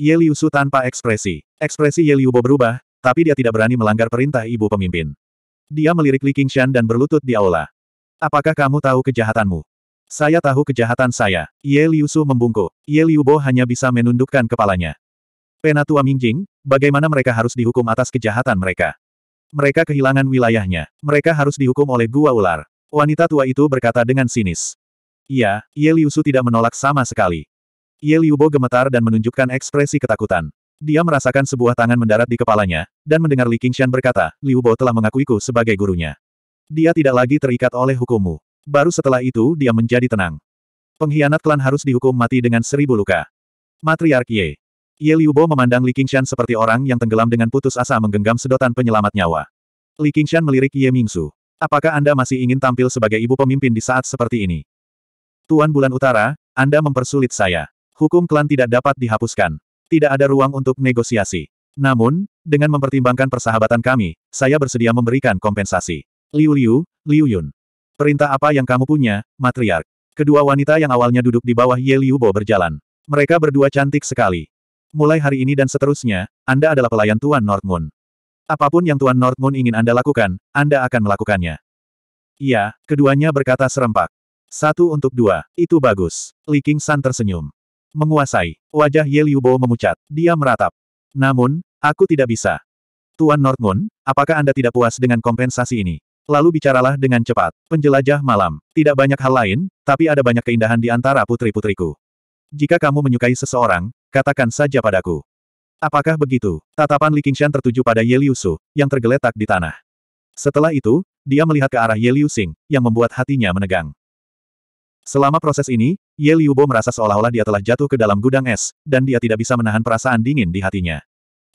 Ye Liu Su tanpa ekspresi. Ekspresi Ye Liu Bo berubah, tapi dia tidak berani melanggar perintah ibu pemimpin. Dia melirik Li Qingshan dan berlutut di aula. Apakah kamu tahu kejahatanmu? Saya tahu kejahatan saya. Ye Liu Su membungkuk. Ye Liu Bo hanya bisa menundukkan kepalanya. Penatua Mingjing, bagaimana mereka harus dihukum atas kejahatan mereka? Mereka kehilangan wilayahnya. Mereka harus dihukum oleh gua ular. Wanita tua itu berkata dengan sinis. Iya, Ye Liu Su tidak menolak sama sekali. Ye Liubo gemetar dan menunjukkan ekspresi ketakutan. Dia merasakan sebuah tangan mendarat di kepalanya, dan mendengar Li Qingshan berkata, Liubo telah mengakuiku sebagai gurunya. Dia tidak lagi terikat oleh hukummu. Baru setelah itu dia menjadi tenang. Pengkhianat klan harus dihukum mati dengan seribu luka. Matriark Ye. Ye Liubo memandang Li Qingshan seperti orang yang tenggelam dengan putus asa menggenggam sedotan penyelamat nyawa. Li Qingshan melirik Ye Mingsu. Apakah Anda masih ingin tampil sebagai ibu pemimpin di saat seperti ini? Tuan Bulan Utara, Anda mempersulit saya. Hukum klan tidak dapat dihapuskan. Tidak ada ruang untuk negosiasi. Namun, dengan mempertimbangkan persahabatan kami, saya bersedia memberikan kompensasi. Liu Liu, Liu Yun. Perintah apa yang kamu punya, matriark? Kedua wanita yang awalnya duduk di bawah Ye Liu Bo berjalan. Mereka berdua cantik sekali. Mulai hari ini dan seterusnya, Anda adalah pelayan Tuan North Moon. Apapun yang Tuan North Moon ingin Anda lakukan, Anda akan melakukannya. Iya, keduanya berkata serempak. Satu untuk dua, itu bagus. Li King San tersenyum. Menguasai. Wajah Ye Liubo memucat. Dia meratap. Namun, aku tidak bisa. Tuan Northmoon, apakah Anda tidak puas dengan kompensasi ini? Lalu bicaralah dengan cepat. Penjelajah malam. Tidak banyak hal lain, tapi ada banyak keindahan di antara putri-putriku. Jika kamu menyukai seseorang, katakan saja padaku. Apakah begitu? Tatapan Li Qingshan tertuju pada Ye Liu Su, yang tergeletak di tanah. Setelah itu, dia melihat ke arah Ye Liu Xing, yang membuat hatinya menegang. Selama proses ini, Ye Liubo merasa seolah-olah dia telah jatuh ke dalam gudang es, dan dia tidak bisa menahan perasaan dingin di hatinya.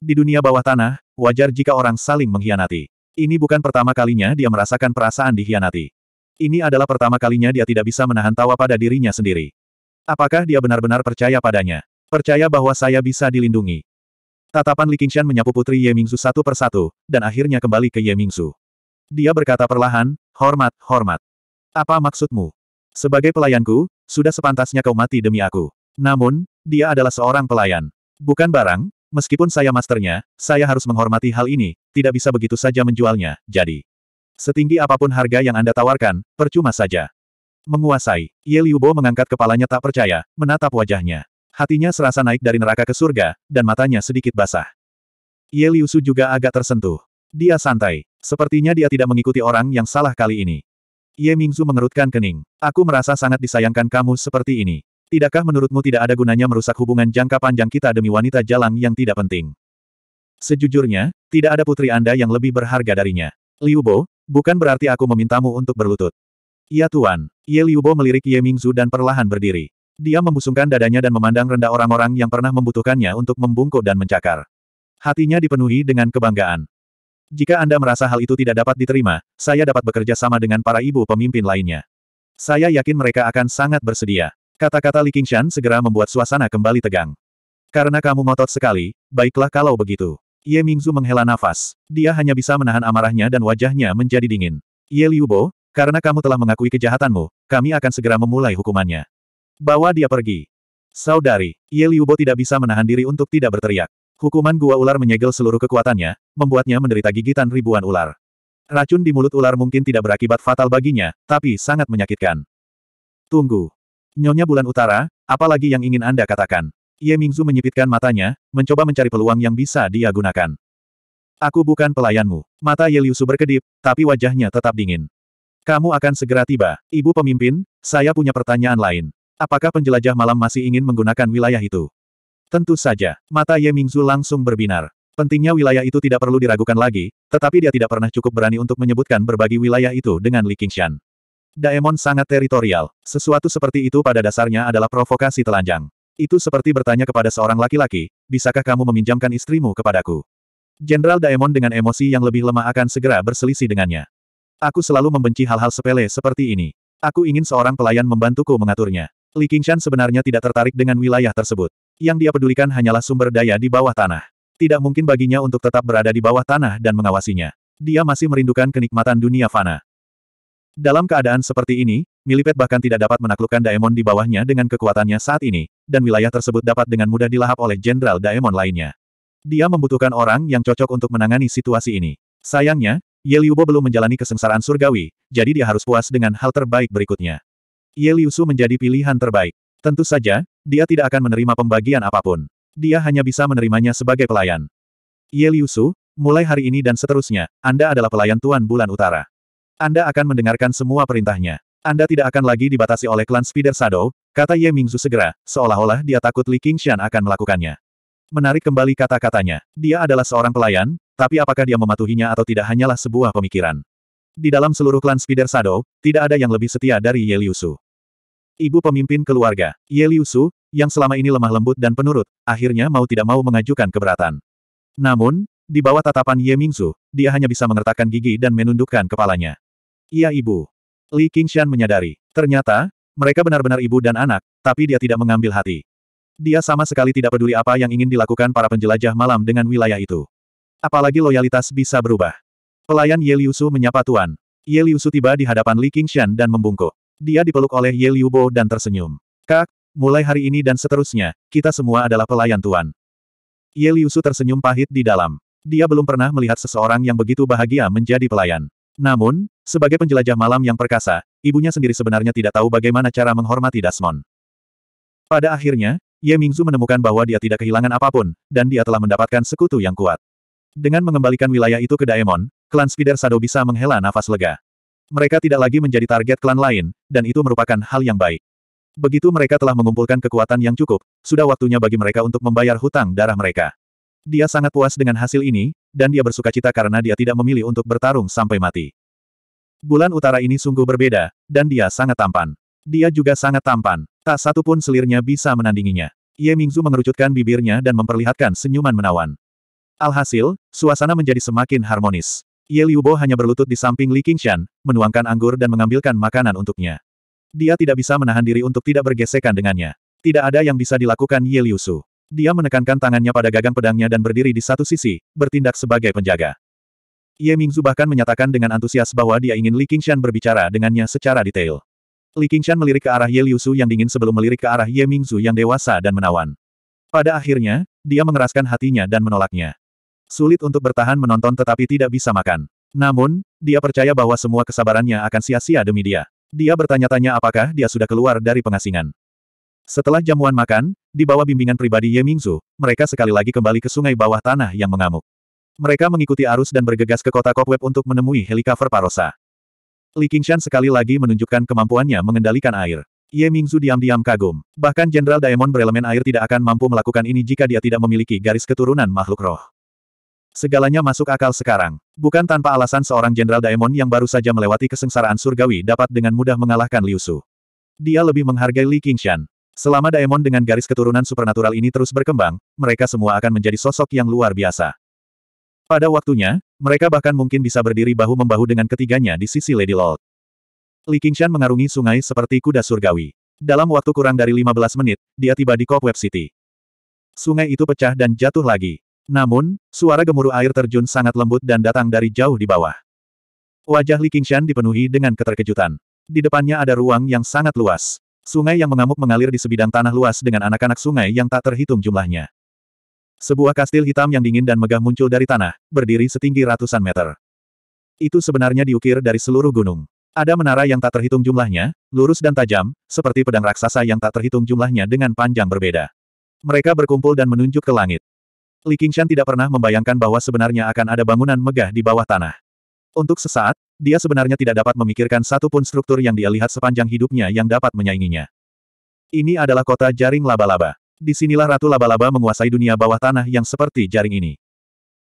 Di dunia bawah tanah, wajar jika orang saling mengkhianati. Ini bukan pertama kalinya dia merasakan perasaan dikhianati. Ini adalah pertama kalinya dia tidak bisa menahan tawa pada dirinya sendiri. Apakah dia benar-benar percaya padanya? Percaya bahwa saya bisa dilindungi. Tatapan Li Qingshan menyapu putri Ye Mingzu satu persatu, dan akhirnya kembali ke Ye Mingzu. Dia berkata perlahan, hormat, hormat. Apa maksudmu? Sebagai pelayanku, sudah sepantasnya kau mati demi aku. Namun, dia adalah seorang pelayan. Bukan barang, meskipun saya masternya, saya harus menghormati hal ini, tidak bisa begitu saja menjualnya, jadi. Setinggi apapun harga yang Anda tawarkan, percuma saja. Menguasai, Ye Liubo mengangkat kepalanya tak percaya, menatap wajahnya. Hatinya serasa naik dari neraka ke surga, dan matanya sedikit basah. Ye Liusu juga agak tersentuh. Dia santai. Sepertinya dia tidak mengikuti orang yang salah kali ini. Ye Mingzu mengerutkan kening. Aku merasa sangat disayangkan kamu seperti ini. Tidakkah menurutmu tidak ada gunanya merusak hubungan jangka panjang kita demi wanita jalang yang tidak penting? Sejujurnya, tidak ada putri Anda yang lebih berharga darinya. Liu Bo, bukan berarti aku memintamu untuk berlutut. Ya Tuan, Ye Liu Bo melirik Ye Mingzu dan perlahan berdiri. Dia membusungkan dadanya dan memandang rendah orang-orang yang pernah membutuhkannya untuk membungkuk dan mencakar. Hatinya dipenuhi dengan kebanggaan. Jika Anda merasa hal itu tidak dapat diterima, saya dapat bekerja sama dengan para ibu pemimpin lainnya. Saya yakin mereka akan sangat bersedia. Kata-kata Li Qingshan segera membuat suasana kembali tegang. Karena kamu ngotot sekali, baiklah kalau begitu. Ye Mingzu menghela nafas. Dia hanya bisa menahan amarahnya dan wajahnya menjadi dingin. Ye Liubo, karena kamu telah mengakui kejahatanmu, kami akan segera memulai hukumannya. Bawa dia pergi. Saudari, Ye Liubo tidak bisa menahan diri untuk tidak berteriak. Hukuman gua ular menyegel seluruh kekuatannya, membuatnya menderita gigitan ribuan ular. Racun di mulut ular mungkin tidak berakibat fatal baginya, tapi sangat menyakitkan. Tunggu. Nyonya bulan utara, apalagi yang ingin Anda katakan? Ye Mingzu menyipitkan matanya, mencoba mencari peluang yang bisa dia gunakan. Aku bukan pelayanmu. Mata Ye Liusu berkedip, tapi wajahnya tetap dingin. Kamu akan segera tiba. Ibu pemimpin, saya punya pertanyaan lain. Apakah penjelajah malam masih ingin menggunakan wilayah itu? Tentu saja, mata Ye Mingzu langsung berbinar. Pentingnya wilayah itu tidak perlu diragukan lagi, tetapi dia tidak pernah cukup berani untuk menyebutkan berbagi wilayah itu dengan Li Qingshan. Daemon sangat teritorial. Sesuatu seperti itu pada dasarnya adalah provokasi telanjang. Itu seperti bertanya kepada seorang laki-laki, bisakah kamu meminjamkan istrimu kepadaku? Jenderal Daemon dengan emosi yang lebih lemah akan segera berselisih dengannya. Aku selalu membenci hal-hal sepele seperti ini. Aku ingin seorang pelayan membantuku mengaturnya. Li Qingshan sebenarnya tidak tertarik dengan wilayah tersebut. Yang dia pedulikan hanyalah sumber daya di bawah tanah. Tidak mungkin baginya untuk tetap berada di bawah tanah dan mengawasinya. Dia masih merindukan kenikmatan dunia fana. Dalam keadaan seperti ini, Milipet bahkan tidak dapat menaklukkan Daemon di bawahnya dengan kekuatannya saat ini, dan wilayah tersebut dapat dengan mudah dilahap oleh Jenderal Daemon lainnya. Dia membutuhkan orang yang cocok untuk menangani situasi ini. Sayangnya, Yeliubo belum menjalani kesengsaraan surgawi, jadi dia harus puas dengan hal terbaik berikutnya. Yeliusu menjadi pilihan terbaik. Tentu saja, dia tidak akan menerima pembagian apapun. Dia hanya bisa menerimanya sebagai pelayan. Ye Liu mulai hari ini dan seterusnya, Anda adalah pelayan Tuan Bulan Utara. Anda akan mendengarkan semua perintahnya. Anda tidak akan lagi dibatasi oleh klan Spider Shadow, kata Ye Mingzu segera, seolah-olah dia takut Li Qingshan akan melakukannya. Menarik kembali kata-katanya. Dia adalah seorang pelayan, tapi apakah dia mematuhinya atau tidak hanyalah sebuah pemikiran. Di dalam seluruh klan Spider Shadow, tidak ada yang lebih setia dari Ye Liu Ibu pemimpin keluarga, Ye Liu Su, yang selama ini lemah lembut dan penurut, akhirnya mau tidak mau mengajukan keberatan. Namun, di bawah tatapan Ye Su, dia hanya bisa mengertakkan gigi dan menundukkan kepalanya. Iya ibu. Li Qingshan menyadari, ternyata, mereka benar-benar ibu dan anak, tapi dia tidak mengambil hati. Dia sama sekali tidak peduli apa yang ingin dilakukan para penjelajah malam dengan wilayah itu. Apalagi loyalitas bisa berubah. Pelayan Ye Su menyapa Tuan. Ye Su tiba di hadapan Li Qingshan dan membungkuk. Dia dipeluk oleh Ye Liubo dan tersenyum. Kak, mulai hari ini dan seterusnya, kita semua adalah pelayan Tuan. Ye Liusu tersenyum pahit di dalam. Dia belum pernah melihat seseorang yang begitu bahagia menjadi pelayan. Namun, sebagai penjelajah malam yang perkasa, ibunya sendiri sebenarnya tidak tahu bagaimana cara menghormati Dasmon. Pada akhirnya, Ye Mingzu menemukan bahwa dia tidak kehilangan apapun, dan dia telah mendapatkan sekutu yang kuat. Dengan mengembalikan wilayah itu ke Daemon, klan Spider Shadow bisa menghela nafas lega. Mereka tidak lagi menjadi target klan lain, dan itu merupakan hal yang baik. Begitu mereka telah mengumpulkan kekuatan yang cukup, sudah waktunya bagi mereka untuk membayar hutang darah mereka. Dia sangat puas dengan hasil ini, dan dia bersuka cita karena dia tidak memilih untuk bertarung sampai mati. Bulan utara ini sungguh berbeda, dan dia sangat tampan. Dia juga sangat tampan, tak satu pun selirnya bisa menandinginya. Ye Mingzu mengerucutkan bibirnya dan memperlihatkan senyuman menawan. Alhasil, suasana menjadi semakin harmonis. Ye Liubo hanya berlutut di samping Li Qingshan, menuangkan anggur dan mengambilkan makanan untuknya. Dia tidak bisa menahan diri untuk tidak bergesekan dengannya. Tidak ada yang bisa dilakukan Ye Liu Dia menekankan tangannya pada gagang pedangnya dan berdiri di satu sisi, bertindak sebagai penjaga. Ye Mingzu bahkan menyatakan dengan antusias bahwa dia ingin Li Qingshan berbicara dengannya secara detail. Li Qingshan melirik ke arah Ye Liu yang dingin sebelum melirik ke arah Ye Mingzu yang dewasa dan menawan. Pada akhirnya, dia mengeraskan hatinya dan menolaknya. Sulit untuk bertahan menonton tetapi tidak bisa makan. Namun, dia percaya bahwa semua kesabarannya akan sia-sia demi dia. Dia bertanya-tanya apakah dia sudah keluar dari pengasingan. Setelah jamuan makan, di bawah bimbingan pribadi Ye Mingzu, mereka sekali lagi kembali ke sungai bawah tanah yang mengamuk. Mereka mengikuti arus dan bergegas ke kota Cobweb untuk menemui helikopter Parosa. Li Qingshan sekali lagi menunjukkan kemampuannya mengendalikan air. Ye Mingzu diam-diam kagum. Bahkan Jenderal Daemon berelemen air tidak akan mampu melakukan ini jika dia tidak memiliki garis keturunan makhluk roh. Segalanya masuk akal sekarang. Bukan tanpa alasan seorang Jenderal Daemon yang baru saja melewati kesengsaraan surgawi dapat dengan mudah mengalahkan Liu Su. Dia lebih menghargai Li Qingshan. Selama Daemon dengan garis keturunan supernatural ini terus berkembang, mereka semua akan menjadi sosok yang luar biasa. Pada waktunya, mereka bahkan mungkin bisa berdiri bahu-membahu dengan ketiganya di sisi Lady Lord. Li Qingshan mengarungi sungai seperti kuda surgawi. Dalam waktu kurang dari 15 menit, dia tiba di Cobweb City. Sungai itu pecah dan jatuh lagi. Namun, suara gemuruh air terjun sangat lembut dan datang dari jauh di bawah. Wajah Li Qingshan dipenuhi dengan keterkejutan. Di depannya ada ruang yang sangat luas. Sungai yang mengamuk mengalir di sebidang tanah luas dengan anak-anak sungai yang tak terhitung jumlahnya. Sebuah kastil hitam yang dingin dan megah muncul dari tanah, berdiri setinggi ratusan meter. Itu sebenarnya diukir dari seluruh gunung. Ada menara yang tak terhitung jumlahnya, lurus dan tajam, seperti pedang raksasa yang tak terhitung jumlahnya dengan panjang berbeda. Mereka berkumpul dan menunjuk ke langit. Li Qingshan tidak pernah membayangkan bahwa sebenarnya akan ada bangunan megah di bawah tanah. Untuk sesaat, dia sebenarnya tidak dapat memikirkan satu pun struktur yang dia lihat sepanjang hidupnya yang dapat menyainginya. Ini adalah kota jaring laba-laba. Disinilah Ratu Laba-Laba menguasai dunia bawah tanah yang seperti jaring ini.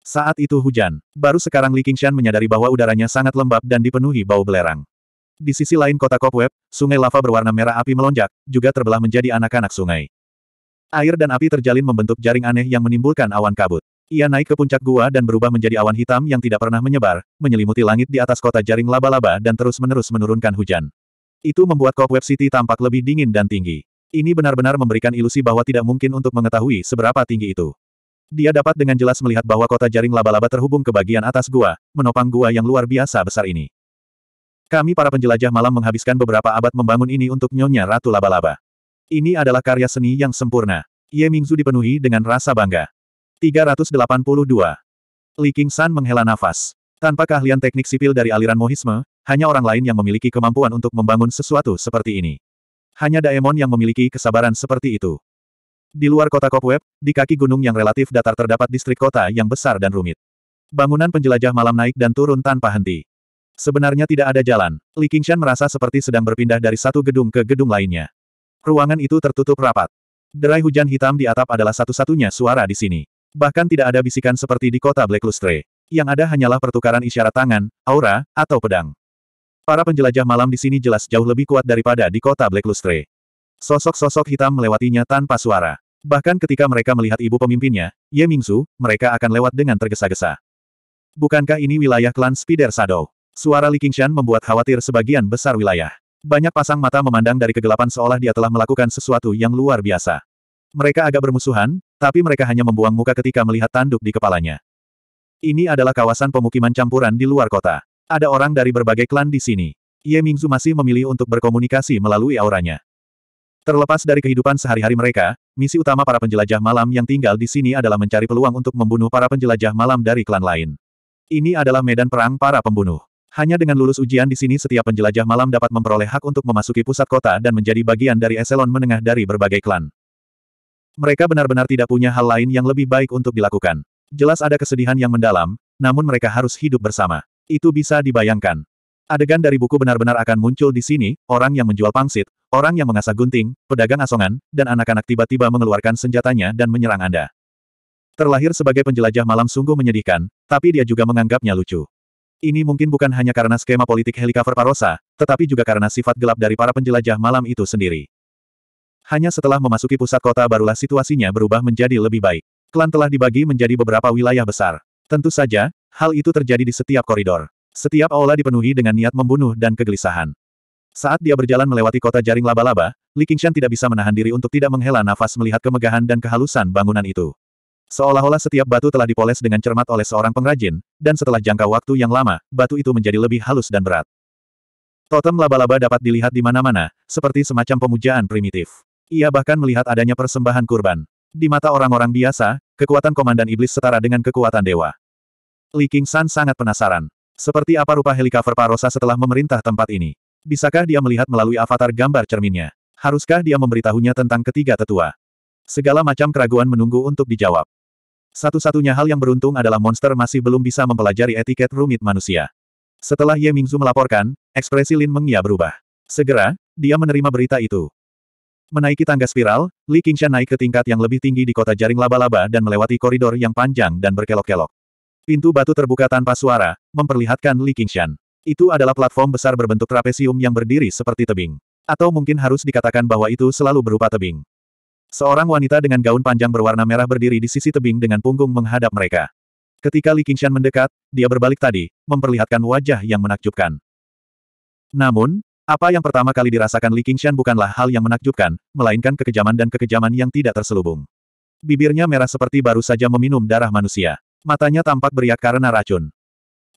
Saat itu hujan. Baru sekarang Li Qingshan menyadari bahwa udaranya sangat lembab dan dipenuhi bau belerang. Di sisi lain kota Kopweb, sungai lava berwarna merah api melonjak, juga terbelah menjadi anak-anak sungai. Air dan api terjalin membentuk jaring aneh yang menimbulkan awan kabut. Ia naik ke puncak gua dan berubah menjadi awan hitam yang tidak pernah menyebar, menyelimuti langit di atas kota jaring laba-laba dan terus-menerus menurunkan hujan. Itu membuat Cobweb City tampak lebih dingin dan tinggi. Ini benar-benar memberikan ilusi bahwa tidak mungkin untuk mengetahui seberapa tinggi itu. Dia dapat dengan jelas melihat bahwa kota jaring laba-laba terhubung ke bagian atas gua, menopang gua yang luar biasa besar ini. Kami para penjelajah malam menghabiskan beberapa abad membangun ini untuk Nyonya Ratu Laba-Laba. Ini adalah karya seni yang sempurna. Ye Mingzu dipenuhi dengan rasa bangga. 382. Li Qingshan San menghela nafas. Tanpa keahlian teknik sipil dari aliran Mohisme, hanya orang lain yang memiliki kemampuan untuk membangun sesuatu seperti ini. Hanya Daemon yang memiliki kesabaran seperti itu. Di luar kota Kopweb, di kaki gunung yang relatif datar terdapat distrik kota yang besar dan rumit. Bangunan penjelajah malam naik dan turun tanpa henti. Sebenarnya tidak ada jalan. Li Qingshan merasa seperti sedang berpindah dari satu gedung ke gedung lainnya. Ruangan itu tertutup rapat. Derai hujan hitam di atap adalah satu-satunya suara di sini. Bahkan tidak ada bisikan seperti di kota Black Lustre. Yang ada hanyalah pertukaran isyarat tangan, aura, atau pedang. Para penjelajah malam di sini jelas jauh lebih kuat daripada di kota Black Lustre. Sosok-sosok hitam melewatinya tanpa suara. Bahkan ketika mereka melihat ibu pemimpinnya, Ye Mingsu, mereka akan lewat dengan tergesa-gesa. Bukankah ini wilayah klan Spider Shadow? Suara Li Qingshan membuat khawatir sebagian besar wilayah. Banyak pasang mata memandang dari kegelapan seolah dia telah melakukan sesuatu yang luar biasa. Mereka agak bermusuhan, tapi mereka hanya membuang muka ketika melihat tanduk di kepalanya. Ini adalah kawasan pemukiman campuran di luar kota. Ada orang dari berbagai klan di sini. Ye Mingzu masih memilih untuk berkomunikasi melalui auranya. Terlepas dari kehidupan sehari-hari mereka, misi utama para penjelajah malam yang tinggal di sini adalah mencari peluang untuk membunuh para penjelajah malam dari klan lain. Ini adalah medan perang para pembunuh. Hanya dengan lulus ujian di sini setiap penjelajah malam dapat memperoleh hak untuk memasuki pusat kota dan menjadi bagian dari eselon menengah dari berbagai klan. Mereka benar-benar tidak punya hal lain yang lebih baik untuk dilakukan. Jelas ada kesedihan yang mendalam, namun mereka harus hidup bersama. Itu bisa dibayangkan. Adegan dari buku benar-benar akan muncul di sini, orang yang menjual pangsit, orang yang mengasah gunting, pedagang asongan, dan anak-anak tiba-tiba mengeluarkan senjatanya dan menyerang Anda. Terlahir sebagai penjelajah malam sungguh menyedihkan, tapi dia juga menganggapnya lucu. Ini mungkin bukan hanya karena skema politik helikopter Parosa, tetapi juga karena sifat gelap dari para penjelajah malam itu sendiri. Hanya setelah memasuki pusat kota barulah situasinya berubah menjadi lebih baik. Klan telah dibagi menjadi beberapa wilayah besar. Tentu saja, hal itu terjadi di setiap koridor. Setiap aula dipenuhi dengan niat membunuh dan kegelisahan. Saat dia berjalan melewati kota jaring laba-laba, Li Qingshan tidak bisa menahan diri untuk tidak menghela nafas melihat kemegahan dan kehalusan bangunan itu. Seolah-olah setiap batu telah dipoles dengan cermat oleh seorang pengrajin, dan setelah jangka waktu yang lama, batu itu menjadi lebih halus dan berat. Totem laba-laba dapat dilihat di mana-mana, seperti semacam pemujaan primitif. Ia bahkan melihat adanya persembahan kurban. Di mata orang-orang biasa, kekuatan komandan iblis setara dengan kekuatan dewa. Li King San sangat penasaran. Seperti apa rupa helikopter Parosa setelah memerintah tempat ini? Bisakah dia melihat melalui avatar gambar cerminnya? Haruskah dia memberitahunya tentang ketiga tetua? Segala macam keraguan menunggu untuk dijawab. Satu-satunya hal yang beruntung adalah monster masih belum bisa mempelajari etiket rumit manusia. Setelah Ye Mingzu melaporkan, ekspresi Lin Mengya berubah. Segera, dia menerima berita itu. Menaiki tangga spiral, Li Qingshan naik ke tingkat yang lebih tinggi di kota jaring laba-laba dan melewati koridor yang panjang dan berkelok-kelok. Pintu batu terbuka tanpa suara, memperlihatkan Li Qingshan. Itu adalah platform besar berbentuk trapesium yang berdiri seperti tebing. Atau mungkin harus dikatakan bahwa itu selalu berupa tebing. Seorang wanita dengan gaun panjang berwarna merah berdiri di sisi tebing dengan punggung menghadap mereka. Ketika Li Qingshan mendekat, dia berbalik tadi, memperlihatkan wajah yang menakjubkan. Namun, apa yang pertama kali dirasakan Li Qingshan bukanlah hal yang menakjubkan, melainkan kekejaman dan kekejaman yang tidak terselubung. Bibirnya merah seperti baru saja meminum darah manusia. Matanya tampak beriak karena racun.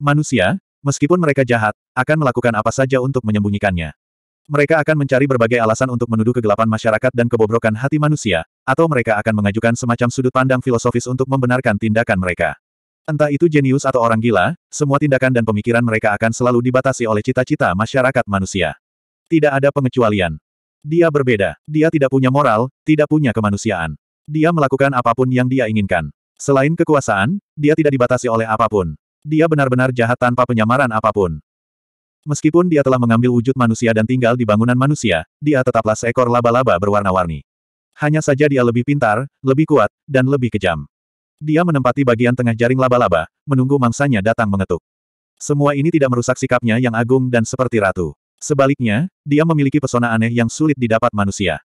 Manusia, meskipun mereka jahat, akan melakukan apa saja untuk menyembunyikannya. Mereka akan mencari berbagai alasan untuk menuduh kegelapan masyarakat dan kebobrokan hati manusia, atau mereka akan mengajukan semacam sudut pandang filosofis untuk membenarkan tindakan mereka. Entah itu jenius atau orang gila, semua tindakan dan pemikiran mereka akan selalu dibatasi oleh cita-cita masyarakat manusia. Tidak ada pengecualian. Dia berbeda. Dia tidak punya moral, tidak punya kemanusiaan. Dia melakukan apapun yang dia inginkan. Selain kekuasaan, dia tidak dibatasi oleh apapun. Dia benar-benar jahat tanpa penyamaran apapun. Meskipun dia telah mengambil wujud manusia dan tinggal di bangunan manusia, dia tetaplah seekor laba-laba berwarna-warni. Hanya saja dia lebih pintar, lebih kuat, dan lebih kejam. Dia menempati bagian tengah jaring laba-laba, menunggu mangsanya datang mengetuk. Semua ini tidak merusak sikapnya yang agung dan seperti ratu. Sebaliknya, dia memiliki pesona aneh yang sulit didapat manusia.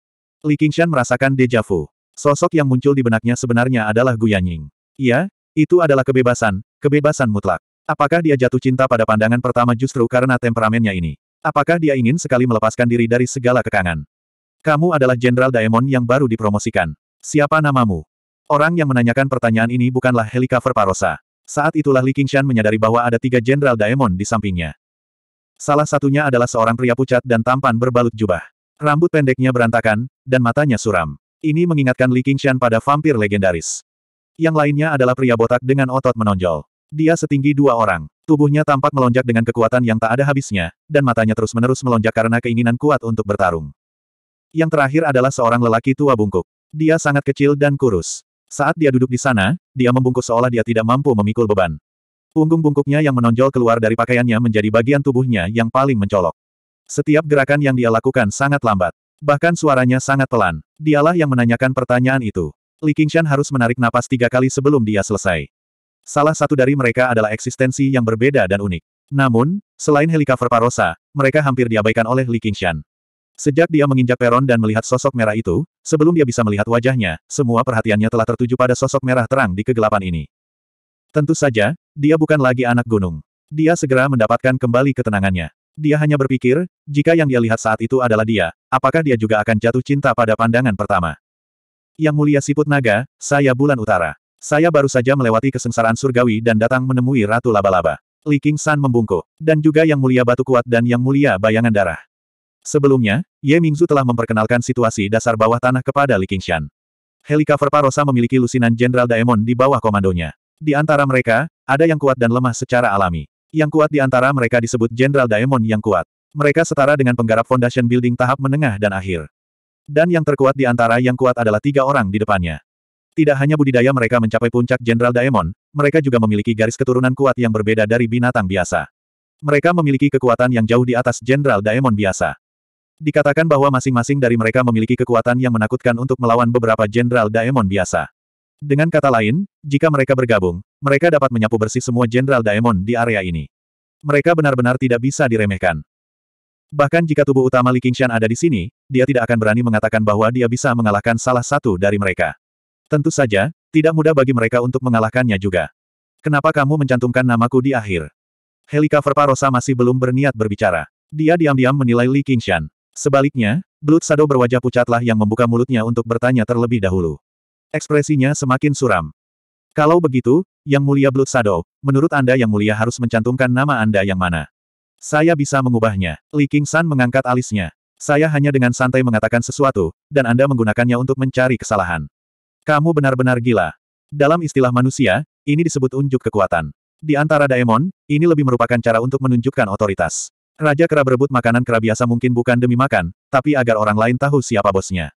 Li Qingshan merasakan deja vu. Sosok yang muncul di benaknya sebenarnya adalah Gu Guyanying. Iya, itu adalah kebebasan, kebebasan mutlak. Apakah dia jatuh cinta pada pandangan pertama justru karena temperamennya ini? Apakah dia ingin sekali melepaskan diri dari segala kekangan? Kamu adalah Jenderal Daemon yang baru dipromosikan. Siapa namamu? Orang yang menanyakan pertanyaan ini bukanlah Helicover Parosa. Saat itulah Li Qingshan menyadari bahwa ada tiga Jenderal Daemon di sampingnya. Salah satunya adalah seorang pria pucat dan tampan berbalut jubah. Rambut pendeknya berantakan, dan matanya suram. Ini mengingatkan Li Qingshan pada vampir legendaris. Yang lainnya adalah pria botak dengan otot menonjol. Dia setinggi dua orang. Tubuhnya tampak melonjak dengan kekuatan yang tak ada habisnya, dan matanya terus-menerus melonjak karena keinginan kuat untuk bertarung. Yang terakhir adalah seorang lelaki tua bungkuk. Dia sangat kecil dan kurus. Saat dia duduk di sana, dia membungkuk seolah dia tidak mampu memikul beban. Punggung bungkuknya yang menonjol keluar dari pakaiannya menjadi bagian tubuhnya yang paling mencolok. Setiap gerakan yang dia lakukan sangat lambat. Bahkan suaranya sangat pelan. Dialah yang menanyakan pertanyaan itu. Li Qingshan harus menarik napas tiga kali sebelum dia selesai. Salah satu dari mereka adalah eksistensi yang berbeda dan unik. Namun, selain helikopter Parosa, mereka hampir diabaikan oleh Li Qingshan. Sejak dia menginjak peron dan melihat sosok merah itu, sebelum dia bisa melihat wajahnya, semua perhatiannya telah tertuju pada sosok merah terang di kegelapan ini. Tentu saja, dia bukan lagi anak gunung. Dia segera mendapatkan kembali ketenangannya. Dia hanya berpikir, jika yang dia lihat saat itu adalah dia, apakah dia juga akan jatuh cinta pada pandangan pertama? Yang mulia siput naga, saya bulan utara. Saya baru saja melewati kesengsaraan surgawi dan datang menemui Ratu Laba-Laba. Li King San membungkuk. Dan juga Yang Mulia Batu Kuat dan Yang Mulia Bayangan Darah. Sebelumnya, Ye Mingzu telah memperkenalkan situasi dasar bawah tanah kepada Li Qingshan. Helikopter Parosa memiliki lusinan Jenderal Daemon di bawah komandonya. Di antara mereka, ada yang kuat dan lemah secara alami. Yang kuat di antara mereka disebut Jenderal Daemon yang kuat. Mereka setara dengan penggarap Foundation Building tahap menengah dan akhir. Dan yang terkuat di antara yang kuat adalah tiga orang di depannya. Tidak hanya budidaya mereka mencapai puncak Jenderal Daemon, mereka juga memiliki garis keturunan kuat yang berbeda dari binatang biasa. Mereka memiliki kekuatan yang jauh di atas Jenderal Daemon biasa. Dikatakan bahwa masing-masing dari mereka memiliki kekuatan yang menakutkan untuk melawan beberapa Jenderal Daemon biasa. Dengan kata lain, jika mereka bergabung, mereka dapat menyapu bersih semua Jenderal Daemon di area ini. Mereka benar-benar tidak bisa diremehkan. Bahkan jika tubuh utama Li Qingshan ada di sini, dia tidak akan berani mengatakan bahwa dia bisa mengalahkan salah satu dari mereka. Tentu saja, tidak mudah bagi mereka untuk mengalahkannya juga. Kenapa kamu mencantumkan namaku di akhir? Helika Verparosa masih belum berniat berbicara. Dia diam-diam menilai Li Qingshan. Sebaliknya, Blood Shadow berwajah pucatlah yang membuka mulutnya untuk bertanya terlebih dahulu. Ekspresinya semakin suram. Kalau begitu, Yang Mulia Blood Shadow, menurut Anda Yang Mulia harus mencantumkan nama Anda yang mana? Saya bisa mengubahnya. Li Qingshan mengangkat alisnya. Saya hanya dengan santai mengatakan sesuatu, dan Anda menggunakannya untuk mencari kesalahan. Kamu benar-benar gila. Dalam istilah manusia, ini disebut unjuk kekuatan. Di antara daemon, ini lebih merupakan cara untuk menunjukkan otoritas. Raja kera berebut makanan kera biasa mungkin bukan demi makan, tapi agar orang lain tahu siapa bosnya.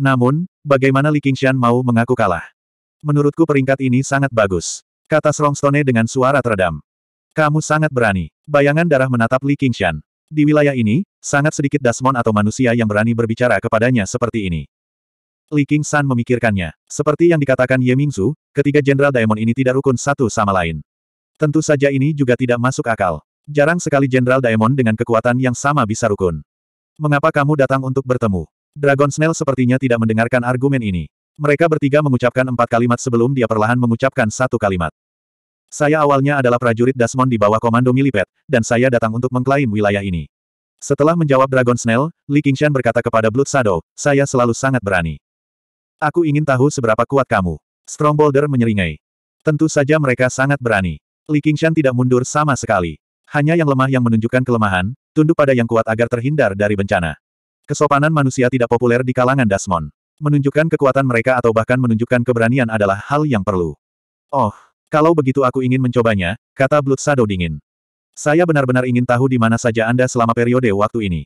Namun, bagaimana Li Qingxian mau mengaku kalah? Menurutku peringkat ini sangat bagus. Kata Strongstone dengan suara teredam. Kamu sangat berani. Bayangan darah menatap Li Qingxian. Di wilayah ini, sangat sedikit dasmon atau manusia yang berani berbicara kepadanya seperti ini. Li King San memikirkannya. Seperti yang dikatakan Ye Mingzu, ketiga Jenderal Diamond ini tidak rukun satu sama lain. Tentu saja ini juga tidak masuk akal. Jarang sekali Jenderal Diamond dengan kekuatan yang sama bisa rukun. Mengapa kamu datang untuk bertemu? Dragon Snail sepertinya tidak mendengarkan argumen ini. Mereka bertiga mengucapkan empat kalimat sebelum dia perlahan mengucapkan satu kalimat. Saya awalnya adalah prajurit Dasmon di bawah komando Milipet, dan saya datang untuk mengklaim wilayah ini. Setelah menjawab Dragon Snail, Li Qingshan berkata kepada Blood Shadow, saya selalu sangat berani. Aku ingin tahu seberapa kuat kamu. Strombolder menyeringai. Tentu saja mereka sangat berani. Li Qingshan tidak mundur sama sekali. Hanya yang lemah yang menunjukkan kelemahan, tunduk pada yang kuat agar terhindar dari bencana. Kesopanan manusia tidak populer di kalangan Dasmon. Menunjukkan kekuatan mereka atau bahkan menunjukkan keberanian adalah hal yang perlu. Oh, kalau begitu aku ingin mencobanya, kata Blood Shadow dingin. Saya benar-benar ingin tahu di mana saja Anda selama periode waktu ini.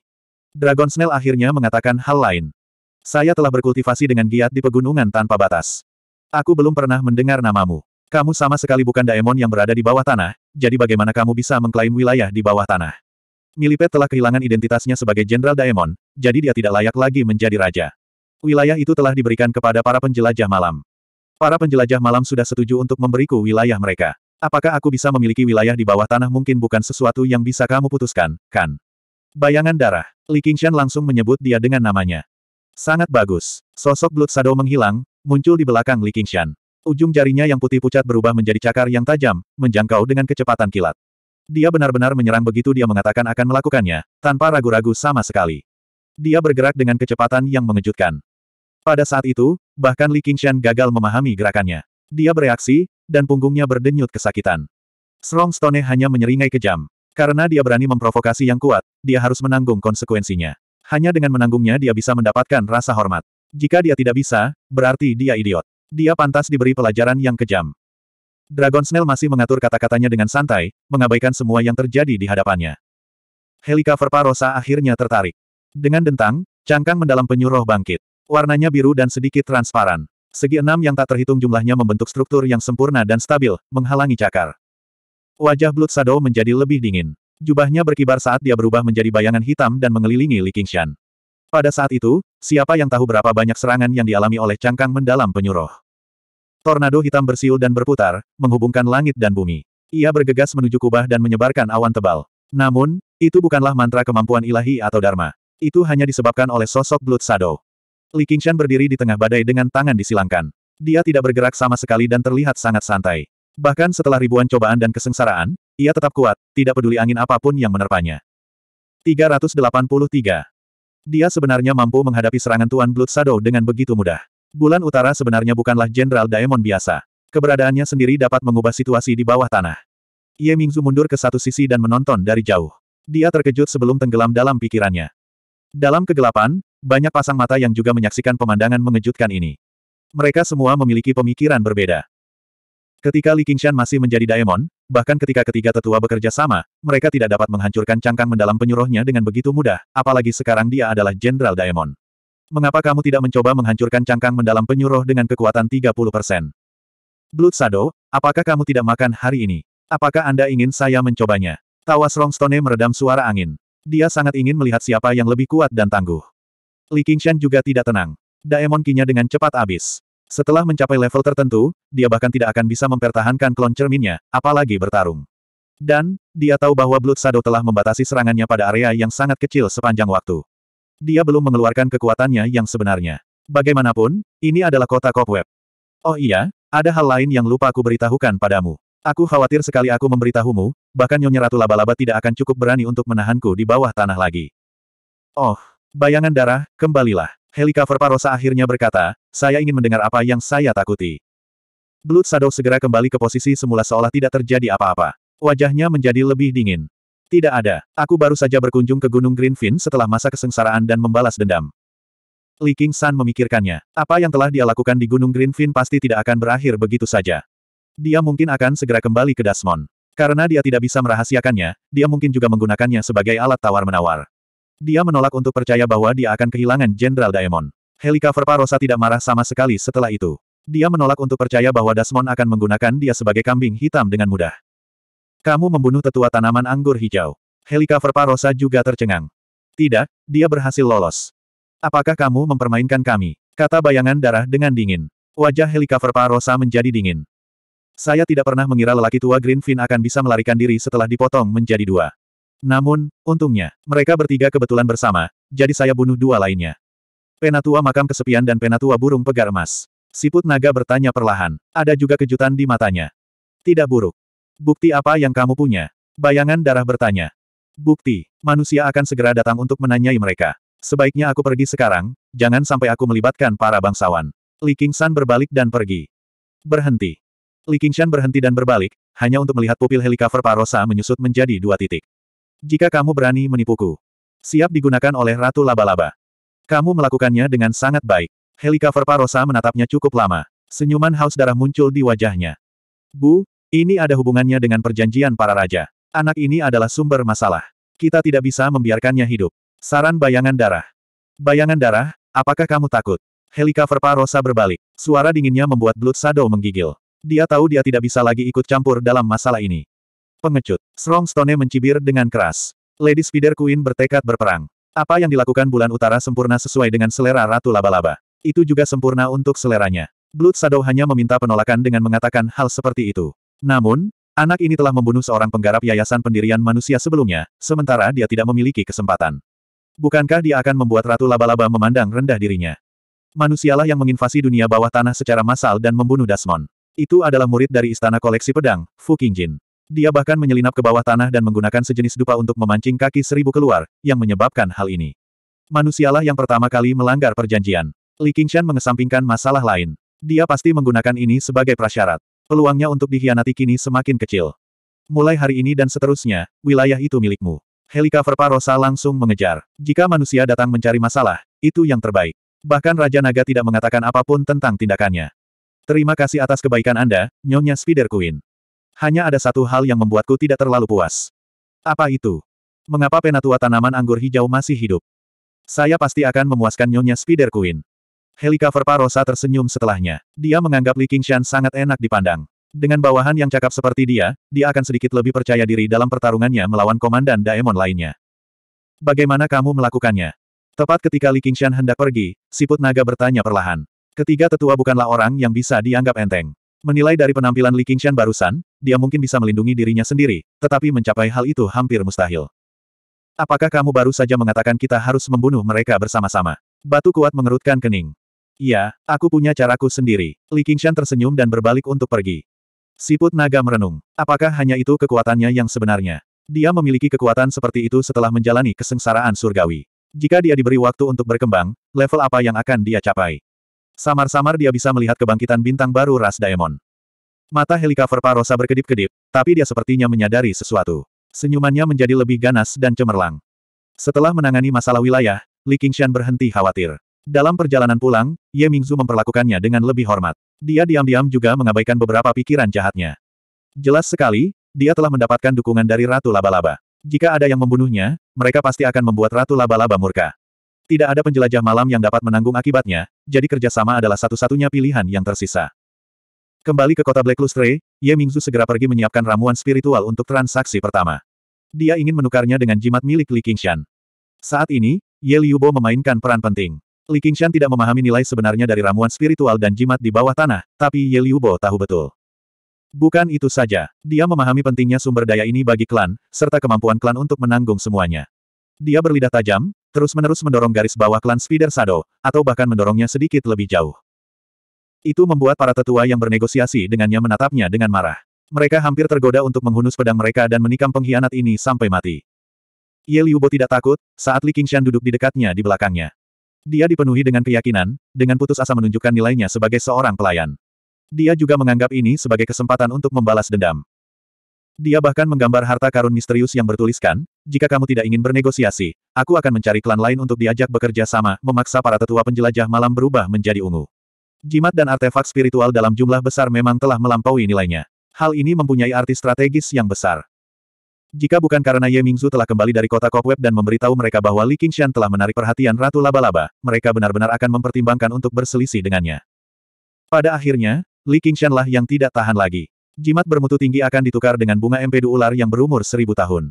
Dragon Snail akhirnya mengatakan hal lain. Saya telah berkultivasi dengan giat di pegunungan tanpa batas. Aku belum pernah mendengar namamu. Kamu sama sekali bukan Daemon yang berada di bawah tanah, jadi bagaimana kamu bisa mengklaim wilayah di bawah tanah? Milipet telah kehilangan identitasnya sebagai Jenderal Daemon, jadi dia tidak layak lagi menjadi raja. Wilayah itu telah diberikan kepada para penjelajah malam. Para penjelajah malam sudah setuju untuk memberiku wilayah mereka. Apakah aku bisa memiliki wilayah di bawah tanah mungkin bukan sesuatu yang bisa kamu putuskan, kan? Bayangan darah. Li Qingshan langsung menyebut dia dengan namanya. Sangat bagus. Sosok Blood Shadow menghilang, muncul di belakang Li Qingshan. Ujung jarinya yang putih pucat berubah menjadi cakar yang tajam, menjangkau dengan kecepatan kilat. Dia benar-benar menyerang begitu dia mengatakan akan melakukannya, tanpa ragu-ragu sama sekali. Dia bergerak dengan kecepatan yang mengejutkan. Pada saat itu, bahkan Li Qingshan gagal memahami gerakannya. Dia bereaksi, dan punggungnya berdenyut kesakitan. Strong Stone hanya menyeringai kejam. Karena dia berani memprovokasi yang kuat, dia harus menanggung konsekuensinya. Hanya dengan menanggungnya dia bisa mendapatkan rasa hormat. Jika dia tidak bisa, berarti dia idiot. Dia pantas diberi pelajaran yang kejam. Dragon Snail masih mengatur kata-katanya dengan santai, mengabaikan semua yang terjadi di hadapannya. Helika Verparosa akhirnya tertarik. Dengan dentang, cangkang mendalam penyuruh bangkit. Warnanya biru dan sedikit transparan. Segi enam yang tak terhitung jumlahnya membentuk struktur yang sempurna dan stabil, menghalangi cakar. Wajah Blood Shadow menjadi lebih dingin. Jubahnya berkibar saat dia berubah menjadi bayangan hitam dan mengelilingi Li Qingshan. Pada saat itu, siapa yang tahu berapa banyak serangan yang dialami oleh cangkang mendalam penyuruh. Tornado hitam bersiul dan berputar, menghubungkan langit dan bumi. Ia bergegas menuju kubah dan menyebarkan awan tebal. Namun, itu bukanlah mantra kemampuan ilahi atau dharma. Itu hanya disebabkan oleh sosok Blood Shadow. Li Qingshan berdiri di tengah badai dengan tangan disilangkan. Dia tidak bergerak sama sekali dan terlihat sangat santai. Bahkan setelah ribuan cobaan dan kesengsaraan, ia tetap kuat, tidak peduli angin apapun yang menerpanya. 383. Dia sebenarnya mampu menghadapi serangan Tuan Blood Shadow dengan begitu mudah. Bulan Utara sebenarnya bukanlah Jenderal Daemon biasa. Keberadaannya sendiri dapat mengubah situasi di bawah tanah. Ye Mingzu mundur ke satu sisi dan menonton dari jauh. Dia terkejut sebelum tenggelam dalam pikirannya. Dalam kegelapan, banyak pasang mata yang juga menyaksikan pemandangan mengejutkan ini. Mereka semua memiliki pemikiran berbeda. Ketika Li Qingshan masih menjadi daemon, bahkan ketika ketiga tetua bekerja sama, mereka tidak dapat menghancurkan cangkang mendalam penyuruhnya dengan begitu mudah, apalagi sekarang dia adalah Jenderal Daemon. Mengapa kamu tidak mencoba menghancurkan cangkang mendalam penyuruh dengan kekuatan 30%? persen, Blood Shadow, apakah kamu tidak makan hari ini? Apakah Anda ingin saya mencobanya? Tawa Strongstone meredam suara angin. Dia sangat ingin melihat siapa yang lebih kuat dan tangguh. Li Qingshan juga tidak tenang. Daemon kinya dengan cepat habis. Setelah mencapai level tertentu, dia bahkan tidak akan bisa mempertahankan klon cerminnya, apalagi bertarung. Dan, dia tahu bahwa Blood Shadow telah membatasi serangannya pada area yang sangat kecil sepanjang waktu. Dia belum mengeluarkan kekuatannya yang sebenarnya. Bagaimanapun, ini adalah kota Cobweb. Oh iya, ada hal lain yang lupa aku beritahukan padamu. Aku khawatir sekali aku memberitahumu, bahkan Nyonya Ratu Laba-Laba tidak akan cukup berani untuk menahanku di bawah tanah lagi. Oh, bayangan darah, kembalilah. Helikaver Parosa akhirnya berkata, saya ingin mendengar apa yang saya takuti. Blood Shadow segera kembali ke posisi semula seolah tidak terjadi apa-apa. Wajahnya menjadi lebih dingin. Tidak ada, aku baru saja berkunjung ke Gunung Greenfin setelah masa kesengsaraan dan membalas dendam. Li King San memikirkannya, apa yang telah dia lakukan di Gunung Greenfin pasti tidak akan berakhir begitu saja. Dia mungkin akan segera kembali ke Dasmon. Karena dia tidak bisa merahasiakannya, dia mungkin juga menggunakannya sebagai alat tawar-menawar. Dia menolak untuk percaya bahwa dia akan kehilangan Jenderal Daemon. Helika Parosa tidak marah sama sekali setelah itu. Dia menolak untuk percaya bahwa Dasmon akan menggunakan dia sebagai kambing hitam dengan mudah. Kamu membunuh tetua tanaman anggur hijau. Helika Parosa juga tercengang. Tidak, dia berhasil lolos. Apakah kamu mempermainkan kami? Kata bayangan darah dengan dingin. Wajah Helika Parosa menjadi dingin. Saya tidak pernah mengira lelaki tua Greenfin akan bisa melarikan diri setelah dipotong menjadi dua. Namun, untungnya, mereka bertiga kebetulan bersama, jadi saya bunuh dua lainnya. Penatua makam kesepian dan penatua burung pegar emas. Siput naga bertanya perlahan. Ada juga kejutan di matanya. Tidak buruk. Bukti apa yang kamu punya? Bayangan darah bertanya. Bukti, manusia akan segera datang untuk menanyai mereka. Sebaiknya aku pergi sekarang, jangan sampai aku melibatkan para bangsawan. Li Qingshan berbalik dan pergi. Berhenti. Li Qingshan berhenti dan berbalik, hanya untuk melihat pupil helikopter Parosa menyusut menjadi dua titik. Jika kamu berani menipuku. Siap digunakan oleh Ratu Laba-Laba. Kamu melakukannya dengan sangat baik. Helikaver Parosa menatapnya cukup lama. Senyuman haus darah muncul di wajahnya. Bu, ini ada hubungannya dengan perjanjian para raja. Anak ini adalah sumber masalah. Kita tidak bisa membiarkannya hidup. Saran bayangan darah. Bayangan darah, apakah kamu takut? Helika Parosa berbalik. Suara dinginnya membuat Blood Shadow menggigil. Dia tahu dia tidak bisa lagi ikut campur dalam masalah ini. Pengecut. Strongstone mencibir dengan keras. Lady Spider Queen bertekad berperang. Apa yang dilakukan bulan utara sempurna sesuai dengan selera Ratu Laba-Laba. Itu juga sempurna untuk seleranya. Blood Shadow hanya meminta penolakan dengan mengatakan hal seperti itu. Namun, anak ini telah membunuh seorang penggarap yayasan pendirian manusia sebelumnya, sementara dia tidak memiliki kesempatan. Bukankah dia akan membuat Ratu Laba-Laba memandang rendah dirinya? Manusialah yang menginvasi dunia bawah tanah secara massal dan membunuh Dasmon. Itu adalah murid dari Istana Koleksi Pedang, Fu Qingjin. Dia bahkan menyelinap ke bawah tanah dan menggunakan sejenis dupa untuk memancing kaki seribu keluar, yang menyebabkan hal ini. Manusialah yang pertama kali melanggar perjanjian. Li Qingshan mengesampingkan masalah lain. Dia pasti menggunakan ini sebagai prasyarat. Peluangnya untuk dikhianati kini semakin kecil. Mulai hari ini dan seterusnya, wilayah itu milikmu. Helikopter Parosa langsung mengejar. Jika manusia datang mencari masalah, itu yang terbaik. Bahkan Raja Naga tidak mengatakan apapun tentang tindakannya. Terima kasih atas kebaikan Anda, Nyonya Spider Queen. Hanya ada satu hal yang membuatku tidak terlalu puas. Apa itu? Mengapa penatua tanaman anggur hijau masih hidup? Saya pasti akan memuaskan Nyonya Spider Queen. Helicover Parosa tersenyum setelahnya. Dia menganggap Li Qingshan sangat enak dipandang. Dengan bawahan yang cakap seperti dia, dia akan sedikit lebih percaya diri dalam pertarungannya melawan komandan Daemon lainnya. Bagaimana kamu melakukannya? Tepat ketika Li Qingshan hendak pergi, siput naga bertanya perlahan. Ketiga tetua bukanlah orang yang bisa dianggap enteng. Menilai dari penampilan Li Qingshan barusan, dia mungkin bisa melindungi dirinya sendiri, tetapi mencapai hal itu hampir mustahil. Apakah kamu baru saja mengatakan kita harus membunuh mereka bersama-sama? Batu kuat mengerutkan kening. Iya, aku punya caraku sendiri. Li Qingshan tersenyum dan berbalik untuk pergi. Siput naga merenung. Apakah hanya itu kekuatannya yang sebenarnya? Dia memiliki kekuatan seperti itu setelah menjalani kesengsaraan surgawi. Jika dia diberi waktu untuk berkembang, level apa yang akan dia capai? Samar-samar dia bisa melihat kebangkitan bintang baru ras Daemon. Mata helikopter Parosa berkedip-kedip, tapi dia sepertinya menyadari sesuatu. Senyumannya menjadi lebih ganas dan cemerlang. Setelah menangani masalah wilayah, Li Qingshan berhenti khawatir. Dalam perjalanan pulang, Ye Mingzu memperlakukannya dengan lebih hormat. Dia diam-diam juga mengabaikan beberapa pikiran jahatnya. Jelas sekali, dia telah mendapatkan dukungan dari Ratu Laba-Laba. Jika ada yang membunuhnya, mereka pasti akan membuat Ratu Laba-Laba murka. Tidak ada penjelajah malam yang dapat menanggung akibatnya, jadi kerjasama adalah satu-satunya pilihan yang tersisa. Kembali ke kota Black Lustre, Ye Mingzu segera pergi menyiapkan ramuan spiritual untuk transaksi pertama. Dia ingin menukarnya dengan jimat milik Li Qingshan. Saat ini, Ye Liubo memainkan peran penting. Li Qingshan tidak memahami nilai sebenarnya dari ramuan spiritual dan jimat di bawah tanah, tapi Ye Liubo tahu betul. Bukan itu saja, dia memahami pentingnya sumber daya ini bagi klan, serta kemampuan klan untuk menanggung semuanya. Dia berlidah tajam, terus-menerus mendorong garis bawah klan Spider Shadow, atau bahkan mendorongnya sedikit lebih jauh. Itu membuat para tetua yang bernegosiasi dengannya menatapnya dengan marah. Mereka hampir tergoda untuk menghunus pedang mereka dan menikam pengkhianat ini sampai mati. Ye Liubo tidak takut, saat Li Qingshan duduk di dekatnya di belakangnya. Dia dipenuhi dengan keyakinan, dengan putus asa menunjukkan nilainya sebagai seorang pelayan. Dia juga menganggap ini sebagai kesempatan untuk membalas dendam. Dia bahkan menggambar harta karun misterius yang bertuliskan, jika kamu tidak ingin bernegosiasi, aku akan mencari klan lain untuk diajak bekerja sama, memaksa para tetua penjelajah malam berubah menjadi ungu. Jimat dan artefak spiritual dalam jumlah besar memang telah melampaui nilainya. Hal ini mempunyai arti strategis yang besar. Jika bukan karena Ye Mingzu telah kembali dari kota Kokweb dan memberitahu mereka bahwa Li Qingshan telah menarik perhatian Ratu Laba-Laba, mereka benar-benar akan mempertimbangkan untuk berselisih dengannya. Pada akhirnya, Li Qingshan lah yang tidak tahan lagi. Jimat bermutu tinggi akan ditukar dengan bunga empedu ular yang berumur seribu tahun.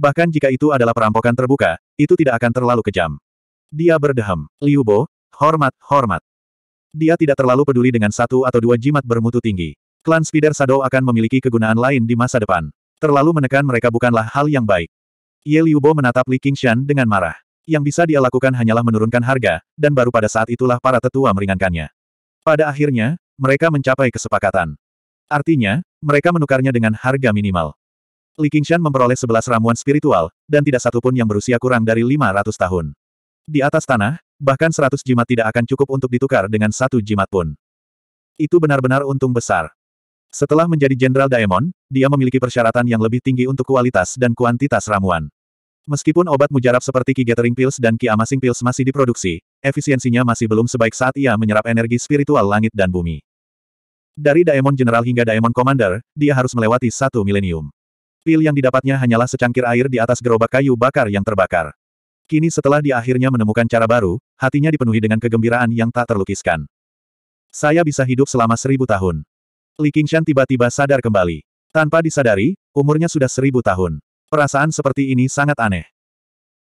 Bahkan jika itu adalah perampokan terbuka, itu tidak akan terlalu kejam. Dia berdeham. Liu Bo, hormat, hormat. Dia tidak terlalu peduli dengan satu atau dua jimat bermutu tinggi. Klan Spider Shadow akan memiliki kegunaan lain di masa depan. Terlalu menekan mereka bukanlah hal yang baik. Ye Liubo menatap Li Qingshan dengan marah. Yang bisa dia lakukan hanyalah menurunkan harga, dan baru pada saat itulah para tetua meringankannya. Pada akhirnya, mereka mencapai kesepakatan. Artinya, mereka menukarnya dengan harga minimal. Li Qingshan memperoleh sebelas ramuan spiritual, dan tidak satupun yang berusia kurang dari 500 tahun. Di atas tanah, Bahkan seratus jimat tidak akan cukup untuk ditukar dengan satu jimat pun. Itu benar-benar untung besar. Setelah menjadi Jenderal Daemon, dia memiliki persyaratan yang lebih tinggi untuk kualitas dan kuantitas ramuan. Meskipun obat mujarab seperti Ki Gathering Pills dan Ki Amassing Pills masih diproduksi, efisiensinya masih belum sebaik saat ia menyerap energi spiritual langit dan bumi. Dari Daemon General hingga Daemon Commander, dia harus melewati satu milenium. Pil yang didapatnya hanyalah secangkir air di atas gerobak kayu bakar yang terbakar. Kini setelah dia akhirnya menemukan cara baru, hatinya dipenuhi dengan kegembiraan yang tak terlukiskan. Saya bisa hidup selama seribu tahun. Li Qingshan tiba-tiba sadar kembali. Tanpa disadari, umurnya sudah seribu tahun. Perasaan seperti ini sangat aneh.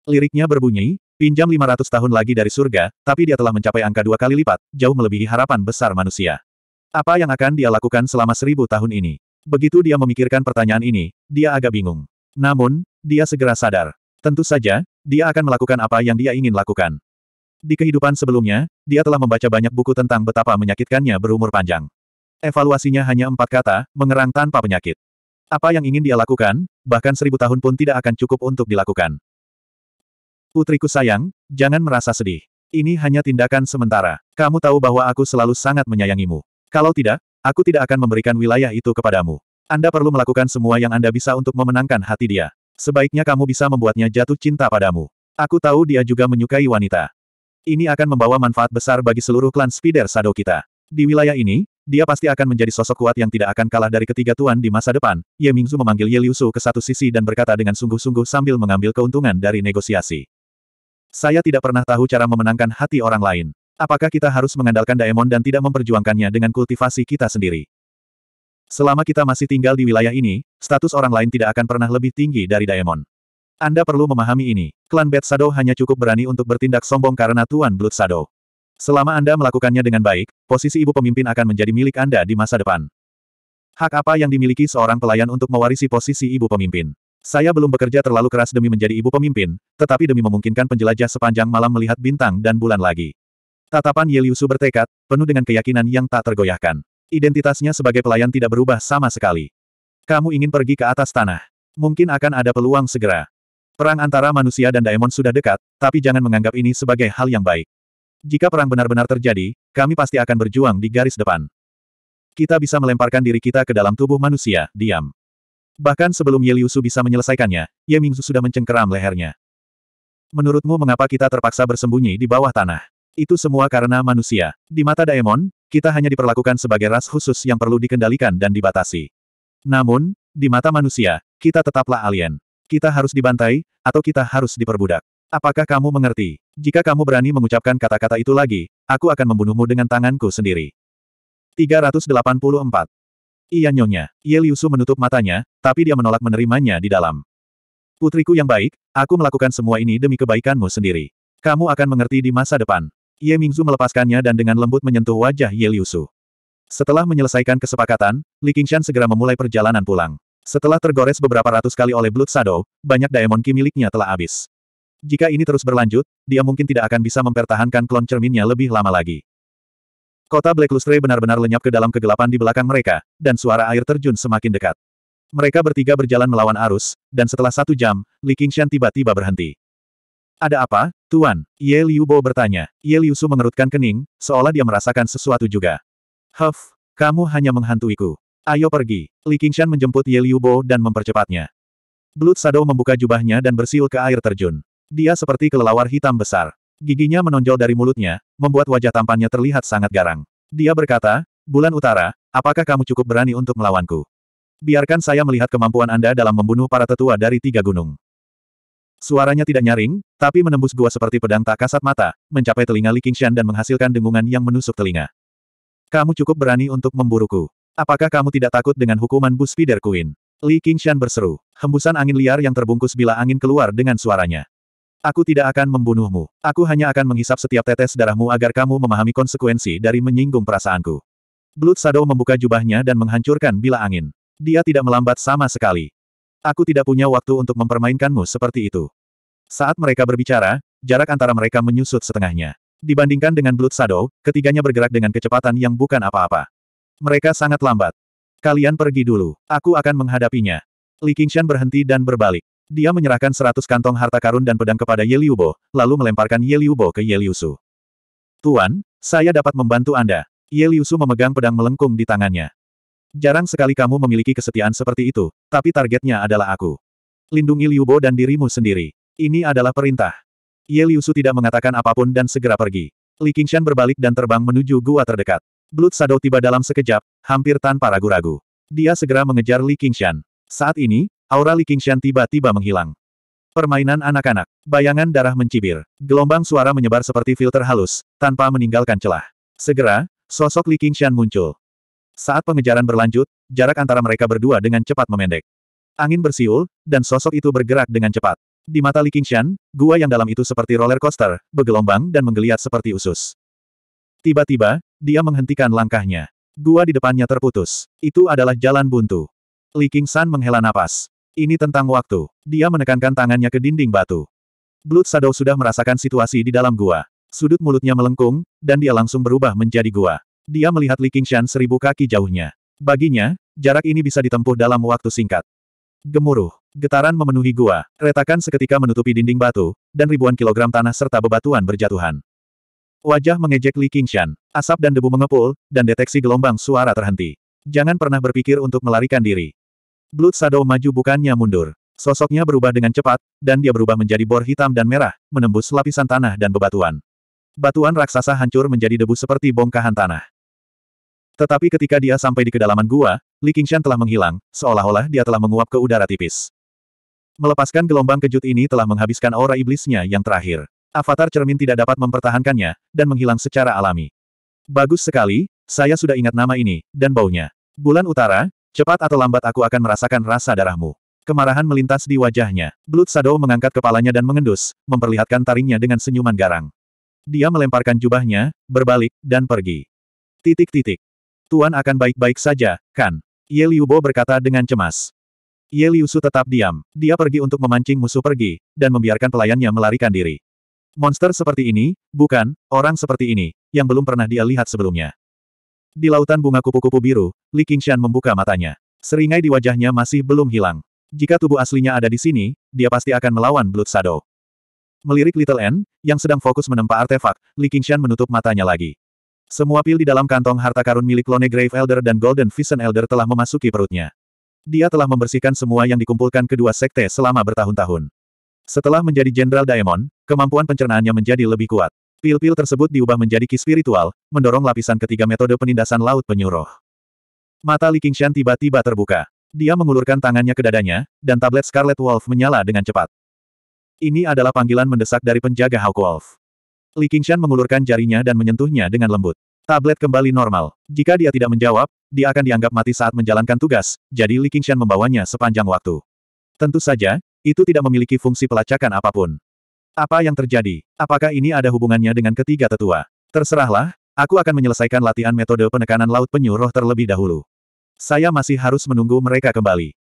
Liriknya berbunyi, pinjam 500 tahun lagi dari surga, tapi dia telah mencapai angka dua kali lipat, jauh melebihi harapan besar manusia. Apa yang akan dia lakukan selama seribu tahun ini? Begitu dia memikirkan pertanyaan ini, dia agak bingung. Namun, dia segera sadar. Tentu saja, dia akan melakukan apa yang dia ingin lakukan. Di kehidupan sebelumnya, dia telah membaca banyak buku tentang betapa menyakitkannya berumur panjang. Evaluasinya hanya empat kata, mengerang tanpa penyakit. Apa yang ingin dia lakukan, bahkan seribu tahun pun tidak akan cukup untuk dilakukan. Putriku sayang, jangan merasa sedih. Ini hanya tindakan sementara. Kamu tahu bahwa aku selalu sangat menyayangimu. Kalau tidak, aku tidak akan memberikan wilayah itu kepadamu. Anda perlu melakukan semua yang Anda bisa untuk memenangkan hati dia. Sebaiknya kamu bisa membuatnya jatuh cinta padamu. Aku tahu dia juga menyukai wanita. Ini akan membawa manfaat besar bagi seluruh klan Spider Shadow kita. Di wilayah ini, dia pasti akan menjadi sosok kuat yang tidak akan kalah dari ketiga tuan di masa depan. Ye Mingzu memanggil Ye Liu Su ke satu sisi dan berkata dengan sungguh-sungguh sambil mengambil keuntungan dari negosiasi. Saya tidak pernah tahu cara memenangkan hati orang lain. Apakah kita harus mengandalkan Daemon dan tidak memperjuangkannya dengan kultivasi kita sendiri? Selama kita masih tinggal di wilayah ini, status orang lain tidak akan pernah lebih tinggi dari Daemon. Anda perlu memahami ini. Klan Bad Shadow hanya cukup berani untuk bertindak sombong karena Tuan Blood Shadow. Selama Anda melakukannya dengan baik, posisi ibu pemimpin akan menjadi milik Anda di masa depan. Hak apa yang dimiliki seorang pelayan untuk mewarisi posisi ibu pemimpin? Saya belum bekerja terlalu keras demi menjadi ibu pemimpin, tetapi demi memungkinkan penjelajah sepanjang malam melihat bintang dan bulan lagi. Tatapan Yeliusu bertekad, penuh dengan keyakinan yang tak tergoyahkan. Identitasnya sebagai pelayan tidak berubah sama sekali. Kamu ingin pergi ke atas tanah. Mungkin akan ada peluang segera. Perang antara manusia dan daemon sudah dekat, tapi jangan menganggap ini sebagai hal yang baik. Jika perang benar-benar terjadi, kami pasti akan berjuang di garis depan. Kita bisa melemparkan diri kita ke dalam tubuh manusia, diam. Bahkan sebelum Yeliusu bisa menyelesaikannya, Ye Mingzu sudah mencengkeram lehernya. Menurutmu mengapa kita terpaksa bersembunyi di bawah tanah? Itu semua karena manusia. Di mata Daemon, kita hanya diperlakukan sebagai ras khusus yang perlu dikendalikan dan dibatasi. Namun, di mata manusia, kita tetaplah alien. Kita harus dibantai, atau kita harus diperbudak. Apakah kamu mengerti? Jika kamu berani mengucapkan kata-kata itu lagi, aku akan membunuhmu dengan tanganku sendiri. 384. Iya nyonya. Ye Liusu menutup matanya, tapi dia menolak menerimanya di dalam. Putriku yang baik, aku melakukan semua ini demi kebaikanmu sendiri. Kamu akan mengerti di masa depan. Ye Mingzu melepaskannya dan dengan lembut menyentuh wajah Ye Liusu. Setelah menyelesaikan kesepakatan, Li Qingshan segera memulai perjalanan pulang. Setelah tergores beberapa ratus kali oleh Blood Shadow, banyak daemon ki miliknya telah habis. Jika ini terus berlanjut, dia mungkin tidak akan bisa mempertahankan klon cerminnya lebih lama lagi. Kota Black Lustre benar-benar lenyap ke dalam kegelapan di belakang mereka, dan suara air terjun semakin dekat. Mereka bertiga berjalan melawan arus, dan setelah satu jam, Li Qingshan tiba-tiba berhenti. Ada apa, Tuan? Ye Liubo bertanya. Ye Liusu mengerutkan kening, seolah dia merasakan sesuatu juga. Huff, kamu hanya menghantuiku. Ayo pergi. Li Qingshan menjemput Ye Liubo dan mempercepatnya. Blood Shadow membuka jubahnya dan bersiul ke air terjun. Dia seperti kelelawar hitam besar. Giginya menonjol dari mulutnya, membuat wajah tampannya terlihat sangat garang. Dia berkata, Bulan Utara, apakah kamu cukup berani untuk melawanku? Biarkan saya melihat kemampuan Anda dalam membunuh para tetua dari tiga gunung. Suaranya tidak nyaring, tapi menembus gua seperti pedang tak kasat mata, mencapai telinga Li Qingshan dan menghasilkan dengungan yang menusuk telinga. Kamu cukup berani untuk memburuku. Apakah kamu tidak takut dengan hukuman Bus Spider Queen? Li Qingshan berseru. Hembusan angin liar yang terbungkus bila angin keluar dengan suaranya. Aku tidak akan membunuhmu. Aku hanya akan menghisap setiap tetes darahmu agar kamu memahami konsekuensi dari menyinggung perasaanku. Blood Shadow membuka jubahnya dan menghancurkan bila angin. Dia tidak melambat sama sekali. Aku tidak punya waktu untuk mempermainkanmu seperti itu. Saat mereka berbicara, jarak antara mereka menyusut setengahnya. Dibandingkan dengan Blood Shadow, ketiganya bergerak dengan kecepatan yang bukan apa-apa. Mereka sangat lambat. Kalian pergi dulu. Aku akan menghadapinya. Li Qingshan berhenti dan berbalik. Dia menyerahkan seratus kantong harta karun dan pedang kepada Ye Liubo, lalu melemparkan Ye Liubo ke Ye Liusu. Tuan, saya dapat membantu Anda. Ye Liusu memegang pedang melengkung di tangannya. Jarang sekali kamu memiliki kesetiaan seperti itu, tapi targetnya adalah aku. Lindungi Liu Bo dan dirimu sendiri. Ini adalah perintah. Ye Liusu tidak mengatakan apapun dan segera pergi. Li Qingshan berbalik dan terbang menuju gua terdekat. Blood Shadow tiba dalam sekejap, hampir tanpa ragu-ragu. Dia segera mengejar Li Qingshan. Saat ini, aura Li Qingshan tiba-tiba menghilang. Permainan anak-anak. Bayangan darah mencibir. Gelombang suara menyebar seperti filter halus, tanpa meninggalkan celah. Segera, sosok Li Qingshan muncul. Saat pengejaran berlanjut, jarak antara mereka berdua dengan cepat memendek. Angin bersiul, dan sosok itu bergerak dengan cepat. Di mata Li Qingshan, gua yang dalam itu seperti roller coaster, bergelombang dan menggeliat seperti usus. Tiba-tiba, dia menghentikan langkahnya. Gua di depannya terputus. Itu adalah jalan buntu. Li Qingshan menghela napas. Ini tentang waktu. Dia menekankan tangannya ke dinding batu. Blood Shadow sudah merasakan situasi di dalam gua. Sudut mulutnya melengkung, dan dia langsung berubah menjadi gua. Dia melihat Li Qingshan seribu kaki jauhnya. Baginya, jarak ini bisa ditempuh dalam waktu singkat. Gemuruh, getaran memenuhi gua, retakan seketika menutupi dinding batu, dan ribuan kilogram tanah serta bebatuan berjatuhan. Wajah mengejek Li Qingshan, asap dan debu mengepul, dan deteksi gelombang suara terhenti. Jangan pernah berpikir untuk melarikan diri. Blood Shadow maju bukannya mundur. Sosoknya berubah dengan cepat, dan dia berubah menjadi bor hitam dan merah, menembus lapisan tanah dan bebatuan. Batuan raksasa hancur menjadi debu seperti bongkahan tanah. Tetapi ketika dia sampai di kedalaman gua, Li Qingshan telah menghilang, seolah-olah dia telah menguap ke udara tipis. Melepaskan gelombang kejut ini telah menghabiskan aura iblisnya yang terakhir. Avatar cermin tidak dapat mempertahankannya, dan menghilang secara alami. Bagus sekali, saya sudah ingat nama ini, dan baunya. Bulan utara, cepat atau lambat aku akan merasakan rasa darahmu. Kemarahan melintas di wajahnya. Blood Shadow mengangkat kepalanya dan mengendus, memperlihatkan taringnya dengan senyuman garang. Dia melemparkan jubahnya, berbalik, dan pergi. Titik-titik. Tuan akan baik-baik saja, kan? Ye Liubo berkata dengan cemas. Ye Liusu tetap diam. Dia pergi untuk memancing musuh pergi, dan membiarkan pelayannya melarikan diri. Monster seperti ini, bukan, orang seperti ini, yang belum pernah dia lihat sebelumnya. Di lautan bunga kupu-kupu biru, Li Qingshan membuka matanya. Seringai di wajahnya masih belum hilang. Jika tubuh aslinya ada di sini, dia pasti akan melawan Blood Shadow. Melirik Little N, yang sedang fokus menempa artefak, Li Qingshan menutup matanya lagi. Semua pil di dalam kantong harta karun milik Lone Grave Elder dan Golden Vision Elder telah memasuki perutnya. Dia telah membersihkan semua yang dikumpulkan kedua sekte selama bertahun-tahun. Setelah menjadi Jenderal Daemon, kemampuan pencernaannya menjadi lebih kuat. Pil-pil tersebut diubah menjadi ki spiritual, mendorong lapisan ketiga metode penindasan laut penyuruh. Mata Li Qingshan tiba-tiba terbuka. Dia mengulurkan tangannya ke dadanya, dan tablet Scarlet Wolf menyala dengan cepat. Ini adalah panggilan mendesak dari penjaga Hawk Wolf. Li Qingshan mengulurkan jarinya dan menyentuhnya dengan lembut. Tablet kembali normal. Jika dia tidak menjawab, dia akan dianggap mati saat menjalankan tugas, jadi Li Qingshan membawanya sepanjang waktu. Tentu saja, itu tidak memiliki fungsi pelacakan apapun. Apa yang terjadi? Apakah ini ada hubungannya dengan ketiga tetua? Terserahlah, aku akan menyelesaikan latihan metode penekanan laut penyuruh terlebih dahulu. Saya masih harus menunggu mereka kembali.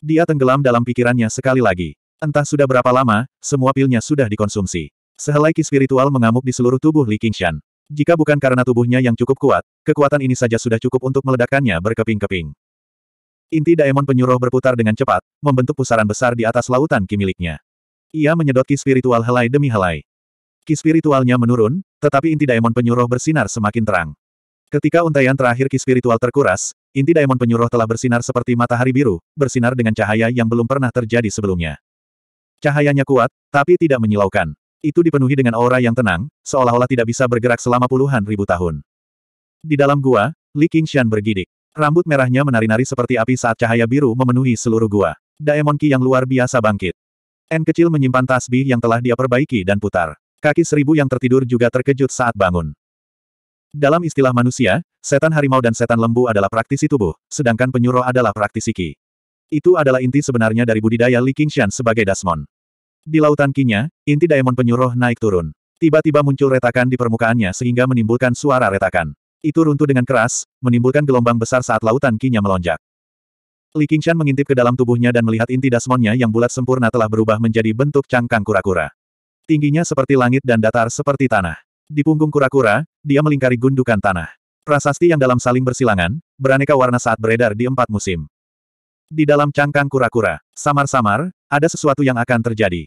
Dia tenggelam dalam pikirannya sekali lagi. Entah sudah berapa lama, semua pilnya sudah dikonsumsi. Sehelai ki spiritual mengamuk di seluruh tubuh Li Qingshan. Jika bukan karena tubuhnya yang cukup kuat, kekuatan ini saja sudah cukup untuk meledakkannya berkeping-keping. Inti Daemon penyuruh berputar dengan cepat, membentuk pusaran besar di atas lautan ki miliknya. Ia menyedot ki spiritual helai demi helai. Ki spiritualnya menurun, tetapi inti Daemon penyuruh bersinar semakin terang. Ketika untaian terakhir ki spiritual terkuras, inti Daemon penyuruh telah bersinar seperti matahari biru, bersinar dengan cahaya yang belum pernah terjadi sebelumnya. Cahayanya kuat, tapi tidak menyilaukan. Itu dipenuhi dengan aura yang tenang, seolah-olah tidak bisa bergerak selama puluhan ribu tahun. Di dalam gua, Li Qingshan bergidik. Rambut merahnya menari-nari seperti api saat cahaya biru memenuhi seluruh gua. Daemon Ki yang luar biasa bangkit. N kecil menyimpan tasbih yang telah dia perbaiki dan putar. Kaki seribu yang tertidur juga terkejut saat bangun. Dalam istilah manusia, setan harimau dan setan lembu adalah praktisi tubuh, sedangkan penyuruh adalah praktisi ki. Itu adalah inti sebenarnya dari budidaya Li Qingshan sebagai dasmon. Di lautan kinya, inti diamond penyuruh naik turun. Tiba-tiba muncul retakan di permukaannya sehingga menimbulkan suara retakan. Itu runtuh dengan keras, menimbulkan gelombang besar saat lautan kinya melonjak. Li Qingshan mengintip ke dalam tubuhnya dan melihat inti dasmonnya yang bulat sempurna telah berubah menjadi bentuk cangkang kura-kura. Tingginya seperti langit dan datar seperti tanah. Di punggung kura-kura, dia melingkari gundukan tanah. Prasasti yang dalam saling bersilangan, beraneka warna saat beredar di empat musim. Di dalam cangkang kura-kura, samar-samar, ada sesuatu yang akan terjadi.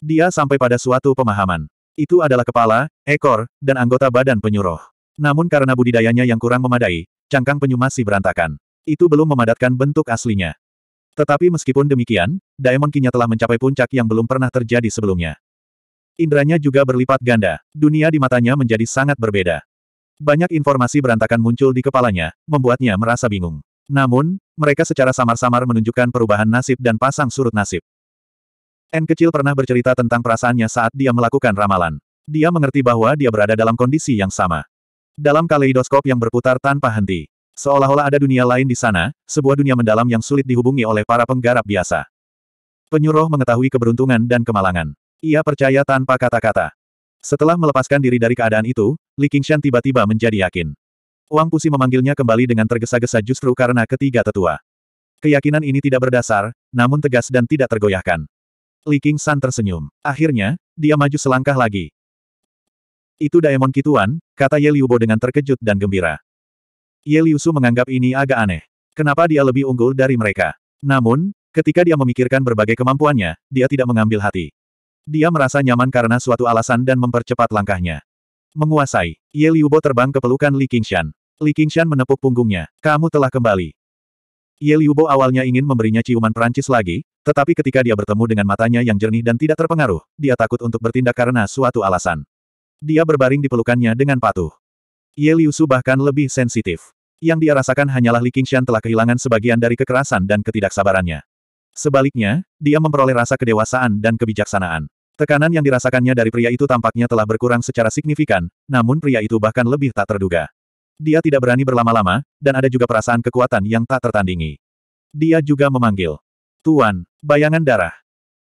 Dia sampai pada suatu pemahaman. Itu adalah kepala, ekor, dan anggota badan penyuruh. Namun karena budidayanya yang kurang memadai, cangkang penyu masih berantakan. Itu belum memadatkan bentuk aslinya. Tetapi meskipun demikian, Diamond Kinya telah mencapai puncak yang belum pernah terjadi sebelumnya. Indranya juga berlipat ganda. Dunia di matanya menjadi sangat berbeda. Banyak informasi berantakan muncul di kepalanya, membuatnya merasa bingung. Namun, mereka secara samar-samar menunjukkan perubahan nasib dan pasang surut nasib. N kecil pernah bercerita tentang perasaannya saat dia melakukan ramalan. Dia mengerti bahwa dia berada dalam kondisi yang sama. Dalam kaleidoskop yang berputar tanpa henti. Seolah-olah ada dunia lain di sana, sebuah dunia mendalam yang sulit dihubungi oleh para penggarap biasa. Penyuruh mengetahui keberuntungan dan kemalangan. Ia percaya tanpa kata-kata. Setelah melepaskan diri dari keadaan itu, Li Qingshan tiba-tiba menjadi yakin. Wang Pusi memanggilnya kembali dengan tergesa-gesa justru karena ketiga tetua. Keyakinan ini tidak berdasar, namun tegas dan tidak tergoyahkan. Li King San tersenyum. Akhirnya, dia maju selangkah lagi. Itu Daemon Kituan, kata Ye Liubo dengan terkejut dan gembira. Ye Liusu menganggap ini agak aneh. Kenapa dia lebih unggul dari mereka? Namun, ketika dia memikirkan berbagai kemampuannya, dia tidak mengambil hati. Dia merasa nyaman karena suatu alasan dan mempercepat langkahnya. Menguasai. Ye Liubo terbang ke pelukan Li Qingshan. Li Qingshan menepuk punggungnya. Kamu telah kembali. Ye Liubo awalnya ingin memberinya ciuman Perancis lagi, tetapi ketika dia bertemu dengan matanya yang jernih dan tidak terpengaruh, dia takut untuk bertindak karena suatu alasan. Dia berbaring di pelukannya dengan patuh. Ye Liusu bahkan lebih sensitif. Yang dia rasakan hanyalah Li Qingshan telah kehilangan sebagian dari kekerasan dan ketidaksabarannya. Sebaliknya, dia memperoleh rasa kedewasaan dan kebijaksanaan. Tekanan yang dirasakannya dari pria itu tampaknya telah berkurang secara signifikan, namun pria itu bahkan lebih tak terduga. Dia tidak berani berlama-lama, dan ada juga perasaan kekuatan yang tak tertandingi. Dia juga memanggil. Tuan, bayangan darah.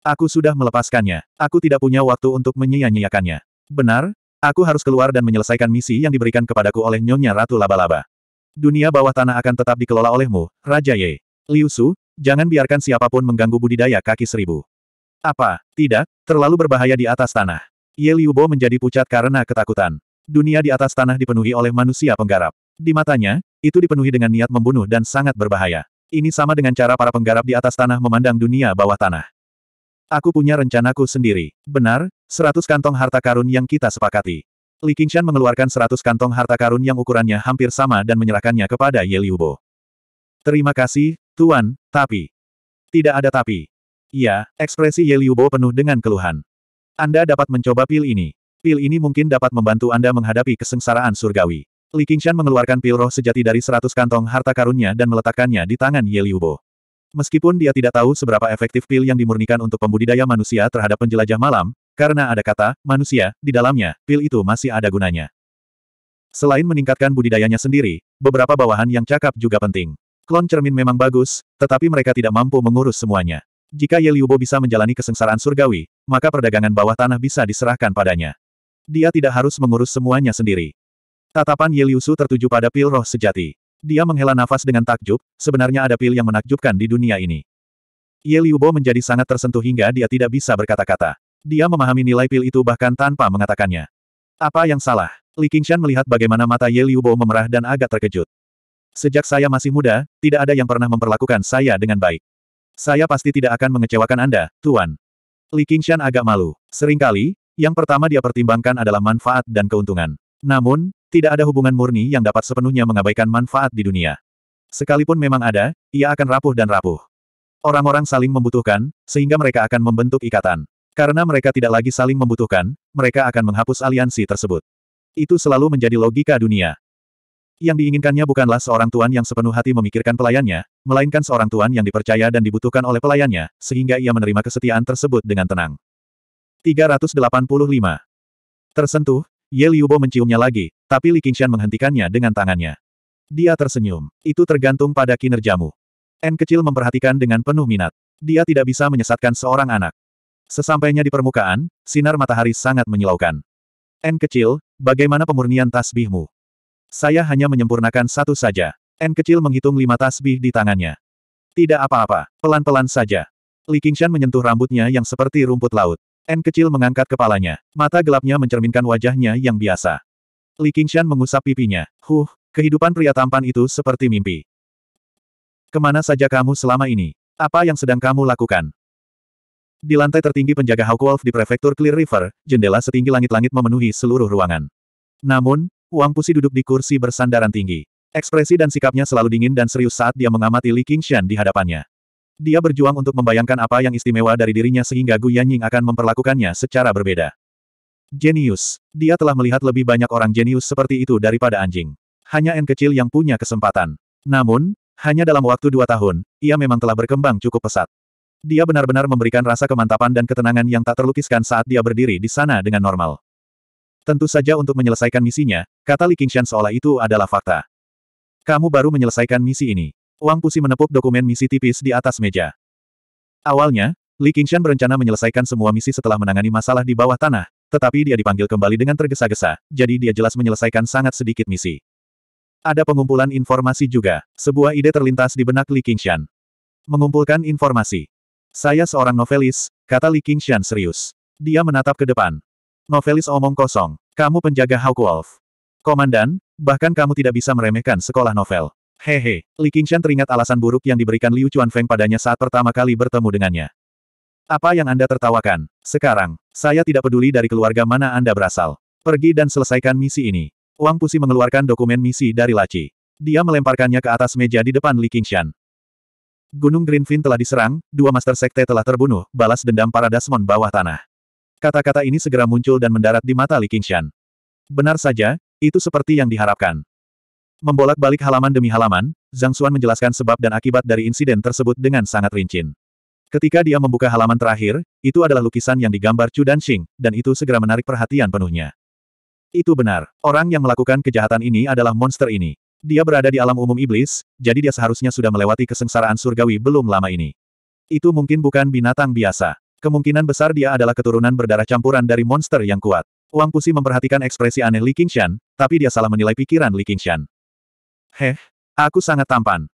Aku sudah melepaskannya. Aku tidak punya waktu untuk menyia-nyiakannya. Benar, aku harus keluar dan menyelesaikan misi yang diberikan kepadaku oleh Nyonya Ratu Laba-Laba. Dunia bawah tanah akan tetap dikelola olehmu, Raja Ye. Liu Su, jangan biarkan siapapun mengganggu budidaya kaki seribu. Apa? Tidak, terlalu berbahaya di atas tanah. Ye Liubo menjadi pucat karena ketakutan. Dunia di atas tanah dipenuhi oleh manusia penggarap. Di matanya, itu dipenuhi dengan niat membunuh dan sangat berbahaya. Ini sama dengan cara para penggarap di atas tanah memandang dunia bawah tanah. Aku punya rencanaku sendiri. Benar, seratus kantong harta karun yang kita sepakati. Li Qingshan mengeluarkan seratus kantong harta karun yang ukurannya hampir sama dan menyerahkannya kepada Ye Liubo. Terima kasih, Tuan, tapi... Tidak ada tapi. Iya, ekspresi Ye Liubo penuh dengan keluhan. Anda dapat mencoba pil ini. Pil ini mungkin dapat membantu Anda menghadapi kesengsaraan surgawi. Li Qingshan mengeluarkan pil roh sejati dari seratus kantong harta karunnya dan meletakkannya di tangan Ye Liubo. Meskipun dia tidak tahu seberapa efektif pil yang dimurnikan untuk pembudidaya manusia terhadap penjelajah malam, karena ada kata, manusia, di dalamnya, pil itu masih ada gunanya. Selain meningkatkan budidayanya sendiri, beberapa bawahan yang cakap juga penting. Klon cermin memang bagus, tetapi mereka tidak mampu mengurus semuanya. Jika Ye Liubo bisa menjalani kesengsaraan surgawi, maka perdagangan bawah tanah bisa diserahkan padanya. Dia tidak harus mengurus semuanya sendiri. Tatapan Ye Liusu tertuju pada pil roh sejati. Dia menghela nafas dengan takjub, sebenarnya ada pil yang menakjubkan di dunia ini. Ye Liubo menjadi sangat tersentuh hingga dia tidak bisa berkata-kata. Dia memahami nilai pil itu bahkan tanpa mengatakannya. Apa yang salah? Li Qingshan melihat bagaimana mata Ye Liubo memerah dan agak terkejut. Sejak saya masih muda, tidak ada yang pernah memperlakukan saya dengan baik. Saya pasti tidak akan mengecewakan Anda, Tuan. Li Qingshan agak malu. Seringkali, yang pertama dia pertimbangkan adalah manfaat dan keuntungan. Namun, tidak ada hubungan murni yang dapat sepenuhnya mengabaikan manfaat di dunia. Sekalipun memang ada, ia akan rapuh dan rapuh. Orang-orang saling membutuhkan, sehingga mereka akan membentuk ikatan. Karena mereka tidak lagi saling membutuhkan, mereka akan menghapus aliansi tersebut. Itu selalu menjadi logika dunia. Yang diinginkannya bukanlah seorang tuan yang sepenuh hati memikirkan pelayannya, melainkan seorang tuan yang dipercaya dan dibutuhkan oleh pelayannya, sehingga ia menerima kesetiaan tersebut dengan tenang. 385. Tersentuh, Ye Liubo menciumnya lagi, tapi Li Qingshan menghentikannya dengan tangannya. Dia tersenyum. Itu tergantung pada kinerjamu. N kecil memperhatikan dengan penuh minat. Dia tidak bisa menyesatkan seorang anak. Sesampainya di permukaan, sinar matahari sangat menyilaukan. N kecil, bagaimana pemurnian tasbihmu? Saya hanya menyempurnakan satu saja. N kecil menghitung lima tasbih di tangannya. Tidak apa-apa, pelan-pelan saja. Li Qingshan menyentuh rambutnya yang seperti rumput laut. N kecil mengangkat kepalanya. Mata gelapnya mencerminkan wajahnya yang biasa. Li Qingshan mengusap pipinya. Huh, kehidupan pria tampan itu seperti mimpi. Kemana saja kamu selama ini? Apa yang sedang kamu lakukan? Di lantai tertinggi penjaga Hawkwolf di prefektur Clear River, jendela setinggi langit-langit memenuhi seluruh ruangan. Namun, Wang Pusi duduk di kursi bersandaran tinggi. Ekspresi dan sikapnya selalu dingin dan serius saat dia mengamati Li Qingshan di hadapannya. Dia berjuang untuk membayangkan apa yang istimewa dari dirinya sehingga Gu Yanying akan memperlakukannya secara berbeda. Genius. Dia telah melihat lebih banyak orang jenius seperti itu daripada anjing. Hanya N kecil yang punya kesempatan. Namun, hanya dalam waktu dua tahun, ia memang telah berkembang cukup pesat. Dia benar-benar memberikan rasa kemantapan dan ketenangan yang tak terlukiskan saat dia berdiri di sana dengan normal. Tentu saja untuk menyelesaikan misinya, kata Li Qingshan seolah itu adalah fakta. Kamu baru menyelesaikan misi ini. Wang Pusi menepuk dokumen misi tipis di atas meja. Awalnya, Li Qingshan berencana menyelesaikan semua misi setelah menangani masalah di bawah tanah, tetapi dia dipanggil kembali dengan tergesa-gesa, jadi dia jelas menyelesaikan sangat sedikit misi. Ada pengumpulan informasi juga, sebuah ide terlintas di benak Li Qingshan. Mengumpulkan informasi. Saya seorang novelis, kata Li Qingshan serius. Dia menatap ke depan. Novelis omong kosong. Kamu penjaga Hawk Wolf. Komandan, bahkan kamu tidak bisa meremehkan sekolah novel. Hehe, Li Qingshan teringat alasan buruk yang diberikan Liu Chuanfeng padanya saat pertama kali bertemu dengannya. Apa yang Anda tertawakan? Sekarang, saya tidak peduli dari keluarga mana Anda berasal. Pergi dan selesaikan misi ini. Wang Pusi mengeluarkan dokumen misi dari laci. Dia melemparkannya ke atas meja di depan Li Qingshan. Gunung Greenfin telah diserang, dua Master Sekte telah terbunuh, balas dendam para Dasmon bawah tanah. Kata-kata ini segera muncul dan mendarat di mata Li Qingshan. Benar saja, itu seperti yang diharapkan. Membolak-balik halaman demi halaman, Zhang Xuan menjelaskan sebab dan akibat dari insiden tersebut dengan sangat rinci. Ketika dia membuka halaman terakhir, itu adalah lukisan yang digambar Chu Danxing, dan itu segera menarik perhatian penuhnya. Itu benar, orang yang melakukan kejahatan ini adalah monster ini. Dia berada di alam umum iblis, jadi dia seharusnya sudah melewati kesengsaraan surgawi belum lama ini. Itu mungkin bukan binatang biasa. Kemungkinan besar dia adalah keturunan berdarah campuran dari monster yang kuat. Wang Pusi memperhatikan ekspresi aneh Li Qingshan, tapi dia salah menilai pikiran Li Qingshan. Heh, aku sangat tampan.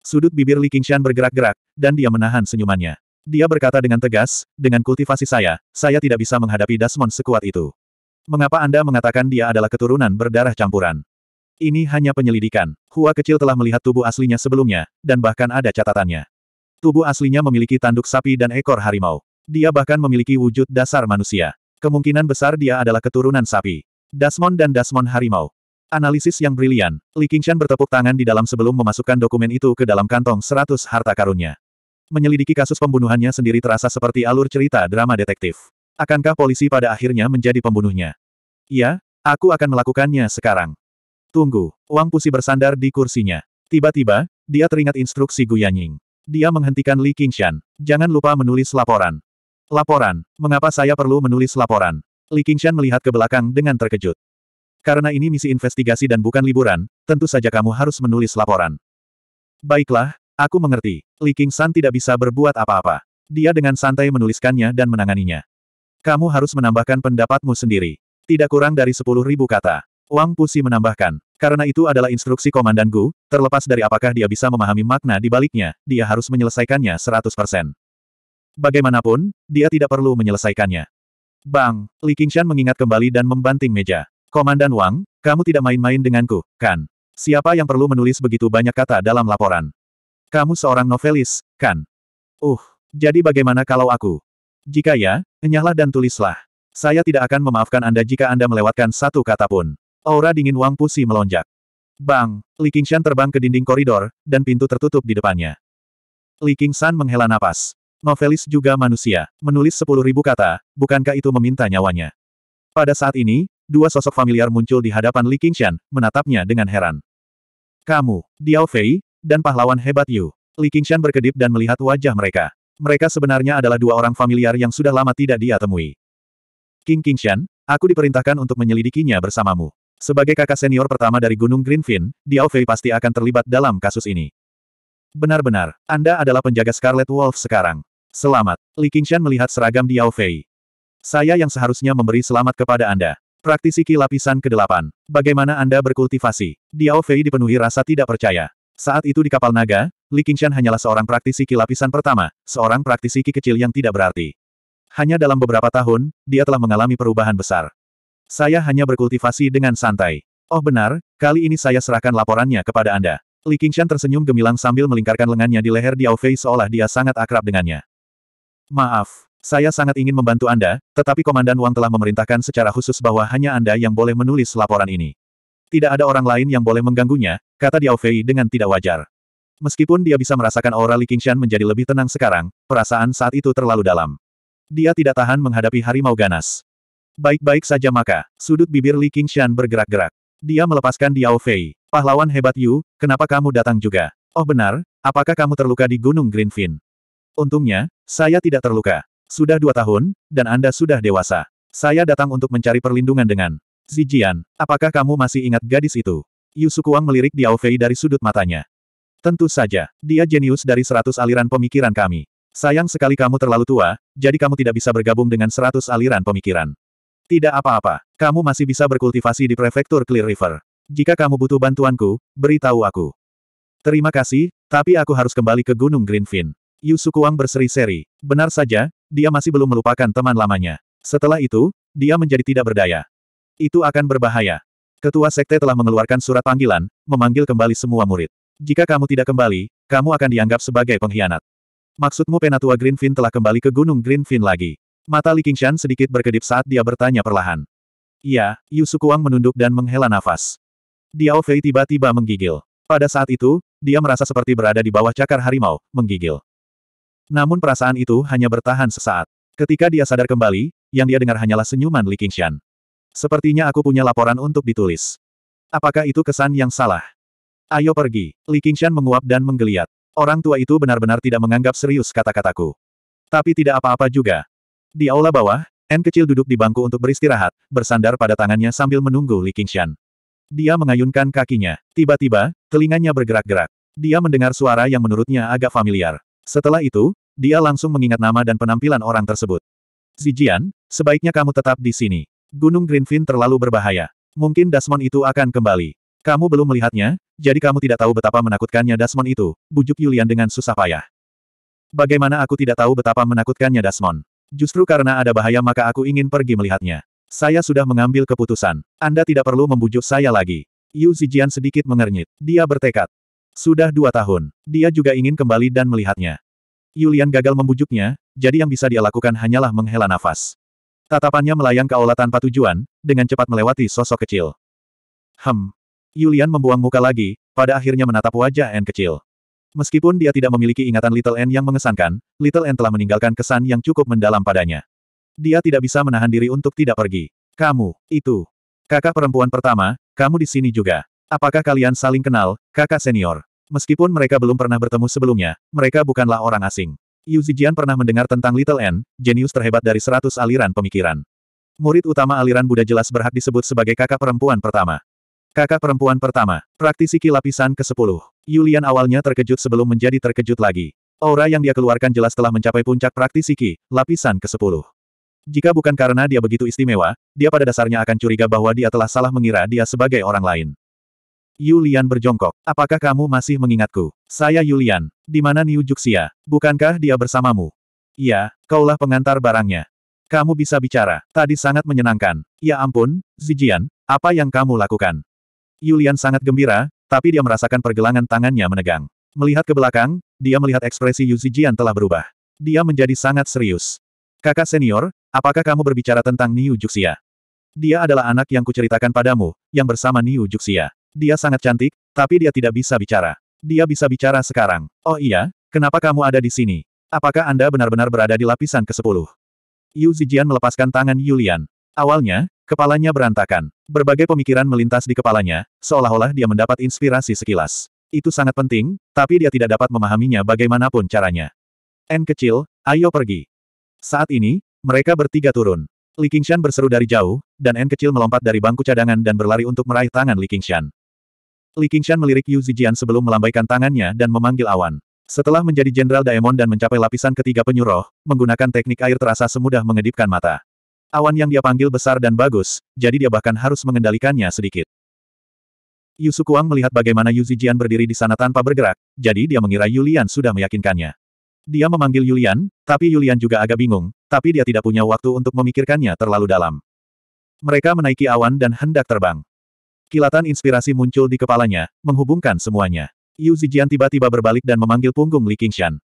Sudut bibir Li Qingshan bergerak-gerak, dan dia menahan senyumannya. Dia berkata dengan tegas, dengan kultivasi saya, saya tidak bisa menghadapi Dasmon sekuat itu. Mengapa Anda mengatakan dia adalah keturunan berdarah campuran? Ini hanya penyelidikan. Hua kecil telah melihat tubuh aslinya sebelumnya, dan bahkan ada catatannya. Tubuh aslinya memiliki tanduk sapi dan ekor harimau. Dia bahkan memiliki wujud dasar manusia. Kemungkinan besar dia adalah keturunan sapi. Dasmon dan Dasmon Harimau. Analisis yang brilian, Li Qingshan bertepuk tangan di dalam sebelum memasukkan dokumen itu ke dalam kantong 100 harta karunnya. Menyelidiki kasus pembunuhannya sendiri terasa seperti alur cerita drama detektif. Akankah polisi pada akhirnya menjadi pembunuhnya? Ya, aku akan melakukannya sekarang. Tunggu, Wang Pusi bersandar di kursinya. Tiba-tiba, dia teringat instruksi Gu Yanying. Dia menghentikan Li Qingshan. Jangan lupa menulis laporan. Laporan. Mengapa saya perlu menulis laporan? Li Qingshan melihat ke belakang dengan terkejut. Karena ini misi investigasi dan bukan liburan, tentu saja kamu harus menulis laporan. Baiklah, aku mengerti. Li Qingshan tidak bisa berbuat apa-apa. Dia dengan santai menuliskannya dan menanganinya. Kamu harus menambahkan pendapatmu sendiri. Tidak kurang dari sepuluh ribu kata. Wang Pusi menambahkan, karena itu adalah instruksi Komandan Gu, terlepas dari apakah dia bisa memahami makna di baliknya, dia harus menyelesaikannya 100%. Bagaimanapun, dia tidak perlu menyelesaikannya. Bang, Li Qingshan mengingat kembali dan membanting meja. Komandan Wang, kamu tidak main-main denganku, kan? Siapa yang perlu menulis begitu banyak kata dalam laporan? Kamu seorang novelis, kan? Uh, jadi bagaimana kalau aku? Jika ya, enyahlah dan tulislah. Saya tidak akan memaafkan Anda jika Anda melewatkan satu kata pun. Aura dingin Wang Pusi melonjak. Bang, Li Qingshan terbang ke dinding koridor, dan pintu tertutup di depannya. Li Qingshan menghela napas. Novelis juga manusia, menulis sepuluh ribu kata, bukankah itu meminta nyawanya? Pada saat ini, dua sosok familiar muncul di hadapan Li Qingshan, menatapnya dengan heran. Kamu, Diao Fei, dan pahlawan hebat Yu. Li Qingshan berkedip dan melihat wajah mereka. Mereka sebenarnya adalah dua orang familiar yang sudah lama tidak dia temui. King Qingshan, aku diperintahkan untuk menyelidikinya bersamamu. Sebagai kakak senior pertama dari Gunung Greenfin, Diao Fei pasti akan terlibat dalam kasus ini. Benar-benar, Anda adalah penjaga Scarlet Wolf sekarang. Selamat. Li Qingshan melihat seragam Diao Fei. Saya yang seharusnya memberi selamat kepada Anda. Praktisi Ki lapisan ke-8. Bagaimana Anda berkultivasi? Diao Fei dipenuhi rasa tidak percaya. Saat itu di kapal naga, Li Qingshan hanyalah seorang praktisi Ki lapisan pertama, seorang praktisi Ki kecil yang tidak berarti. Hanya dalam beberapa tahun, dia telah mengalami perubahan besar. Saya hanya berkultivasi dengan santai. Oh benar, kali ini saya serahkan laporannya kepada Anda. Li Qingshan tersenyum gemilang sambil melingkarkan lengannya di leher Diao Fei seolah dia sangat akrab dengannya. Maaf, saya sangat ingin membantu Anda, tetapi Komandan Wang telah memerintahkan secara khusus bahwa hanya Anda yang boleh menulis laporan ini. Tidak ada orang lain yang boleh mengganggunya, kata Diao Fei dengan tidak wajar. Meskipun dia bisa merasakan aura Li Qingshan menjadi lebih tenang sekarang, perasaan saat itu terlalu dalam. Dia tidak tahan menghadapi harimau ganas. Baik-baik saja maka, sudut bibir Li Qingshan bergerak-gerak. Dia melepaskan Diao Fei. Pahlawan hebat Yu, kenapa kamu datang juga? Oh benar, apakah kamu terluka di Gunung Greenfin? Untungnya, saya tidak terluka. Sudah dua tahun, dan Anda sudah dewasa. Saya datang untuk mencari perlindungan dengan Zijian, apakah kamu masih ingat gadis itu? Yu Sukuang melirik Diao Fei dari sudut matanya. Tentu saja, dia jenius dari seratus aliran pemikiran kami. Sayang sekali kamu terlalu tua, jadi kamu tidak bisa bergabung dengan seratus aliran pemikiran. Tidak apa-apa. Kamu masih bisa berkultivasi di prefektur Clear River. Jika kamu butuh bantuanku, beritahu aku. Terima kasih, tapi aku harus kembali ke Gunung Greenfin. Yusukuang berseri-seri. Benar saja, dia masih belum melupakan teman lamanya. Setelah itu, dia menjadi tidak berdaya. Itu akan berbahaya. Ketua Sekte telah mengeluarkan surat panggilan, memanggil kembali semua murid. Jika kamu tidak kembali, kamu akan dianggap sebagai pengkhianat. Maksudmu Penatua Greenfin telah kembali ke Gunung Greenfin lagi. Mata Li Qingshan sedikit berkedip saat dia bertanya perlahan. Iya, Yu Sukuang menunduk dan menghela nafas. Diao Fei tiba-tiba menggigil. Pada saat itu, dia merasa seperti berada di bawah cakar harimau, menggigil. Namun perasaan itu hanya bertahan sesaat. Ketika dia sadar kembali, yang dia dengar hanyalah senyuman Li Qingshan. Sepertinya aku punya laporan untuk ditulis. Apakah itu kesan yang salah? Ayo pergi. Li Qingshan menguap dan menggeliat. Orang tua itu benar-benar tidak menganggap serius kata-kataku. Tapi tidak apa-apa juga, di aula bawah, N kecil duduk di bangku untuk beristirahat, bersandar pada tangannya sambil menunggu Li Qingshan. Dia mengayunkan kakinya. Tiba-tiba, telinganya bergerak-gerak. Dia mendengar suara yang menurutnya agak familiar. Setelah itu, dia langsung mengingat nama dan penampilan orang tersebut. Zijian, sebaiknya kamu tetap di sini. Gunung Greenfin terlalu berbahaya. Mungkin Dasmon itu akan kembali. Kamu belum melihatnya, jadi kamu tidak tahu betapa menakutkannya Dasmon itu, bujuk Yulian dengan susah payah. Bagaimana aku tidak tahu betapa menakutkannya Dasmon? Justru karena ada bahaya maka aku ingin pergi melihatnya. Saya sudah mengambil keputusan. Anda tidak perlu membujuk saya lagi. Yu Zijian sedikit mengernyit. Dia bertekad. Sudah dua tahun. Dia juga ingin kembali dan melihatnya. Yulian gagal membujuknya, jadi yang bisa dia lakukan hanyalah menghela nafas. Tatapannya melayang ke aula tanpa tujuan, dengan cepat melewati sosok kecil. Hem. Yulian membuang muka lagi, pada akhirnya menatap wajah N kecil. Meskipun dia tidak memiliki ingatan Little N yang mengesankan, Little N telah meninggalkan kesan yang cukup mendalam padanya. Dia tidak bisa menahan diri untuk tidak pergi. Kamu, itu. Kakak perempuan pertama, kamu di sini juga. Apakah kalian saling kenal, kakak senior? Meskipun mereka belum pernah bertemu sebelumnya, mereka bukanlah orang asing. Yu Zijian pernah mendengar tentang Little N, jenius terhebat dari seratus aliran pemikiran. Murid utama aliran Buddha jelas berhak disebut sebagai kakak perempuan pertama. Kakak perempuan pertama, praktisi ki lapisan ke-10. Yulian awalnya terkejut sebelum menjadi terkejut lagi. Aura yang dia keluarkan jelas telah mencapai puncak praktisi ki, lapisan ke-10. Jika bukan karena dia begitu istimewa, dia pada dasarnya akan curiga bahwa dia telah salah mengira dia sebagai orang lain. Yulian berjongkok. Apakah kamu masih mengingatku? Saya Yulian. Di mana Niu Juxia? Bukankah dia bersamamu? Iya, kaulah pengantar barangnya. Kamu bisa bicara. Tadi sangat menyenangkan. Ya ampun, Zijian, apa yang kamu lakukan? Yulian sangat gembira, tapi dia merasakan pergelangan tangannya menegang. Melihat ke belakang, dia melihat ekspresi Yu Zijian telah berubah. Dia menjadi sangat serius. Kakak senior, apakah kamu berbicara tentang Niu Juxia? Dia adalah anak yang kuceritakan padamu, yang bersama Niu Juxia. Dia sangat cantik, tapi dia tidak bisa bicara. Dia bisa bicara sekarang. Oh iya, kenapa kamu ada di sini? Apakah Anda benar-benar berada di lapisan ke-10? Yu Zijian melepaskan tangan Yulian. Awalnya, Kepalanya berantakan. Berbagai pemikiran melintas di kepalanya, seolah-olah dia mendapat inspirasi sekilas. Itu sangat penting, tapi dia tidak dapat memahaminya bagaimanapun caranya. N kecil, ayo pergi. Saat ini, mereka bertiga turun. Li Qingshan berseru dari jauh, dan N kecil melompat dari bangku cadangan dan berlari untuk meraih tangan Li Qingshan. Li Qingshan melirik Yu Zijian sebelum melambaikan tangannya dan memanggil awan. Setelah menjadi Jenderal Daemon dan mencapai lapisan ketiga penyuruh, menggunakan teknik air terasa semudah mengedipkan mata. Awan yang dia panggil besar dan bagus, jadi dia bahkan harus mengendalikannya sedikit. Yu Sukuang melihat bagaimana Yu Zijian berdiri di sana tanpa bergerak, jadi dia mengira Yulian sudah meyakinkannya. Dia memanggil Yulian, tapi Yulian juga agak bingung, tapi dia tidak punya waktu untuk memikirkannya terlalu dalam. Mereka menaiki awan dan hendak terbang. Kilatan inspirasi muncul di kepalanya, menghubungkan semuanya. Yu Zijian tiba-tiba berbalik dan memanggil punggung Li Qingshan.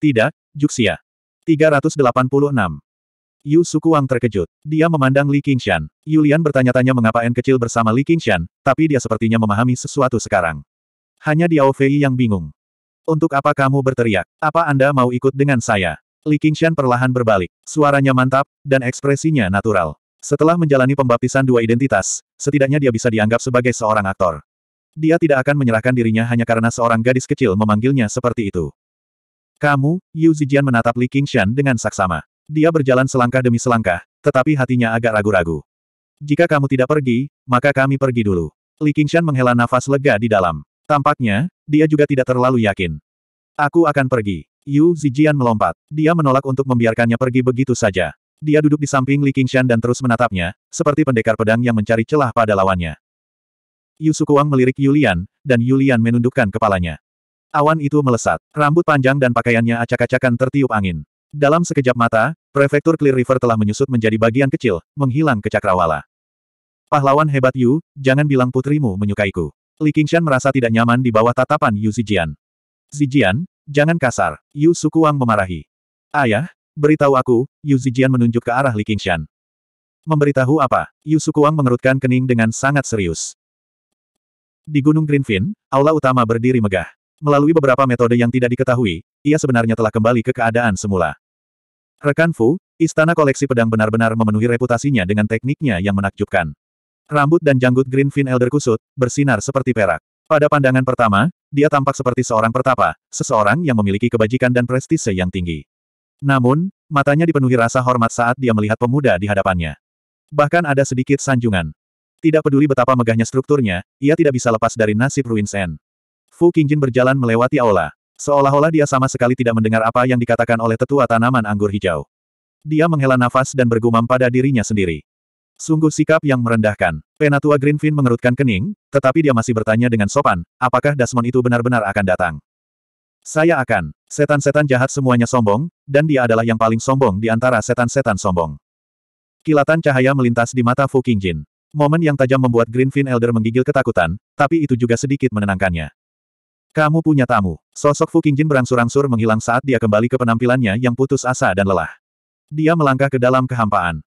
Tidak, Juxia. 386. Yu Sukuang terkejut. Dia memandang Li Qingshan. Yulian bertanya-tanya mengapa N kecil bersama Li Qingshan, tapi dia sepertinya memahami sesuatu sekarang. Hanya dia Fei yang bingung. Untuk apa kamu berteriak? Apa Anda mau ikut dengan saya? Li Qingshan perlahan berbalik. Suaranya mantap, dan ekspresinya natural. Setelah menjalani pembaptisan dua identitas, setidaknya dia bisa dianggap sebagai seorang aktor. Dia tidak akan menyerahkan dirinya hanya karena seorang gadis kecil memanggilnya seperti itu. Kamu, Yu Zijian menatap Li Qingshan dengan saksama. Dia berjalan selangkah demi selangkah, tetapi hatinya agak ragu-ragu. Jika kamu tidak pergi, maka kami pergi dulu. Li Qingshan menghela nafas lega di dalam. Tampaknya, dia juga tidak terlalu yakin. Aku akan pergi. Yu Zijian melompat. Dia menolak untuk membiarkannya pergi begitu saja. Dia duduk di samping Li Qingshan dan terus menatapnya, seperti pendekar pedang yang mencari celah pada lawannya. Yu Sukuang melirik Yulian, dan Yulian menundukkan kepalanya. Awan itu melesat. Rambut panjang dan pakaiannya acak-acakan tertiup angin. Dalam sekejap mata, prefektur Clear River telah menyusut menjadi bagian kecil, menghilang ke cakrawala. Pahlawan hebat Yu, jangan bilang putrimu menyukaiku. Li Qingshan merasa tidak nyaman di bawah tatapan Yu Zijian. Zijian, jangan kasar, Yu Sukuang memarahi. Ayah, beritahu aku, Yu Zijian menunjuk ke arah Li Qingshan. Memberitahu apa? Yu Sukuang mengerutkan kening dengan sangat serius. Di Gunung Greenfin, aula utama berdiri megah. Melalui beberapa metode yang tidak diketahui, ia sebenarnya telah kembali ke keadaan semula. Rekan Fu, istana koleksi pedang benar-benar memenuhi reputasinya dengan tekniknya yang menakjubkan. Rambut dan janggut Greenfin Elder Kusut, bersinar seperti perak. Pada pandangan pertama, dia tampak seperti seorang pertapa, seseorang yang memiliki kebajikan dan prestise yang tinggi. Namun, matanya dipenuhi rasa hormat saat dia melihat pemuda di hadapannya. Bahkan ada sedikit sanjungan. Tidak peduli betapa megahnya strukturnya, ia tidak bisa lepas dari nasib Ruins End. Fu Qingjin berjalan melewati aula. Seolah-olah dia sama sekali tidak mendengar apa yang dikatakan oleh tetua tanaman anggur hijau. Dia menghela nafas dan bergumam pada dirinya sendiri. Sungguh sikap yang merendahkan. Penatua Greenfin mengerutkan kening, tetapi dia masih bertanya dengan sopan, apakah Dasmon itu benar-benar akan datang? Saya akan. Setan-setan jahat semuanya sombong, dan dia adalah yang paling sombong di antara setan-setan sombong. Kilatan cahaya melintas di mata Fu Qingjin. Momen yang tajam membuat Greenfin Elder menggigil ketakutan, tapi itu juga sedikit menenangkannya. Kamu punya tamu. Sosok Fu Qingjin berangsur-angsur menghilang saat dia kembali ke penampilannya yang putus asa dan lelah. Dia melangkah ke dalam kehampaan.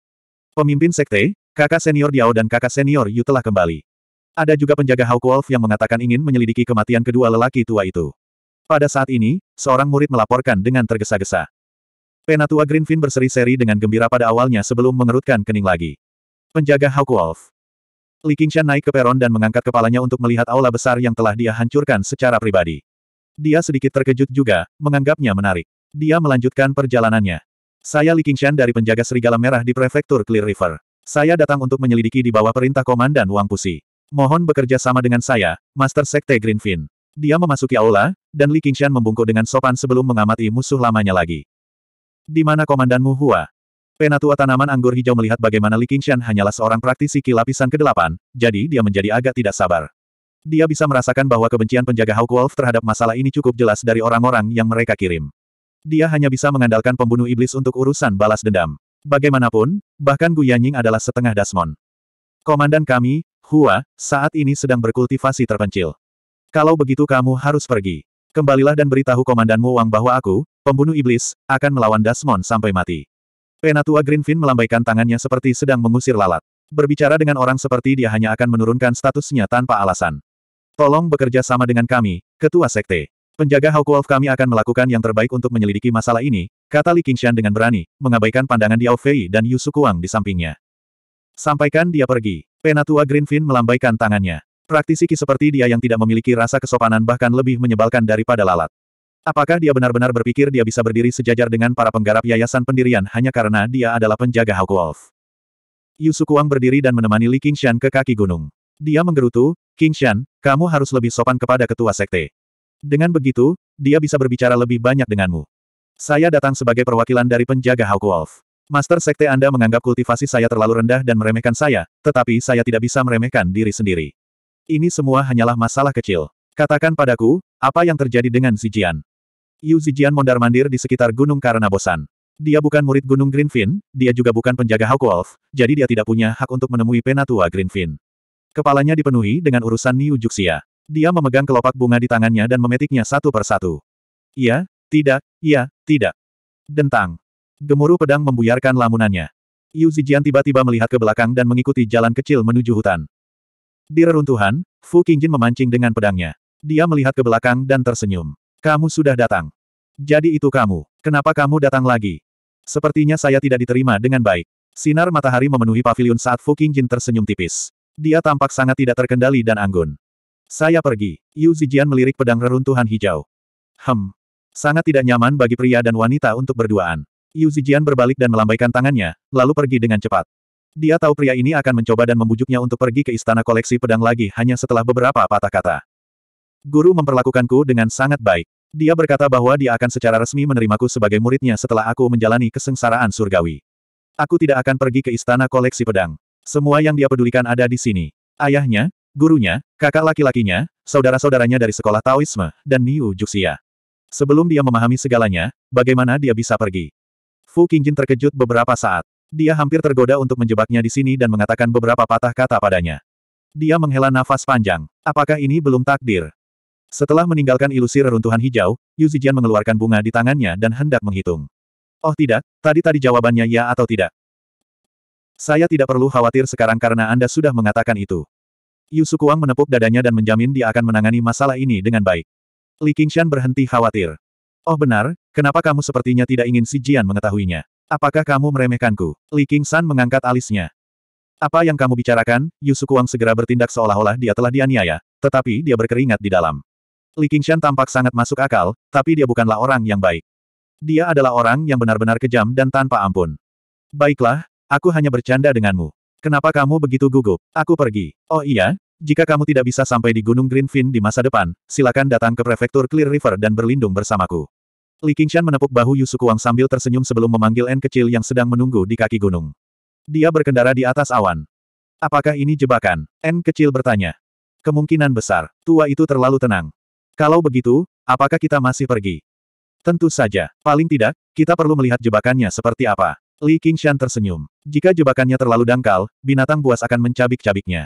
Pemimpin sekte, kakak senior Diao dan kakak senior Yu telah kembali. Ada juga penjaga Hawk Wolf yang mengatakan ingin menyelidiki kematian kedua lelaki tua itu. Pada saat ini, seorang murid melaporkan dengan tergesa-gesa. Penatua Greenfin berseri-seri dengan gembira pada awalnya sebelum mengerutkan kening lagi. Penjaga Hawk Wolf. Li Qingshan naik ke peron dan mengangkat kepalanya untuk melihat aula besar yang telah dia hancurkan secara pribadi. Dia sedikit terkejut juga, menganggapnya menarik. Dia melanjutkan perjalanannya. Saya Li Qingshan dari penjaga serigala merah di prefektur Clear River. Saya datang untuk menyelidiki di bawah perintah Komandan Wang Pusi. Mohon bekerja sama dengan saya, Master Sekte Greenfin. Dia memasuki aula, dan Li Qingshan membungkuk dengan sopan sebelum mengamati musuh lamanya lagi. Di mana Komandanmu Hua? Penatua tanaman anggur hijau melihat bagaimana Li Qingshan hanyalah seorang praktisi ki lapisan ke-8, jadi dia menjadi agak tidak sabar. Dia bisa merasakan bahwa kebencian penjaga Hawk Wolf terhadap masalah ini cukup jelas dari orang-orang yang mereka kirim. Dia hanya bisa mengandalkan pembunuh iblis untuk urusan balas dendam. Bagaimanapun, bahkan Gu Yanying adalah setengah Dasmon. Komandan kami, Hua, saat ini sedang berkultivasi terpencil. Kalau begitu kamu harus pergi. Kembalilah dan beritahu komandanmu Wang bahwa aku, pembunuh iblis, akan melawan Dasmon sampai mati. Penatua Greenfin melambaikan tangannya seperti sedang mengusir lalat. Berbicara dengan orang seperti dia hanya akan menurunkan statusnya tanpa alasan. Tolong bekerja sama dengan kami, Ketua Sekte. Penjaga Hawkwolf kami akan melakukan yang terbaik untuk menyelidiki masalah ini, kata Li Qingshan dengan berani, mengabaikan pandangan Diao Fei dan Yu Sukuang di sampingnya. Sampaikan dia pergi. Penatua Greenfin melambaikan tangannya. Praktisi Ki seperti dia yang tidak memiliki rasa kesopanan bahkan lebih menyebalkan daripada lalat. Apakah dia benar-benar berpikir dia bisa berdiri sejajar dengan para penggarap yayasan pendirian hanya karena dia adalah penjaga Hawk Wolf? Yusu berdiri dan menemani Li Qingshan ke kaki gunung. Dia menggerutu, Qingshan, kamu harus lebih sopan kepada ketua sekte. Dengan begitu, dia bisa berbicara lebih banyak denganmu. Saya datang sebagai perwakilan dari penjaga Hawk Wolf. Master Sekte Anda menganggap kultivasi saya terlalu rendah dan meremehkan saya, tetapi saya tidak bisa meremehkan diri sendiri. Ini semua hanyalah masalah kecil. Katakan padaku, apa yang terjadi dengan Zijian? Yu Zijian mondar-mandir di sekitar gunung karena bosan. Dia bukan murid gunung Greenfin, dia juga bukan penjaga Hawk Wolf, jadi dia tidak punya hak untuk menemui penatua Greenfin. Kepalanya dipenuhi dengan urusan Niu Juxia. Dia memegang kelopak bunga di tangannya dan memetiknya satu persatu. Iya, tidak, iya, tidak. Dentang. Gemuruh pedang membuyarkan lamunannya. Yu Zijian tiba-tiba melihat ke belakang dan mengikuti jalan kecil menuju hutan. Di reruntuhan, Fu Qingjin memancing dengan pedangnya. Dia melihat ke belakang dan tersenyum. Kamu sudah datang. Jadi itu kamu. Kenapa kamu datang lagi? Sepertinya saya tidak diterima dengan baik. Sinar matahari memenuhi pavilion saat Fu Qingjin tersenyum tipis. Dia tampak sangat tidak terkendali dan anggun. Saya pergi. Yu Zijian melirik pedang reruntuhan hijau. Hem. Sangat tidak nyaman bagi pria dan wanita untuk berduaan. Yu Zijian berbalik dan melambaikan tangannya, lalu pergi dengan cepat. Dia tahu pria ini akan mencoba dan membujuknya untuk pergi ke istana koleksi pedang lagi hanya setelah beberapa patah kata. Guru memperlakukanku dengan sangat baik. Dia berkata bahwa dia akan secara resmi menerimaku sebagai muridnya setelah aku menjalani kesengsaraan surgawi. Aku tidak akan pergi ke istana koleksi pedang. Semua yang dia pedulikan ada di sini. Ayahnya, gurunya, kakak laki-lakinya, saudara-saudaranya dari sekolah Taoisme, dan Niu Juxia. Sebelum dia memahami segalanya, bagaimana dia bisa pergi? Fu Qingjin terkejut beberapa saat. Dia hampir tergoda untuk menjebaknya di sini dan mengatakan beberapa patah kata padanya. Dia menghela nafas panjang. Apakah ini belum takdir? Setelah meninggalkan ilusi reruntuhan hijau, Yu Zijian mengeluarkan bunga di tangannya dan hendak menghitung. Oh tidak, tadi-tadi jawabannya ya atau tidak. Saya tidak perlu khawatir sekarang karena Anda sudah mengatakan itu. Yu Sukuang menepuk dadanya dan menjamin dia akan menangani masalah ini dengan baik. Li Qingshan berhenti khawatir. Oh benar, kenapa kamu sepertinya tidak ingin si Jian mengetahuinya? Apakah kamu meremehkanku? Li Qingshan mengangkat alisnya. Apa yang kamu bicarakan, Yu Sukuang segera bertindak seolah-olah dia telah dianiaya, tetapi dia berkeringat di dalam. Li Qingshan tampak sangat masuk akal, tapi dia bukanlah orang yang baik. Dia adalah orang yang benar-benar kejam dan tanpa ampun. Baiklah, aku hanya bercanda denganmu. Kenapa kamu begitu gugup? Aku pergi. Oh iya? Jika kamu tidak bisa sampai di Gunung Greenfin di masa depan, silakan datang ke prefektur Clear River dan berlindung bersamaku. Li Qingshan menepuk bahu Yusu Wang sambil tersenyum sebelum memanggil N kecil yang sedang menunggu di kaki gunung. Dia berkendara di atas awan. Apakah ini jebakan? N kecil bertanya. Kemungkinan besar, tua itu terlalu tenang. Kalau begitu, apakah kita masih pergi? Tentu saja. Paling tidak, kita perlu melihat jebakannya seperti apa. Li Qingshan tersenyum. Jika jebakannya terlalu dangkal, binatang buas akan mencabik-cabiknya.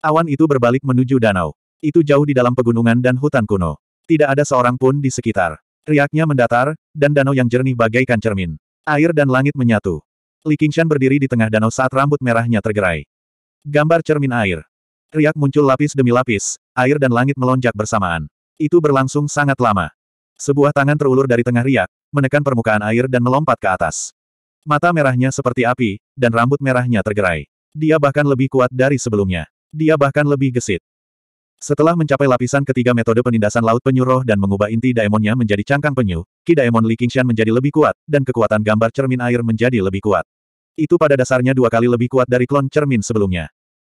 Awan itu berbalik menuju danau. Itu jauh di dalam pegunungan dan hutan kuno. Tidak ada seorang pun di sekitar. Riaknya mendatar, dan danau yang jernih bagaikan cermin. Air dan langit menyatu. Li Qingshan berdiri di tengah danau saat rambut merahnya tergerai. Gambar cermin air. Riak muncul lapis demi lapis, air dan langit melonjak bersamaan. Itu berlangsung sangat lama. Sebuah tangan terulur dari tengah riak, menekan permukaan air dan melompat ke atas. Mata merahnya seperti api, dan rambut merahnya tergerai. Dia bahkan lebih kuat dari sebelumnya. Dia bahkan lebih gesit. Setelah mencapai lapisan ketiga metode penindasan laut penyuruh dan mengubah inti daemonnya menjadi cangkang penyu, Ki Daemon Li Qingshan menjadi lebih kuat, dan kekuatan gambar cermin air menjadi lebih kuat. Itu pada dasarnya dua kali lebih kuat dari klon cermin sebelumnya.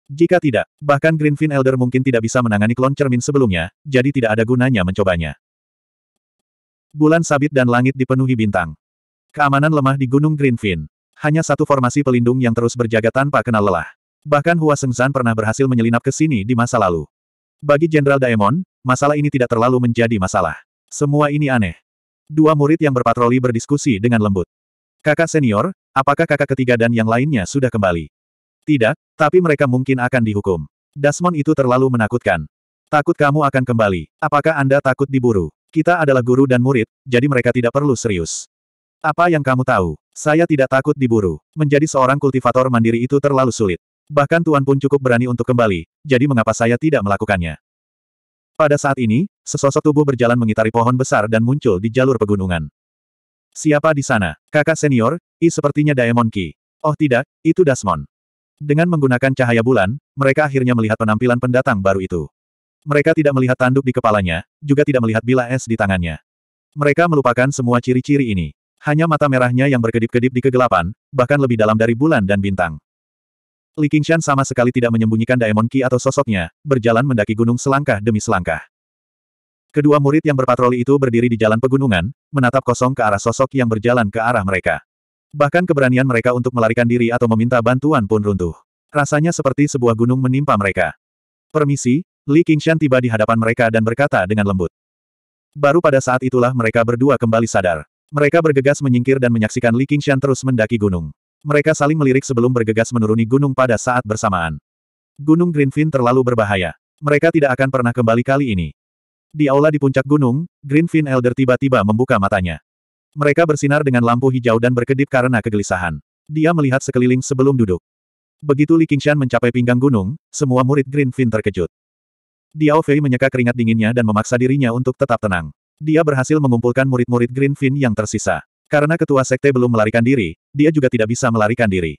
Jika tidak, bahkan Greenfin Elder mungkin tidak bisa menangani klon cermin sebelumnya, jadi tidak ada gunanya mencobanya. Bulan sabit dan langit dipenuhi bintang. Keamanan lemah di Gunung Greenfin. Hanya satu formasi pelindung yang terus berjaga tanpa kenal lelah. Bahkan Hua Sengzan pernah berhasil menyelinap ke sini di masa lalu. Bagi Jenderal Daemon, masalah ini tidak terlalu menjadi masalah. Semua ini aneh. Dua murid yang berpatroli berdiskusi dengan lembut. Kakak senior, apakah kakak ketiga dan yang lainnya sudah kembali? Tidak, tapi mereka mungkin akan dihukum. Dasmon itu terlalu menakutkan. Takut kamu akan kembali. Apakah Anda takut diburu? Kita adalah guru dan murid, jadi mereka tidak perlu serius. Apa yang kamu tahu? Saya tidak takut diburu. Menjadi seorang kultivator mandiri itu terlalu sulit. Bahkan Tuan pun cukup berani untuk kembali, jadi mengapa saya tidak melakukannya? Pada saat ini, sesosok tubuh berjalan mengitari pohon besar dan muncul di jalur pegunungan. Siapa di sana? Kakak senior, I sepertinya Daemon Ki. Oh tidak, itu Dasmon. Dengan menggunakan cahaya bulan, mereka akhirnya melihat penampilan pendatang baru itu. Mereka tidak melihat tanduk di kepalanya, juga tidak melihat bila es di tangannya. Mereka melupakan semua ciri-ciri ini. Hanya mata merahnya yang berkedip-kedip di kegelapan, bahkan lebih dalam dari bulan dan bintang. Li Qingshan sama sekali tidak menyembunyikan Daemon Ki atau sosoknya, berjalan mendaki gunung selangkah demi selangkah. Kedua murid yang berpatroli itu berdiri di jalan pegunungan, menatap kosong ke arah sosok yang berjalan ke arah mereka. Bahkan keberanian mereka untuk melarikan diri atau meminta bantuan pun runtuh. Rasanya seperti sebuah gunung menimpa mereka. Permisi, Li Qingshan tiba di hadapan mereka dan berkata dengan lembut. Baru pada saat itulah mereka berdua kembali sadar. Mereka bergegas menyingkir dan menyaksikan Li Qingshan terus mendaki gunung. Mereka saling melirik sebelum bergegas menuruni gunung pada saat bersamaan. Gunung Greenfin terlalu berbahaya. Mereka tidak akan pernah kembali kali ini. Di aula di puncak gunung, Greenfin Elder tiba-tiba membuka matanya. Mereka bersinar dengan lampu hijau dan berkedip karena kegelisahan. Dia melihat sekeliling sebelum duduk. Begitu Li Qingshan mencapai pinggang gunung, semua murid Greenfin terkejut. Diao Fei menyeka keringat dinginnya dan memaksa dirinya untuk tetap tenang. Dia berhasil mengumpulkan murid-murid Greenfin yang tersisa. Karena ketua sekte belum melarikan diri, dia juga tidak bisa melarikan diri.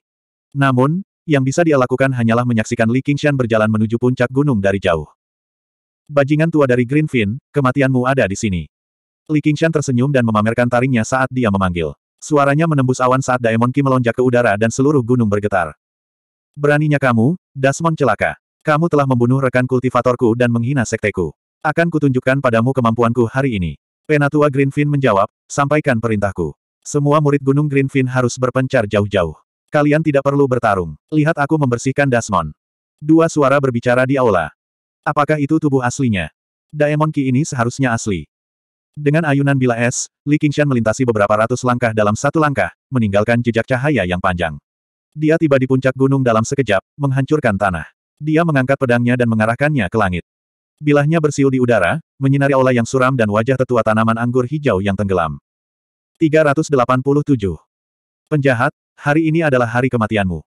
Namun, yang bisa dia lakukan hanyalah menyaksikan Li Qingshan berjalan menuju puncak gunung dari jauh. Bajingan tua dari Greenfin, kematianmu ada di sini. Li Qingshan tersenyum dan memamerkan taringnya saat dia memanggil. Suaranya menembus awan saat Daemon Qi melonjak ke udara dan seluruh gunung bergetar. Beraninya kamu, Dasmon celaka. Kamu telah membunuh rekan kultivatorku dan menghina sekteku. Akan kutunjukkan padamu kemampuanku hari ini. Penatua Greenfin menjawab, sampaikan perintahku. Semua murid gunung Greenfin harus berpencar jauh-jauh. Kalian tidak perlu bertarung. Lihat aku membersihkan Dasmon. Dua suara berbicara di aula. Apakah itu tubuh aslinya? Daemon Ki ini seharusnya asli. Dengan ayunan bila es, Li Qingshan melintasi beberapa ratus langkah dalam satu langkah, meninggalkan jejak cahaya yang panjang. Dia tiba di puncak gunung dalam sekejap, menghancurkan tanah. Dia mengangkat pedangnya dan mengarahkannya ke langit. Bilahnya bersiul di udara, menyinari aula yang suram dan wajah tetua tanaman anggur hijau yang tenggelam. 387. Penjahat, hari ini adalah hari kematianmu.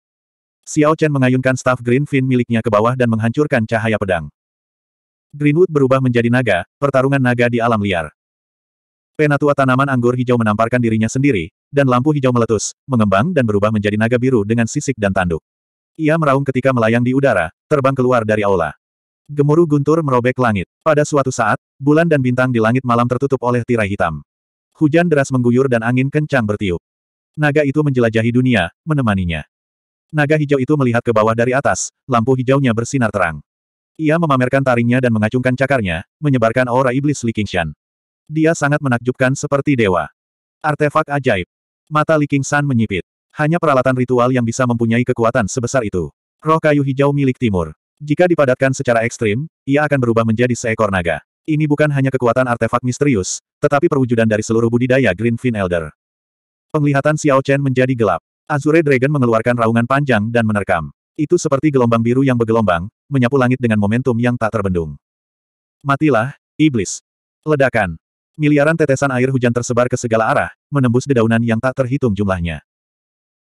Xiao Chen mengayunkan staf Green Fin miliknya ke bawah dan menghancurkan cahaya pedang. Greenwood berubah menjadi naga, pertarungan naga di alam liar. Penatua tanaman anggur hijau menamparkan dirinya sendiri, dan lampu hijau meletus, mengembang dan berubah menjadi naga biru dengan sisik dan tanduk. Ia meraung ketika melayang di udara, terbang keluar dari aula. Gemuruh guntur merobek langit. Pada suatu saat, bulan dan bintang di langit malam tertutup oleh tirai hitam. Hujan deras mengguyur dan angin kencang bertiup. Naga itu menjelajahi dunia, menemaninya. Naga hijau itu melihat ke bawah dari atas, lampu hijaunya bersinar terang. Ia memamerkan taringnya dan mengacungkan cakarnya, menyebarkan aura iblis Li Qingshan. Dia sangat menakjubkan seperti dewa. Artefak ajaib. Mata Li King San menyipit. Hanya peralatan ritual yang bisa mempunyai kekuatan sebesar itu. Roh kayu hijau milik timur. Jika dipadatkan secara ekstrim, ia akan berubah menjadi seekor naga. Ini bukan hanya kekuatan artefak misterius, tetapi perwujudan dari seluruh budidaya Greenfin Elder. Penglihatan Xiao Chen menjadi gelap. Azure Dragon mengeluarkan raungan panjang dan menerkam. Itu seperti gelombang biru yang bergelombang, menyapu langit dengan momentum yang tak terbendung. Matilah, iblis. Ledakan. Miliaran tetesan air hujan tersebar ke segala arah, menembus dedaunan yang tak terhitung jumlahnya.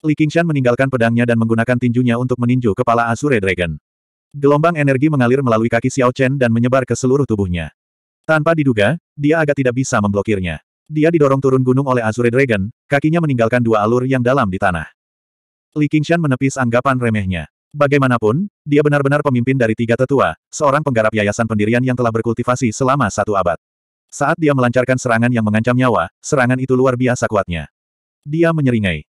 Li Qingshan meninggalkan pedangnya dan menggunakan tinjunya untuk meninju kepala Azure Dragon. Gelombang energi mengalir melalui kaki Xiao Chen dan menyebar ke seluruh tubuhnya. Tanpa diduga, dia agak tidak bisa memblokirnya. Dia didorong turun gunung oleh Azure Dragon, kakinya meninggalkan dua alur yang dalam di tanah. Li Qingshan menepis anggapan remehnya. Bagaimanapun, dia benar-benar pemimpin dari tiga tetua, seorang penggarap yayasan pendirian yang telah berkultivasi selama satu abad. Saat dia melancarkan serangan yang mengancam nyawa, serangan itu luar biasa kuatnya. Dia menyeringai.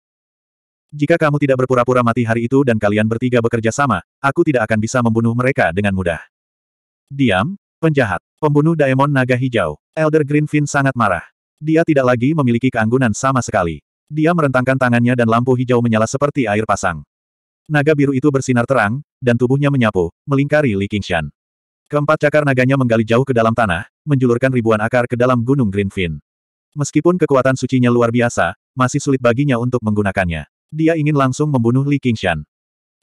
Jika kamu tidak berpura-pura mati hari itu dan kalian bertiga bekerja sama, aku tidak akan bisa membunuh mereka dengan mudah. Diam, penjahat, pembunuh Daemon Naga Hijau, Elder Greenfin sangat marah. Dia tidak lagi memiliki keanggunan sama sekali. Dia merentangkan tangannya dan lampu hijau menyala seperti air pasang. Naga biru itu bersinar terang, dan tubuhnya menyapu, melingkari Li Qingshan. Keempat cakar naganya menggali jauh ke dalam tanah, menjulurkan ribuan akar ke dalam gunung Greenfin. Meskipun kekuatan sucinya luar biasa, masih sulit baginya untuk menggunakannya. Dia ingin langsung membunuh Li Qingshan.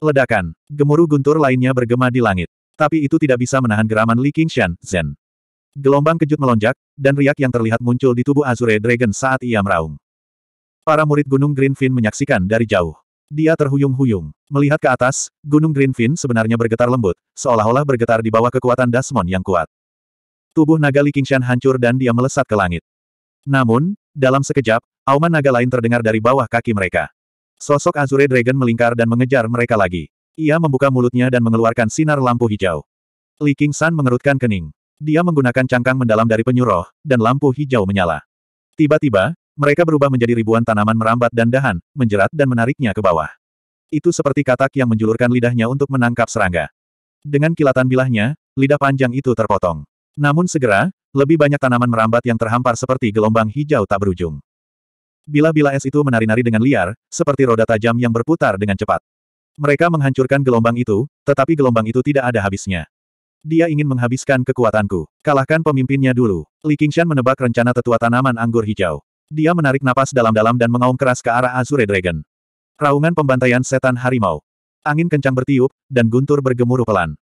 Ledakan, gemuruh guntur lainnya bergema di langit. Tapi itu tidak bisa menahan geraman Li Qingshan, Zen. Gelombang kejut melonjak, dan riak yang terlihat muncul di tubuh Azure Dragon saat ia meraung. Para murid Gunung Greenfin menyaksikan dari jauh. Dia terhuyung-huyung. Melihat ke atas, Gunung Greenfin sebenarnya bergetar lembut, seolah-olah bergetar di bawah kekuatan Dasmon yang kuat. Tubuh naga Li Qingshan hancur dan dia melesat ke langit. Namun, dalam sekejap, auman naga lain terdengar dari bawah kaki mereka. Sosok Azure Dragon melingkar dan mengejar mereka lagi. Ia membuka mulutnya dan mengeluarkan sinar lampu hijau. Li Qingshan mengerutkan kening. Dia menggunakan cangkang mendalam dari penyuruh, dan lampu hijau menyala. Tiba-tiba, mereka berubah menjadi ribuan tanaman merambat dan dahan, menjerat dan menariknya ke bawah. Itu seperti katak yang menjulurkan lidahnya untuk menangkap serangga. Dengan kilatan bilahnya, lidah panjang itu terpotong. Namun segera, lebih banyak tanaman merambat yang terhampar seperti gelombang hijau tak berujung. Bila-bila es itu menari-nari dengan liar, seperti roda tajam yang berputar dengan cepat. Mereka menghancurkan gelombang itu, tetapi gelombang itu tidak ada habisnya. Dia ingin menghabiskan kekuatanku. Kalahkan pemimpinnya dulu. Li Qingshan menebak rencana tetua tanaman anggur hijau. Dia menarik napas dalam-dalam dan mengaum keras ke arah Azure Dragon. Raungan pembantaian setan harimau. Angin kencang bertiup, dan guntur bergemuruh pelan.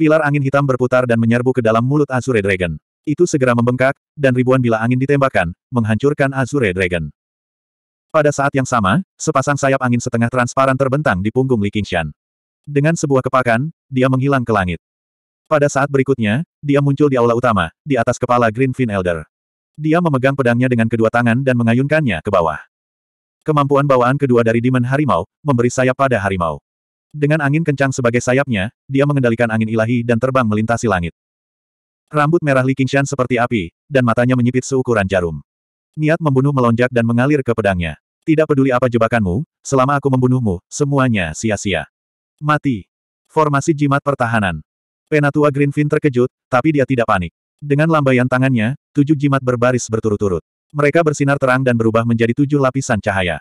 Pilar angin hitam berputar dan menyerbu ke dalam mulut Azure Dragon. Itu segera membengkak, dan ribuan bila angin ditembakkan, menghancurkan Azure Dragon. Pada saat yang sama, sepasang sayap angin setengah transparan terbentang di punggung Li Qingshan. Dengan sebuah kepakan, dia menghilang ke langit. Pada saat berikutnya, dia muncul di aula utama, di atas kepala Greenfin Elder. Dia memegang pedangnya dengan kedua tangan dan mengayunkannya ke bawah. Kemampuan bawaan kedua dari Demon Harimau, memberi sayap pada harimau. Dengan angin kencang sebagai sayapnya, dia mengendalikan angin ilahi dan terbang melintasi langit. Rambut merah Li Qingshan seperti api, dan matanya menyipit seukuran jarum. Niat membunuh melonjak dan mengalir ke pedangnya. Tidak peduli apa jebakanmu, selama aku membunuhmu, semuanya sia-sia. Mati. Formasi jimat pertahanan. Penatua Greenfin terkejut, tapi dia tidak panik. Dengan lambaian tangannya, tujuh jimat berbaris berturut-turut. Mereka bersinar terang dan berubah menjadi tujuh lapisan cahaya.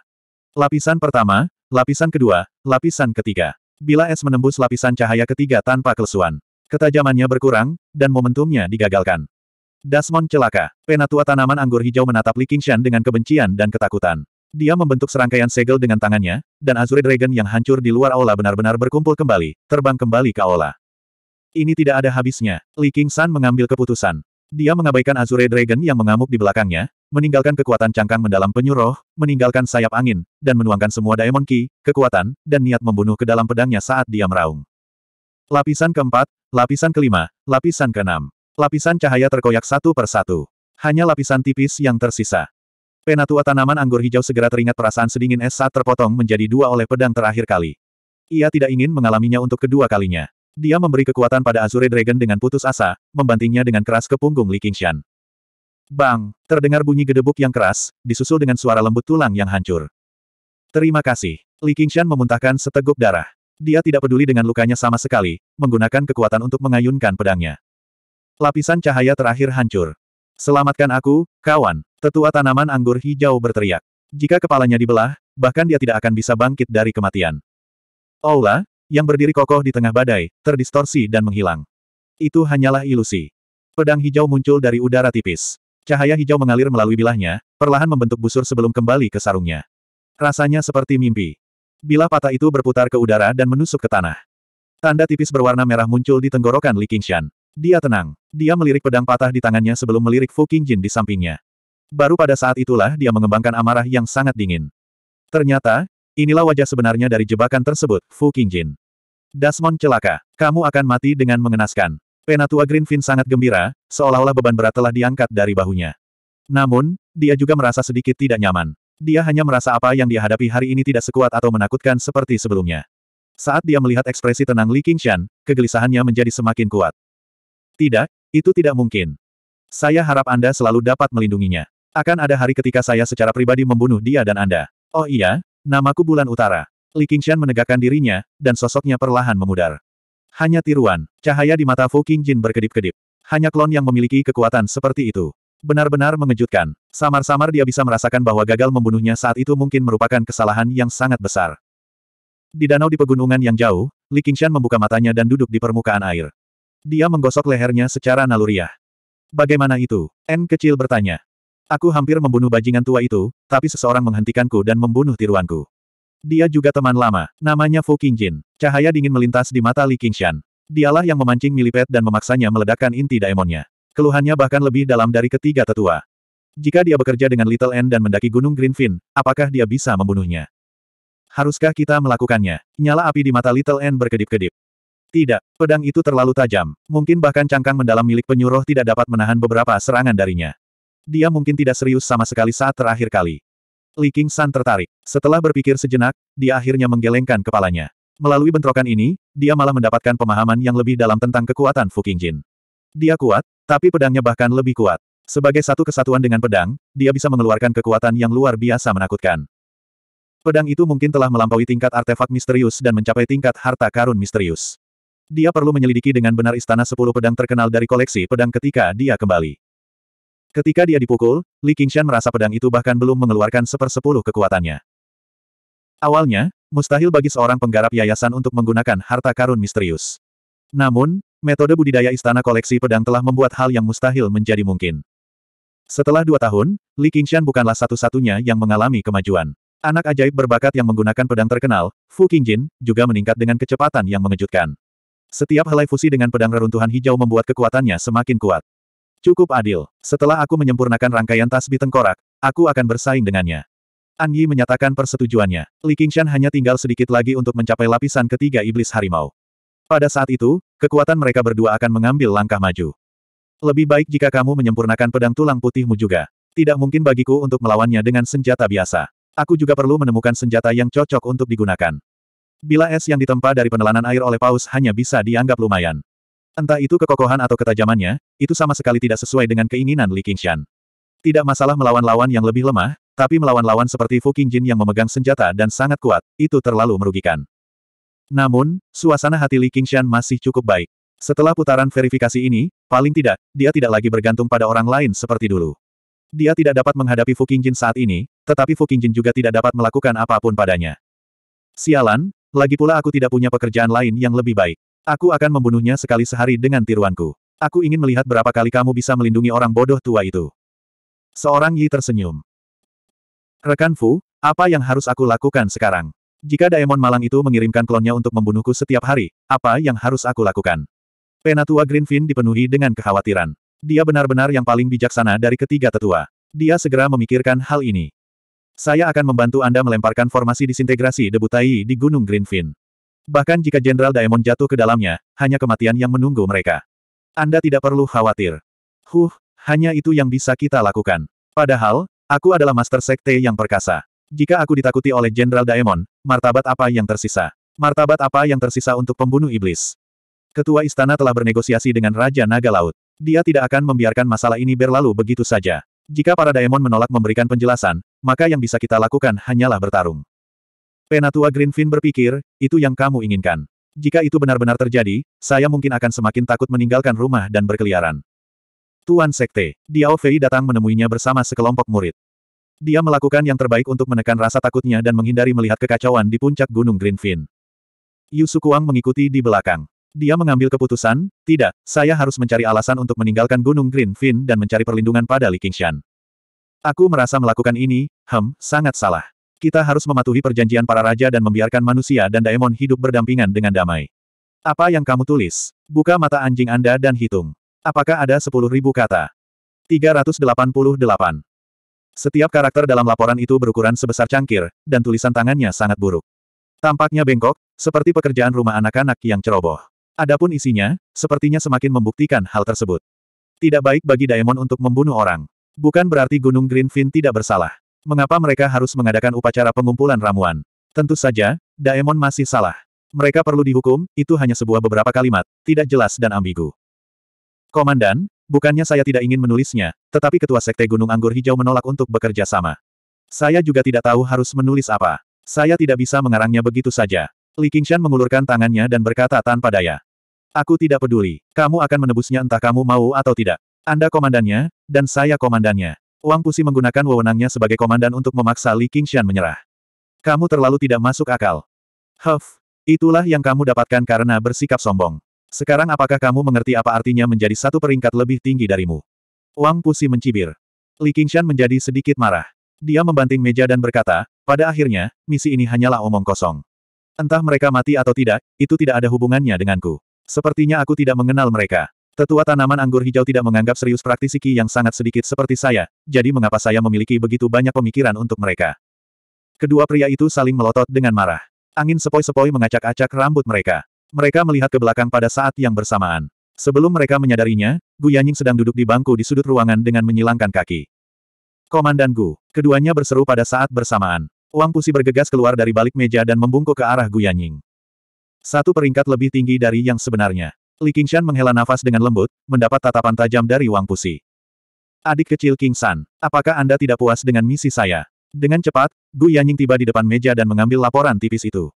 Lapisan pertama, lapisan kedua, lapisan ketiga. Bila es menembus lapisan cahaya ketiga tanpa kelesuan, ketajamannya berkurang, dan momentumnya digagalkan. Dasmon celaka. Penatua tanaman anggur hijau menatap Li Qingshan dengan kebencian dan ketakutan. Dia membentuk serangkaian segel dengan tangannya, dan Azure Dragon yang hancur di luar aula benar-benar berkumpul kembali, terbang kembali ke aula. Ini tidak ada habisnya. Li King San mengambil keputusan. Dia mengabaikan Azure Dragon yang mengamuk di belakangnya, meninggalkan kekuatan cangkang mendalam penyuruh, meninggalkan sayap angin, dan menuangkan semua Daemon Ki, kekuatan, dan niat membunuh ke dalam pedangnya saat dia meraung. Lapisan keempat, lapisan kelima, lapisan keenam. Lapisan cahaya terkoyak satu per satu. Hanya lapisan tipis yang tersisa. Penatua tanaman anggur hijau segera teringat perasaan sedingin es saat terpotong menjadi dua oleh pedang terakhir kali. Ia tidak ingin mengalaminya untuk kedua kalinya. Dia memberi kekuatan pada Azure Dragon dengan putus asa, membantingnya dengan keras ke punggung Li Qingshan. Bang! Terdengar bunyi gedebuk yang keras, disusul dengan suara lembut tulang yang hancur. Terima kasih. Li Qingshan memuntahkan seteguk darah. Dia tidak peduli dengan lukanya sama sekali, menggunakan kekuatan untuk mengayunkan pedangnya. Lapisan cahaya terakhir hancur. Selamatkan aku, kawan. Tetua tanaman anggur hijau berteriak. Jika kepalanya dibelah, bahkan dia tidak akan bisa bangkit dari kematian. Aula, yang berdiri kokoh di tengah badai, terdistorsi dan menghilang. Itu hanyalah ilusi. Pedang hijau muncul dari udara tipis. Cahaya hijau mengalir melalui bilahnya, perlahan membentuk busur sebelum kembali ke sarungnya. Rasanya seperti mimpi. Bilah patah itu berputar ke udara dan menusuk ke tanah. Tanda tipis berwarna merah muncul di tenggorokan Li Qingshan. Dia tenang. Dia melirik pedang patah di tangannya sebelum melirik Fu Qingjin di sampingnya. Baru pada saat itulah dia mengembangkan amarah yang sangat dingin. Ternyata, inilah wajah sebenarnya dari jebakan tersebut, Fu Qingjin. Dasmon celaka. Kamu akan mati dengan mengenaskan. Penatua Greenfin sangat gembira, seolah-olah beban berat telah diangkat dari bahunya. Namun, dia juga merasa sedikit tidak nyaman. Dia hanya merasa apa yang dia hadapi hari ini tidak sekuat atau menakutkan seperti sebelumnya. Saat dia melihat ekspresi tenang Li Qingshan, kegelisahannya menjadi semakin kuat. Tidak, itu tidak mungkin. Saya harap Anda selalu dapat melindunginya. Akan ada hari ketika saya secara pribadi membunuh dia dan Anda. Oh iya, namaku Bulan Utara. Li Qingshan menegakkan dirinya, dan sosoknya perlahan memudar. Hanya tiruan, cahaya di mata Fu Qingjin berkedip-kedip. Hanya klon yang memiliki kekuatan seperti itu. Benar-benar mengejutkan. Samar-samar dia bisa merasakan bahwa gagal membunuhnya saat itu mungkin merupakan kesalahan yang sangat besar. Di danau di pegunungan yang jauh, Li Qingshan membuka matanya dan duduk di permukaan air. Dia menggosok lehernya secara naluriah. Bagaimana itu? N kecil bertanya. Aku hampir membunuh bajingan tua itu, tapi seseorang menghentikanku dan membunuh tiruanku. Dia juga teman lama, namanya Fu Qingjin. Cahaya dingin melintas di mata Li Qingshan. Dialah yang memancing milipet dan memaksanya meledakkan inti daemonnya. Keluhannya bahkan lebih dalam dari ketiga tetua. Jika dia bekerja dengan Little N dan mendaki Gunung Greenfin, apakah dia bisa membunuhnya? Haruskah kita melakukannya? Nyala api di mata Little N berkedip-kedip. Tidak, pedang itu terlalu tajam. Mungkin bahkan cangkang mendalam milik penyuruh tidak dapat menahan beberapa serangan darinya. Dia mungkin tidak serius sama sekali saat terakhir kali. Li King San tertarik. Setelah berpikir sejenak, dia akhirnya menggelengkan kepalanya. Melalui bentrokan ini, dia malah mendapatkan pemahaman yang lebih dalam tentang kekuatan Fu Jin. Dia kuat, tapi pedangnya bahkan lebih kuat. Sebagai satu kesatuan dengan pedang, dia bisa mengeluarkan kekuatan yang luar biasa menakutkan. Pedang itu mungkin telah melampaui tingkat artefak misterius dan mencapai tingkat harta karun misterius. Dia perlu menyelidiki dengan benar istana sepuluh pedang terkenal dari koleksi pedang ketika dia kembali. Ketika dia dipukul, Li Qingshan merasa pedang itu bahkan belum mengeluarkan sepersepuluh kekuatannya. Awalnya, mustahil bagi seorang penggarap yayasan untuk menggunakan harta karun misterius. Namun, metode budidaya istana koleksi pedang telah membuat hal yang mustahil menjadi mungkin. Setelah dua tahun, Li Qingshan bukanlah satu-satunya yang mengalami kemajuan. Anak ajaib berbakat yang menggunakan pedang terkenal, Fu Qingjin, juga meningkat dengan kecepatan yang mengejutkan. Setiap helai fusi dengan pedang reruntuhan hijau membuat kekuatannya semakin kuat. Cukup adil. Setelah aku menyempurnakan rangkaian tasbih tengkorak, aku akan bersaing dengannya. An Yi menyatakan persetujuannya. Li Qingshan hanya tinggal sedikit lagi untuk mencapai lapisan ketiga iblis harimau. Pada saat itu, kekuatan mereka berdua akan mengambil langkah maju. Lebih baik jika kamu menyempurnakan pedang tulang putihmu juga. Tidak mungkin bagiku untuk melawannya dengan senjata biasa. Aku juga perlu menemukan senjata yang cocok untuk digunakan. Bila es yang ditempa dari penelanan air oleh paus hanya bisa dianggap lumayan. Entah itu kekokohan atau ketajamannya, itu sama sekali tidak sesuai dengan keinginan Li Qingshan. Tidak masalah melawan lawan yang lebih lemah, tapi melawan lawan seperti Fu Qingjin yang memegang senjata dan sangat kuat, itu terlalu merugikan. Namun, suasana hati Li Qingshan masih cukup baik. Setelah putaran verifikasi ini, paling tidak, dia tidak lagi bergantung pada orang lain seperti dulu. Dia tidak dapat menghadapi Fu Qingjin saat ini, tetapi Fu Qingjin juga tidak dapat melakukan apapun padanya. Sialan, lagi pula aku tidak punya pekerjaan lain yang lebih baik. Aku akan membunuhnya sekali sehari dengan tiruanku. Aku ingin melihat berapa kali kamu bisa melindungi orang bodoh tua itu. Seorang Yi tersenyum. Rekan Fu, apa yang harus aku lakukan sekarang? Jika Daemon Malang itu mengirimkan klonnya untuk membunuhku setiap hari, apa yang harus aku lakukan? Penatua Greenfin dipenuhi dengan kekhawatiran. Dia benar-benar yang paling bijaksana dari ketiga tetua. Dia segera memikirkan hal ini. Saya akan membantu Anda melemparkan formasi disintegrasi debutai di Gunung Greenfin. Bahkan jika Jenderal Daemon jatuh ke dalamnya, hanya kematian yang menunggu mereka. Anda tidak perlu khawatir. Huh, hanya itu yang bisa kita lakukan. Padahal, aku adalah Master Sekte yang perkasa. Jika aku ditakuti oleh Jenderal Daemon, martabat apa yang tersisa? Martabat apa yang tersisa untuk pembunuh iblis? Ketua istana telah bernegosiasi dengan Raja Naga Laut. Dia tidak akan membiarkan masalah ini berlalu begitu saja. Jika para daemon menolak memberikan penjelasan, maka yang bisa kita lakukan hanyalah bertarung. Penatua Greenfin berpikir, itu yang kamu inginkan. Jika itu benar-benar terjadi, saya mungkin akan semakin takut meninggalkan rumah dan berkeliaran. Tuan Sekte, Diao Fei datang menemuinya bersama sekelompok murid. Dia melakukan yang terbaik untuk menekan rasa takutnya dan menghindari melihat kekacauan di puncak Gunung Greenfin. Yu Sukuang mengikuti di belakang. Dia mengambil keputusan, tidak, saya harus mencari alasan untuk meninggalkan Gunung Greenfin dan mencari perlindungan pada Li Qingshan. Aku merasa melakukan ini, hem, sangat salah. Kita harus mematuhi perjanjian para raja dan membiarkan manusia dan daemon hidup berdampingan dengan damai. Apa yang kamu tulis? Buka mata anjing Anda dan hitung. Apakah ada 10.000 kata? 388. Setiap karakter dalam laporan itu berukuran sebesar cangkir, dan tulisan tangannya sangat buruk. Tampaknya bengkok, seperti pekerjaan rumah anak-anak yang ceroboh. Adapun isinya, sepertinya semakin membuktikan hal tersebut. Tidak baik bagi Daemon untuk membunuh orang. Bukan berarti Gunung Greenfin tidak bersalah. Mengapa mereka harus mengadakan upacara pengumpulan ramuan? Tentu saja, Daemon masih salah. Mereka perlu dihukum, itu hanya sebuah beberapa kalimat, tidak jelas dan ambigu. Komandan, bukannya saya tidak ingin menulisnya, tetapi Ketua Sekte Gunung Anggur Hijau menolak untuk bekerja sama. Saya juga tidak tahu harus menulis apa. Saya tidak bisa mengarangnya begitu saja. Li Qingshan mengulurkan tangannya dan berkata tanpa daya. Aku tidak peduli. Kamu akan menebusnya entah kamu mau atau tidak. Anda komandannya, dan saya komandannya. Wang Pusi menggunakan wewenangnya sebagai komandan untuk memaksa Li Qingshan menyerah. Kamu terlalu tidak masuk akal. Huff, itulah yang kamu dapatkan karena bersikap sombong. Sekarang apakah kamu mengerti apa artinya menjadi satu peringkat lebih tinggi darimu? Wang Pusi mencibir. Li Qingshan menjadi sedikit marah. Dia membanting meja dan berkata, pada akhirnya, misi ini hanyalah omong kosong. Entah mereka mati atau tidak, itu tidak ada hubungannya denganku. Sepertinya aku tidak mengenal mereka. Tetua tanaman anggur hijau tidak menganggap serius praktisi Qi yang sangat sedikit seperti saya, jadi mengapa saya memiliki begitu banyak pemikiran untuk mereka? Kedua pria itu saling melotot dengan marah. Angin sepoi-sepoi mengacak-acak rambut mereka. Mereka melihat ke belakang pada saat yang bersamaan. Sebelum mereka menyadarinya, Gu Yanying sedang duduk di bangku di sudut ruangan dengan menyilangkan kaki. Komandan Gu, keduanya berseru pada saat bersamaan. Wang Pusi bergegas keluar dari balik meja dan membungkuk ke arah Gu Yanying. Satu peringkat lebih tinggi dari yang sebenarnya. Li Qingshan menghela nafas dengan lembut, mendapat tatapan tajam dari Wang Pusi. Adik kecil King San, apakah Anda tidak puas dengan misi saya? Dengan cepat, Gu Yanying tiba di depan meja dan mengambil laporan tipis itu.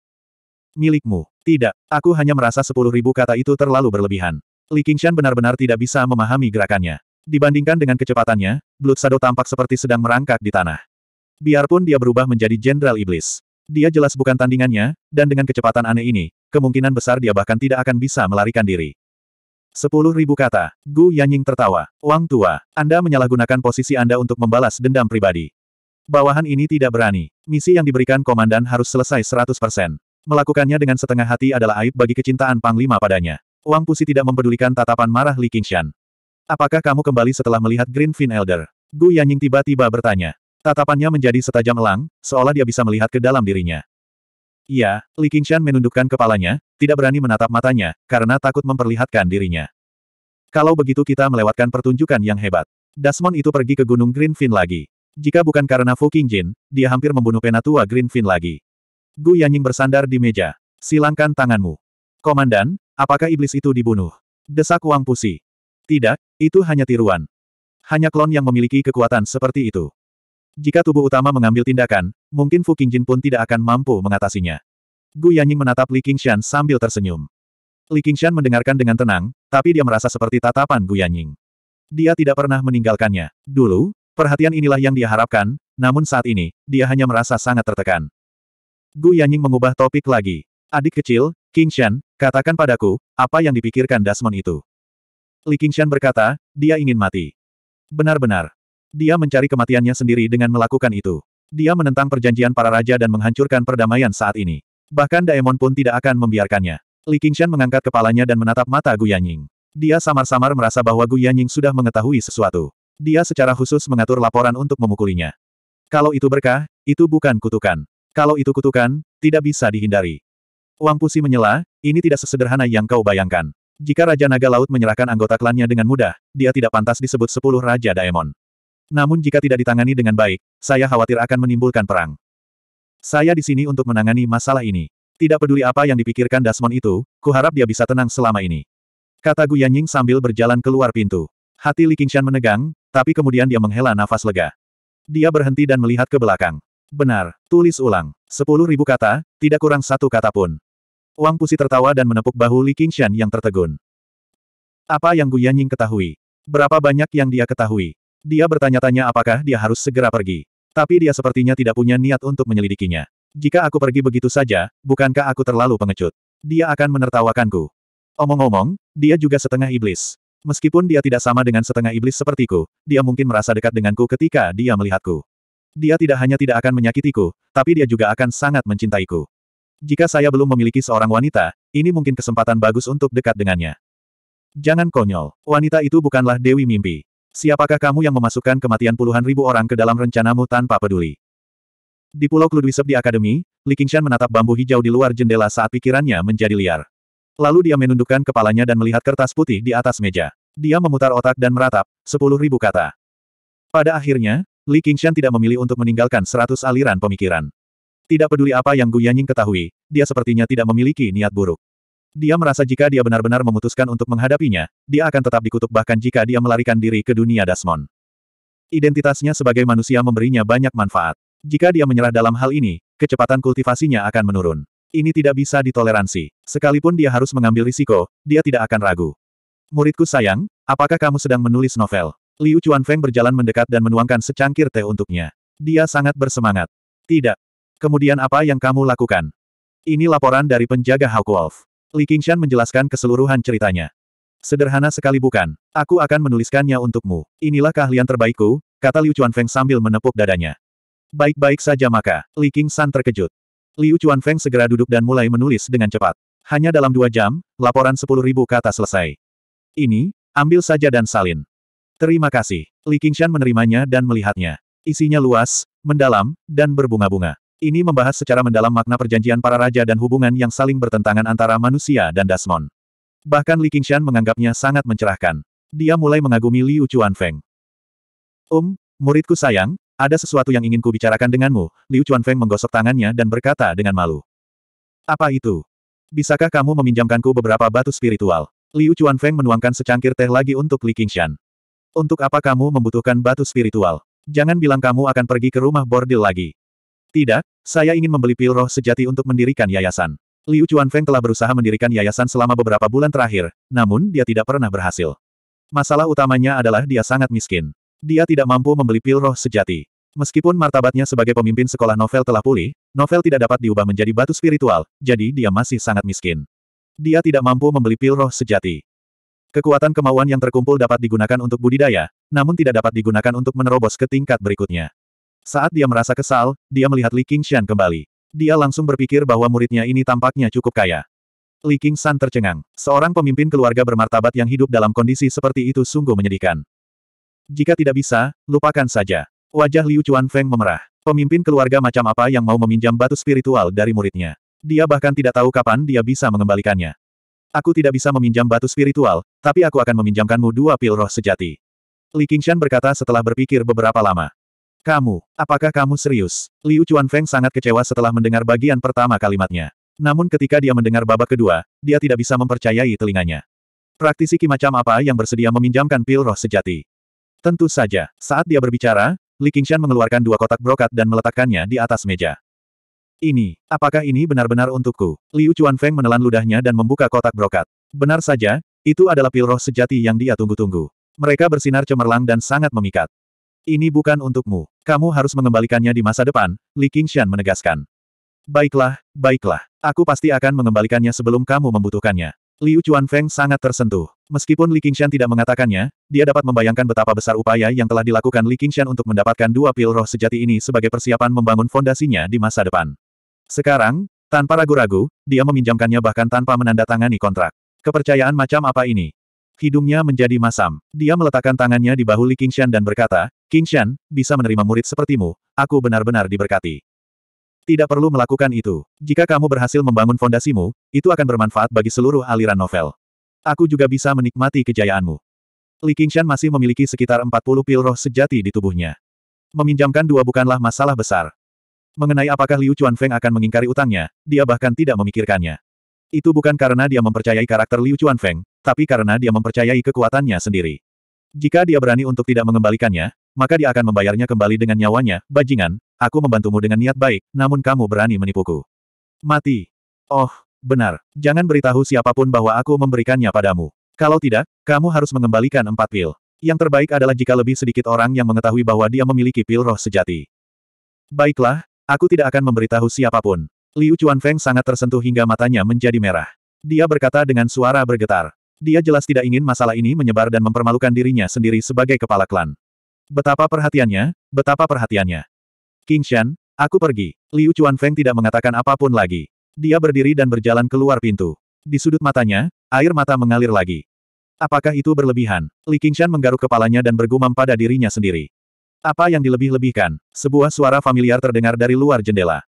Milikmu. Tidak, aku hanya merasa sepuluh ribu kata itu terlalu berlebihan. Li Qingshan benar-benar tidak bisa memahami gerakannya. Dibandingkan dengan kecepatannya, Blood Shadow tampak seperti sedang merangkak di tanah. Biarpun dia berubah menjadi Jenderal Iblis. Dia jelas bukan tandingannya, dan dengan kecepatan aneh ini, kemungkinan besar dia bahkan tidak akan bisa melarikan diri. Sepuluh ribu kata, Gu Yanying tertawa. Wang tua, Anda menyalahgunakan posisi Anda untuk membalas dendam pribadi. Bawahan ini tidak berani. Misi yang diberikan komandan harus selesai 100%. Melakukannya dengan setengah hati adalah aib bagi kecintaan Panglima padanya. Wang Pusi tidak mempedulikan tatapan marah Li Qingshan. Apakah kamu kembali setelah melihat Greenfin Elder? Gu Yanying tiba-tiba bertanya. Tatapannya menjadi setajam elang, seolah dia bisa melihat ke dalam dirinya. Iya, Li Qingshan menundukkan kepalanya, tidak berani menatap matanya, karena takut memperlihatkan dirinya. Kalau begitu kita melewatkan pertunjukan yang hebat. Dasmon itu pergi ke Gunung Greenfin lagi. Jika bukan karena Fu Qingjin, dia hampir membunuh penatua Greenfin lagi. Gu Yanying bersandar di meja. Silangkan tanganmu. Komandan, apakah iblis itu dibunuh? Desak Wang Pusi. Tidak, itu hanya tiruan. Hanya klon yang memiliki kekuatan seperti itu. Jika tubuh utama mengambil tindakan, mungkin Fu Qingjin pun tidak akan mampu mengatasinya. Gu Yanying menatap Li Qingshan sambil tersenyum. Li Qingshan mendengarkan dengan tenang, tapi dia merasa seperti tatapan Gu Yanying. Dia tidak pernah meninggalkannya. Dulu, perhatian inilah yang dia harapkan, namun saat ini, dia hanya merasa sangat tertekan. Gu Yanying mengubah topik lagi. Adik kecil, Qingshan, katakan padaku, apa yang dipikirkan Dasmon itu? Li Qingshan berkata, dia ingin mati. Benar-benar, dia mencari kematiannya sendiri dengan melakukan itu. Dia menentang perjanjian para raja dan menghancurkan perdamaian saat ini. Bahkan Daemon pun tidak akan membiarkannya. Li Qingshan mengangkat kepalanya dan menatap mata Gu Yanying. Dia samar-samar merasa bahwa Gu Yanying sudah mengetahui sesuatu. Dia secara khusus mengatur laporan untuk memukulinya. Kalau itu berkah, itu bukan kutukan. Kalau itu kutukan, tidak bisa dihindari. Wang Pusi menyela, ini tidak sesederhana yang kau bayangkan. Jika Raja Naga Laut menyerahkan anggota klannya dengan mudah, dia tidak pantas disebut sepuluh Raja Daemon. Namun jika tidak ditangani dengan baik, saya khawatir akan menimbulkan perang. Saya di sini untuk menangani masalah ini. Tidak peduli apa yang dipikirkan Dasmon itu, kuharap dia bisa tenang selama ini. Kata Gu Yanying sambil berjalan keluar pintu. Hati Li Qingshan menegang, tapi kemudian dia menghela nafas lega. Dia berhenti dan melihat ke belakang. Benar, tulis ulang. Sepuluh ribu kata, tidak kurang satu kata pun. Wang Pusi tertawa dan menepuk bahu Li Qingshan yang tertegun. Apa yang Gu Yanying ketahui? Berapa banyak yang dia ketahui? Dia bertanya-tanya apakah dia harus segera pergi. Tapi dia sepertinya tidak punya niat untuk menyelidikinya. Jika aku pergi begitu saja, bukankah aku terlalu pengecut? Dia akan menertawakanku. Omong-omong, dia juga setengah iblis. Meskipun dia tidak sama dengan setengah iblis sepertiku, dia mungkin merasa dekat denganku ketika dia melihatku. Dia tidak hanya tidak akan menyakitiku, tapi dia juga akan sangat mencintaiku. Jika saya belum memiliki seorang wanita, ini mungkin kesempatan bagus untuk dekat dengannya. Jangan konyol, wanita itu bukanlah Dewi Mimpi. Siapakah kamu yang memasukkan kematian puluhan ribu orang ke dalam rencanamu tanpa peduli? Di Pulau Kludwisep di Akademi, Li Qingshan menatap bambu hijau di luar jendela saat pikirannya menjadi liar. Lalu dia menundukkan kepalanya dan melihat kertas putih di atas meja. Dia memutar otak dan meratap, sepuluh ribu kata. Pada akhirnya, Li Qingshan tidak memilih untuk meninggalkan seratus aliran pemikiran. Tidak peduli apa yang Gu Yanying ketahui, dia sepertinya tidak memiliki niat buruk. Dia merasa jika dia benar-benar memutuskan untuk menghadapinya, dia akan tetap dikutuk bahkan jika dia melarikan diri ke dunia Dasmon. Identitasnya sebagai manusia memberinya banyak manfaat. Jika dia menyerah dalam hal ini, kecepatan kultivasinya akan menurun. Ini tidak bisa ditoleransi. Sekalipun dia harus mengambil risiko, dia tidak akan ragu. Muridku sayang, apakah kamu sedang menulis novel? Liu Feng berjalan mendekat dan menuangkan secangkir teh untuknya. Dia sangat bersemangat. Tidak. Kemudian apa yang kamu lakukan? Ini laporan dari penjaga Hawk Wolf. Li Qingshan menjelaskan keseluruhan ceritanya. Sederhana sekali bukan? Aku akan menuliskannya untukmu. Inilah keahlian terbaikku, kata Liu Chuanfeng sambil menepuk dadanya. Baik-baik saja maka, Li Qingshan terkejut. Liu Chuanfeng segera duduk dan mulai menulis dengan cepat. Hanya dalam dua jam, laporan sepuluh ribu kata selesai. Ini, ambil saja dan salin. Terima kasih. Li Qingshan menerimanya dan melihatnya. Isinya luas, mendalam, dan berbunga-bunga. Ini membahas secara mendalam makna perjanjian para raja dan hubungan yang saling bertentangan antara manusia dan Dasmon. Bahkan Li Qingshan menganggapnya sangat mencerahkan. Dia mulai mengagumi Liu Chuanfeng. Um, muridku sayang, ada sesuatu yang ingin ku bicarakan denganmu, Liu Chuanfeng menggosok tangannya dan berkata dengan malu. Apa itu? Bisakah kamu meminjamkanku beberapa batu spiritual? Liu Chuanfeng menuangkan secangkir teh lagi untuk Li Qingshan. Untuk apa kamu membutuhkan batu spiritual? Jangan bilang kamu akan pergi ke rumah bordil lagi. Tidak, saya ingin membeli pil roh sejati untuk mendirikan yayasan. Liu Chuanfeng telah berusaha mendirikan yayasan selama beberapa bulan terakhir, namun dia tidak pernah berhasil. Masalah utamanya adalah dia sangat miskin. Dia tidak mampu membeli pil roh sejati. Meskipun martabatnya sebagai pemimpin sekolah novel telah pulih, novel tidak dapat diubah menjadi batu spiritual, jadi dia masih sangat miskin. Dia tidak mampu membeli pil roh sejati. Kekuatan kemauan yang terkumpul dapat digunakan untuk budidaya, namun tidak dapat digunakan untuk menerobos ke tingkat berikutnya. Saat dia merasa kesal, dia melihat Li Qingshan kembali. Dia langsung berpikir bahwa muridnya ini tampaknya cukup kaya. Li Qingshan tercengang. Seorang pemimpin keluarga bermartabat yang hidup dalam kondisi seperti itu sungguh menyedihkan. Jika tidak bisa, lupakan saja. Wajah Liu Chuan Feng memerah. Pemimpin keluarga macam apa yang mau meminjam batu spiritual dari muridnya? Dia bahkan tidak tahu kapan dia bisa mengembalikannya. Aku tidak bisa meminjam batu spiritual, tapi aku akan meminjamkanmu dua pil roh sejati. Li Qingshan berkata setelah berpikir beberapa lama. Kamu, apakah kamu serius? Liu Chuanfeng sangat kecewa setelah mendengar bagian pertama kalimatnya. Namun ketika dia mendengar babak kedua, dia tidak bisa mempercayai telinganya. Praktisi Ki macam apa yang bersedia meminjamkan pil roh sejati? Tentu saja, saat dia berbicara, Li Qingshan mengeluarkan dua kotak brokat dan meletakkannya di atas meja. Ini, apakah ini benar-benar untukku? Liu Chuanfeng menelan ludahnya dan membuka kotak brokat. Benar saja, itu adalah pil roh sejati yang dia tunggu-tunggu. Mereka bersinar cemerlang dan sangat memikat. Ini bukan untukmu. Kamu harus mengembalikannya di masa depan, Li Qingshan menegaskan. Baiklah, baiklah. Aku pasti akan mengembalikannya sebelum kamu membutuhkannya. Liu Chuanfeng sangat tersentuh. Meskipun Li Qingshan tidak mengatakannya, dia dapat membayangkan betapa besar upaya yang telah dilakukan Li Qingshan untuk mendapatkan dua pil roh sejati ini sebagai persiapan membangun fondasinya di masa depan. Sekarang, tanpa ragu-ragu, dia meminjamkannya bahkan tanpa menandatangani kontrak. Kepercayaan macam apa ini? Hidungnya menjadi masam. Dia meletakkan tangannya di bahu Li Qingshan dan berkata, King Shan, bisa menerima murid sepertimu, aku benar-benar diberkati. Tidak perlu melakukan itu. Jika kamu berhasil membangun fondasimu, itu akan bermanfaat bagi seluruh aliran novel. Aku juga bisa menikmati kejayaanmu. Li Qingshan masih memiliki sekitar 40 pil roh sejati di tubuhnya. Meminjamkan dua bukanlah masalah besar. Mengenai apakah Liu Feng akan mengingkari utangnya, dia bahkan tidak memikirkannya. Itu bukan karena dia mempercayai karakter Liu Feng, tapi karena dia mempercayai kekuatannya sendiri. Jika dia berani untuk tidak mengembalikannya, maka dia akan membayarnya kembali dengan nyawanya, bajingan, aku membantumu dengan niat baik, namun kamu berani menipuku. Mati. Oh, benar, jangan beritahu siapapun bahwa aku memberikannya padamu. Kalau tidak, kamu harus mengembalikan empat pil. Yang terbaik adalah jika lebih sedikit orang yang mengetahui bahwa dia memiliki pil roh sejati. Baiklah, aku tidak akan memberitahu siapapun. Liu Chuanfeng sangat tersentuh hingga matanya menjadi merah. Dia berkata dengan suara bergetar. Dia jelas tidak ingin masalah ini menyebar dan mempermalukan dirinya sendiri sebagai kepala klan. Betapa perhatiannya, betapa perhatiannya. King Shan, aku pergi. Liu Feng tidak mengatakan apapun lagi. Dia berdiri dan berjalan keluar pintu. Di sudut matanya, air mata mengalir lagi. Apakah itu berlebihan? Li Qingshan menggaruk kepalanya dan bergumam pada dirinya sendiri. Apa yang dilebih-lebihkan? Sebuah suara familiar terdengar dari luar jendela.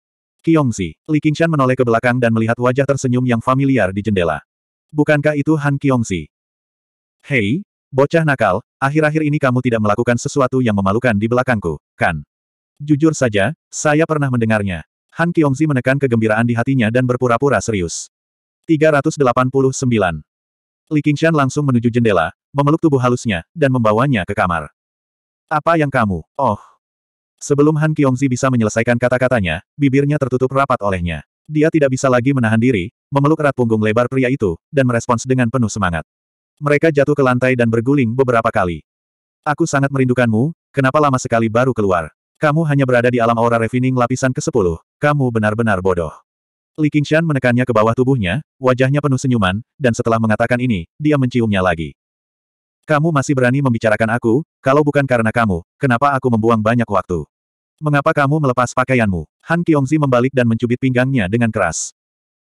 Qiongzi. Li Qingshan menoleh ke belakang dan melihat wajah tersenyum yang familiar di jendela. Bukankah itu Han Si? Hei, bocah nakal, akhir-akhir ini kamu tidak melakukan sesuatu yang memalukan di belakangku, kan? Jujur saja, saya pernah mendengarnya. Han Si menekan kegembiraan di hatinya dan berpura-pura serius. 389. Li Qingshan langsung menuju jendela, memeluk tubuh halusnya, dan membawanya ke kamar. Apa yang kamu? Oh. Sebelum Han Kiongzi bisa menyelesaikan kata-katanya, bibirnya tertutup rapat olehnya. Dia tidak bisa lagi menahan diri, memeluk erat punggung lebar pria itu, dan merespons dengan penuh semangat. Mereka jatuh ke lantai dan berguling beberapa kali. Aku sangat merindukanmu, kenapa lama sekali baru keluar? Kamu hanya berada di alam aura refining lapisan ke-10, kamu benar-benar bodoh. Li Qingshan menekannya ke bawah tubuhnya, wajahnya penuh senyuman, dan setelah mengatakan ini, dia menciumnya lagi. Kamu masih berani membicarakan aku, kalau bukan karena kamu, kenapa aku membuang banyak waktu? Mengapa kamu melepas pakaianmu? Han Kiongzi membalik dan mencubit pinggangnya dengan keras.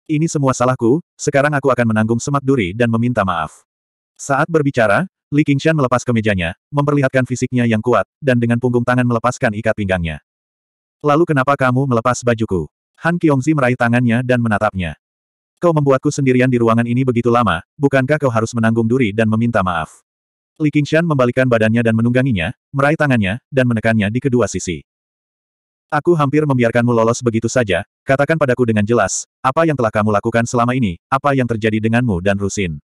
Ini semua salahku, sekarang aku akan menanggung semak duri dan meminta maaf. Saat berbicara, Li Qingshan melepas kemejanya, memperlihatkan fisiknya yang kuat, dan dengan punggung tangan melepaskan ikat pinggangnya. Lalu kenapa kamu melepas bajuku? Han Kiongzi meraih tangannya dan menatapnya. Kau membuatku sendirian di ruangan ini begitu lama, bukankah kau harus menanggung duri dan meminta maaf? Li Qingshan membalikkan badannya dan menungganginya, meraih tangannya, dan menekannya di kedua sisi. Aku hampir membiarkanmu lolos begitu saja, katakan padaku dengan jelas, apa yang telah kamu lakukan selama ini, apa yang terjadi denganmu dan Rusin.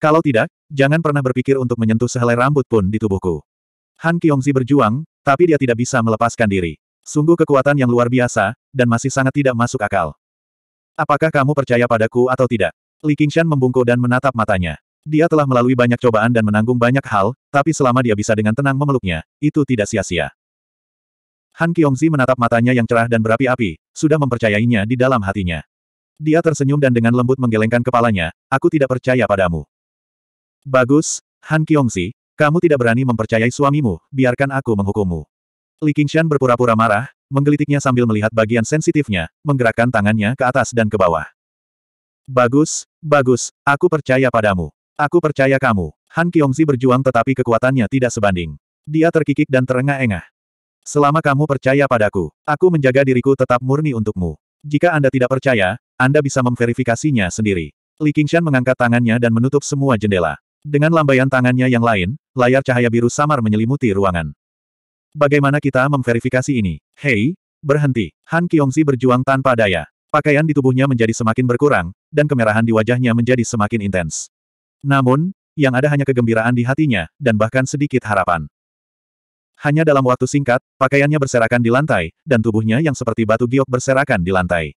Kalau tidak, jangan pernah berpikir untuk menyentuh sehelai rambut pun di tubuhku. Han Kyongzi berjuang, tapi dia tidak bisa melepaskan diri. Sungguh kekuatan yang luar biasa, dan masih sangat tidak masuk akal. Apakah kamu percaya padaku atau tidak? Li Qingshan membungkuk dan menatap matanya. Dia telah melalui banyak cobaan dan menanggung banyak hal, tapi selama dia bisa dengan tenang memeluknya, itu tidak sia-sia. Han Kiongzi menatap matanya yang cerah dan berapi-api, sudah mempercayainya di dalam hatinya. Dia tersenyum dan dengan lembut menggelengkan kepalanya, aku tidak percaya padamu. Bagus, Han Kiongzi, kamu tidak berani mempercayai suamimu, biarkan aku menghukummu. Li Qingshan berpura-pura marah, menggelitiknya sambil melihat bagian sensitifnya, menggerakkan tangannya ke atas dan ke bawah. Bagus, bagus, aku percaya padamu. Aku percaya kamu. Han Kiongzi berjuang tetapi kekuatannya tidak sebanding. Dia terkikik dan terengah-engah. Selama kamu percaya padaku, aku menjaga diriku tetap murni untukmu. Jika Anda tidak percaya, Anda bisa memverifikasinya sendiri. Li Qingshan mengangkat tangannya dan menutup semua jendela. Dengan lambaian tangannya yang lain, layar cahaya biru samar menyelimuti ruangan. Bagaimana kita memverifikasi ini? Hei, berhenti. Han Kiongzi berjuang tanpa daya. Pakaian di tubuhnya menjadi semakin berkurang, dan kemerahan di wajahnya menjadi semakin intens. Namun, yang ada hanya kegembiraan di hatinya, dan bahkan sedikit harapan. Hanya dalam waktu singkat, pakaiannya berserakan di lantai, dan tubuhnya yang seperti batu giok berserakan di lantai.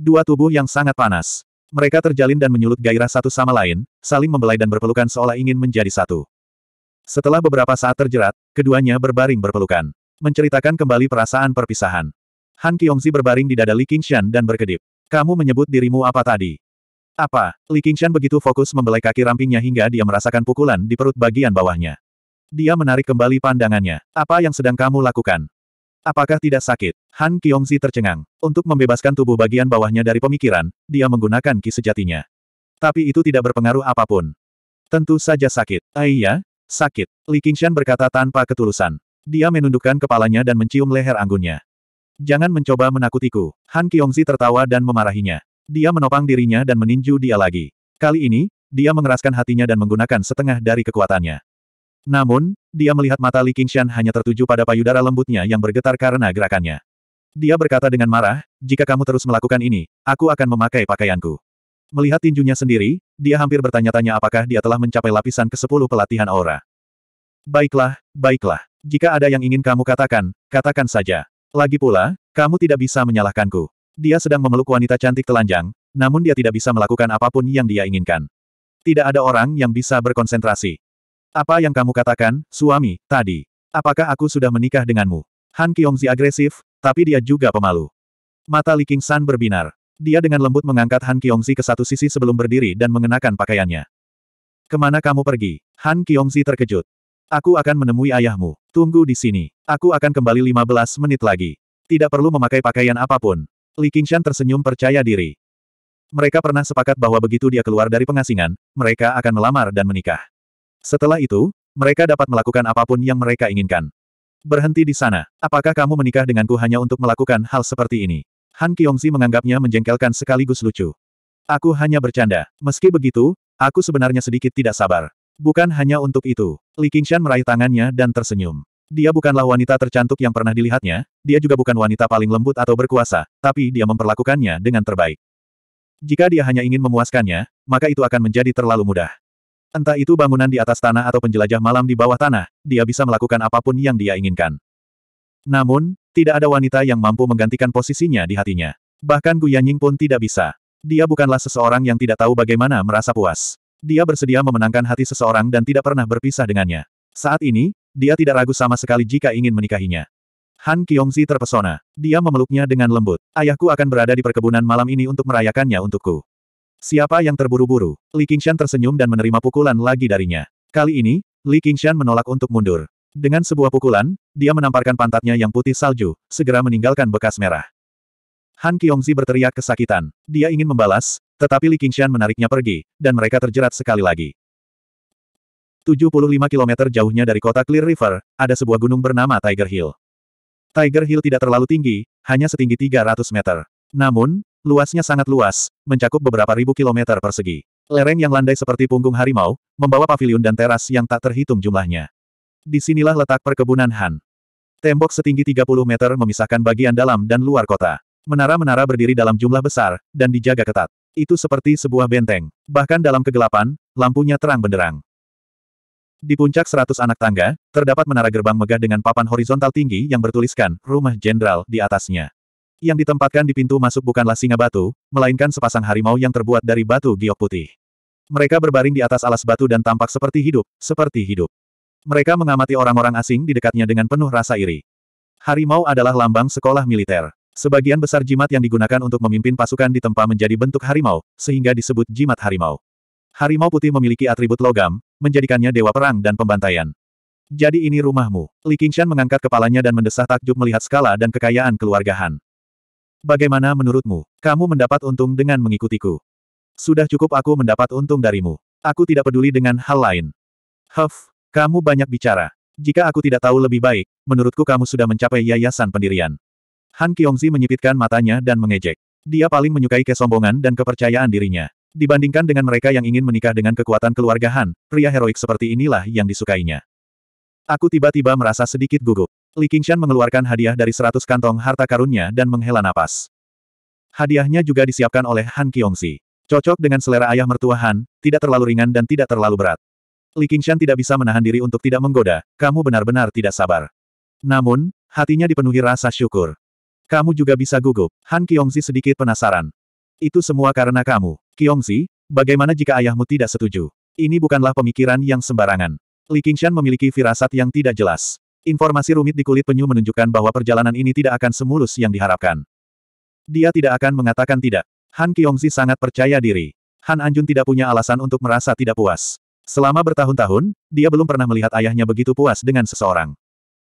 Dua tubuh yang sangat panas. Mereka terjalin dan menyulut gairah satu sama lain, saling membelai dan berpelukan seolah ingin menjadi satu. Setelah beberapa saat terjerat, keduanya berbaring berpelukan. Menceritakan kembali perasaan perpisahan. Han Kyongzi berbaring di dada Li Qingshan dan berkedip. Kamu menyebut dirimu apa tadi? Apa? Li Qingshan begitu fokus membelai kaki rampingnya hingga dia merasakan pukulan di perut bagian bawahnya. Dia menarik kembali pandangannya. Apa yang sedang kamu lakukan? Apakah tidak sakit? Han Kiongzi tercengang. Untuk membebaskan tubuh bagian bawahnya dari pemikiran, dia menggunakan ki sejatinya. Tapi itu tidak berpengaruh apapun. Tentu saja sakit. Aiyah, ah sakit. Li Qingshan berkata tanpa ketulusan. Dia menundukkan kepalanya dan mencium leher anggunnya. Jangan mencoba menakutiku. Han Kiongzi tertawa dan memarahinya. Dia menopang dirinya dan meninju dia lagi. Kali ini, dia mengeraskan hatinya dan menggunakan setengah dari kekuatannya. Namun, dia melihat mata Li Qingshan hanya tertuju pada payudara lembutnya yang bergetar karena gerakannya. Dia berkata dengan marah, jika kamu terus melakukan ini, aku akan memakai pakaianku. Melihat tinjunya sendiri, dia hampir bertanya-tanya apakah dia telah mencapai lapisan ke-10 pelatihan aura. Baiklah, baiklah. Jika ada yang ingin kamu katakan, katakan saja. Lagi pula, kamu tidak bisa menyalahkanku. Dia sedang memeluk wanita cantik telanjang, namun dia tidak bisa melakukan apapun yang dia inginkan. Tidak ada orang yang bisa berkonsentrasi. Apa yang kamu katakan, suami, tadi? Apakah aku sudah menikah denganmu? Han Kiongzi agresif, tapi dia juga pemalu. Mata Li San berbinar. Dia dengan lembut mengangkat Han Kiongzi ke satu sisi sebelum berdiri dan mengenakan pakaiannya. Kemana kamu pergi? Han Kiongzi terkejut. Aku akan menemui ayahmu. Tunggu di sini. Aku akan kembali 15 menit lagi. Tidak perlu memakai pakaian apapun. Li Qingshan tersenyum percaya diri. Mereka pernah sepakat bahwa begitu dia keluar dari pengasingan, mereka akan melamar dan menikah. Setelah itu, mereka dapat melakukan apapun yang mereka inginkan. Berhenti di sana. Apakah kamu menikah denganku hanya untuk melakukan hal seperti ini? Han Kyongzi menganggapnya menjengkelkan sekaligus lucu. Aku hanya bercanda. Meski begitu, aku sebenarnya sedikit tidak sabar. Bukan hanya untuk itu. Li Qingshan meraih tangannya dan tersenyum. Dia bukanlah wanita tercantik yang pernah dilihatnya, dia juga bukan wanita paling lembut atau berkuasa, tapi dia memperlakukannya dengan terbaik. Jika dia hanya ingin memuaskannya, maka itu akan menjadi terlalu mudah. Entah itu bangunan di atas tanah atau penjelajah malam di bawah tanah, dia bisa melakukan apapun yang dia inginkan. Namun, tidak ada wanita yang mampu menggantikan posisinya di hatinya. Bahkan Gu Yanying pun tidak bisa. Dia bukanlah seseorang yang tidak tahu bagaimana merasa puas. Dia bersedia memenangkan hati seseorang dan tidak pernah berpisah dengannya. Saat ini, dia tidak ragu sama sekali jika ingin menikahinya. Han Kyongzi terpesona. Dia memeluknya dengan lembut. Ayahku akan berada di perkebunan malam ini untuk merayakannya untukku. Siapa yang terburu-buru? Li Qingshan tersenyum dan menerima pukulan lagi darinya. Kali ini, Li Qingshan menolak untuk mundur. Dengan sebuah pukulan, dia menamparkan pantatnya yang putih salju, segera meninggalkan bekas merah. Han Kiongzi berteriak kesakitan. Dia ingin membalas, tetapi Li Qingshan menariknya pergi, dan mereka terjerat sekali lagi. 75 km jauhnya dari kota Clear River, ada sebuah gunung bernama Tiger Hill. Tiger Hill tidak terlalu tinggi, hanya setinggi 300 meter. Namun, Luasnya sangat luas, mencakup beberapa ribu kilometer persegi. Lereng yang landai seperti punggung harimau, membawa pavilion dan teras yang tak terhitung jumlahnya. Disinilah letak perkebunan Han. Tembok setinggi 30 meter memisahkan bagian dalam dan luar kota. Menara-menara berdiri dalam jumlah besar, dan dijaga ketat. Itu seperti sebuah benteng. Bahkan dalam kegelapan, lampunya terang benderang. Di puncak seratus anak tangga, terdapat menara gerbang megah dengan papan horizontal tinggi yang bertuliskan, Rumah Jenderal, di atasnya. Yang ditempatkan di pintu masuk bukanlah singa batu, melainkan sepasang harimau yang terbuat dari batu giok putih. Mereka berbaring di atas alas batu dan tampak seperti hidup, seperti hidup. Mereka mengamati orang-orang asing di dekatnya dengan penuh rasa iri. Harimau adalah lambang sekolah militer. Sebagian besar jimat yang digunakan untuk memimpin pasukan ditempa menjadi bentuk harimau, sehingga disebut jimat harimau. Harimau putih memiliki atribut logam, menjadikannya dewa perang dan pembantaian. Jadi ini rumahmu. Li Qingshan mengangkat kepalanya dan mendesah takjub melihat skala dan kekayaan keluarga Han. Bagaimana menurutmu? Kamu mendapat untung dengan mengikutiku. Sudah cukup aku mendapat untung darimu. Aku tidak peduli dengan hal lain. Huff, kamu banyak bicara. Jika aku tidak tahu lebih baik, menurutku kamu sudah mencapai yayasan pendirian. Han Kyongzi menyipitkan matanya dan mengejek. Dia paling menyukai kesombongan dan kepercayaan dirinya. Dibandingkan dengan mereka yang ingin menikah dengan kekuatan keluarga Han, pria heroik seperti inilah yang disukainya. Aku tiba-tiba merasa sedikit gugup. Li Qingshan mengeluarkan hadiah dari seratus kantong harta karunnya dan menghela napas. Hadiahnya juga disiapkan oleh Han Kiongsi. Cocok dengan selera ayah mertua Han, tidak terlalu ringan dan tidak terlalu berat. Li Qingshan tidak bisa menahan diri untuk tidak menggoda, kamu benar-benar tidak sabar. Namun, hatinya dipenuhi rasa syukur. Kamu juga bisa gugup, Han Kiongsi sedikit penasaran. Itu semua karena kamu. Kiongsi, bagaimana jika ayahmu tidak setuju? Ini bukanlah pemikiran yang sembarangan. Li Qingshan memiliki firasat yang tidak jelas. Informasi rumit di kulit penyu menunjukkan bahwa perjalanan ini tidak akan semulus yang diharapkan. Dia tidak akan mengatakan tidak. Han Kiongzi sangat percaya diri. Han Anjun tidak punya alasan untuk merasa tidak puas. Selama bertahun-tahun, dia belum pernah melihat ayahnya begitu puas dengan seseorang.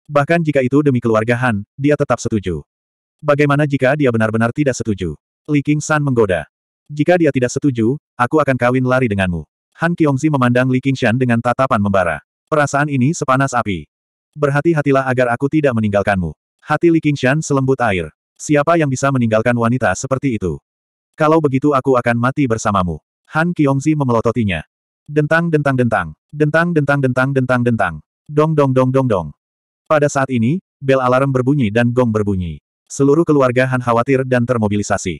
Bahkan jika itu demi keluarga Han, dia tetap setuju. Bagaimana jika dia benar-benar tidak setuju? Li King San menggoda. Jika dia tidak setuju, aku akan kawin lari denganmu. Han Kiongzi memandang Li Qingshan dengan tatapan membara. Perasaan ini sepanas api. Berhati-hatilah agar aku tidak meninggalkanmu. Hati Li Qingshan selembut air. Siapa yang bisa meninggalkan wanita seperti itu? Kalau begitu aku akan mati bersamamu. Han Qiongzi memelototinya. Dentang dentang dentang. Dentang dentang dentang dentang dentang. Dong dong dong dong dong. Pada saat ini, bel alarm berbunyi dan gong berbunyi. Seluruh keluarga Han khawatir dan termobilisasi.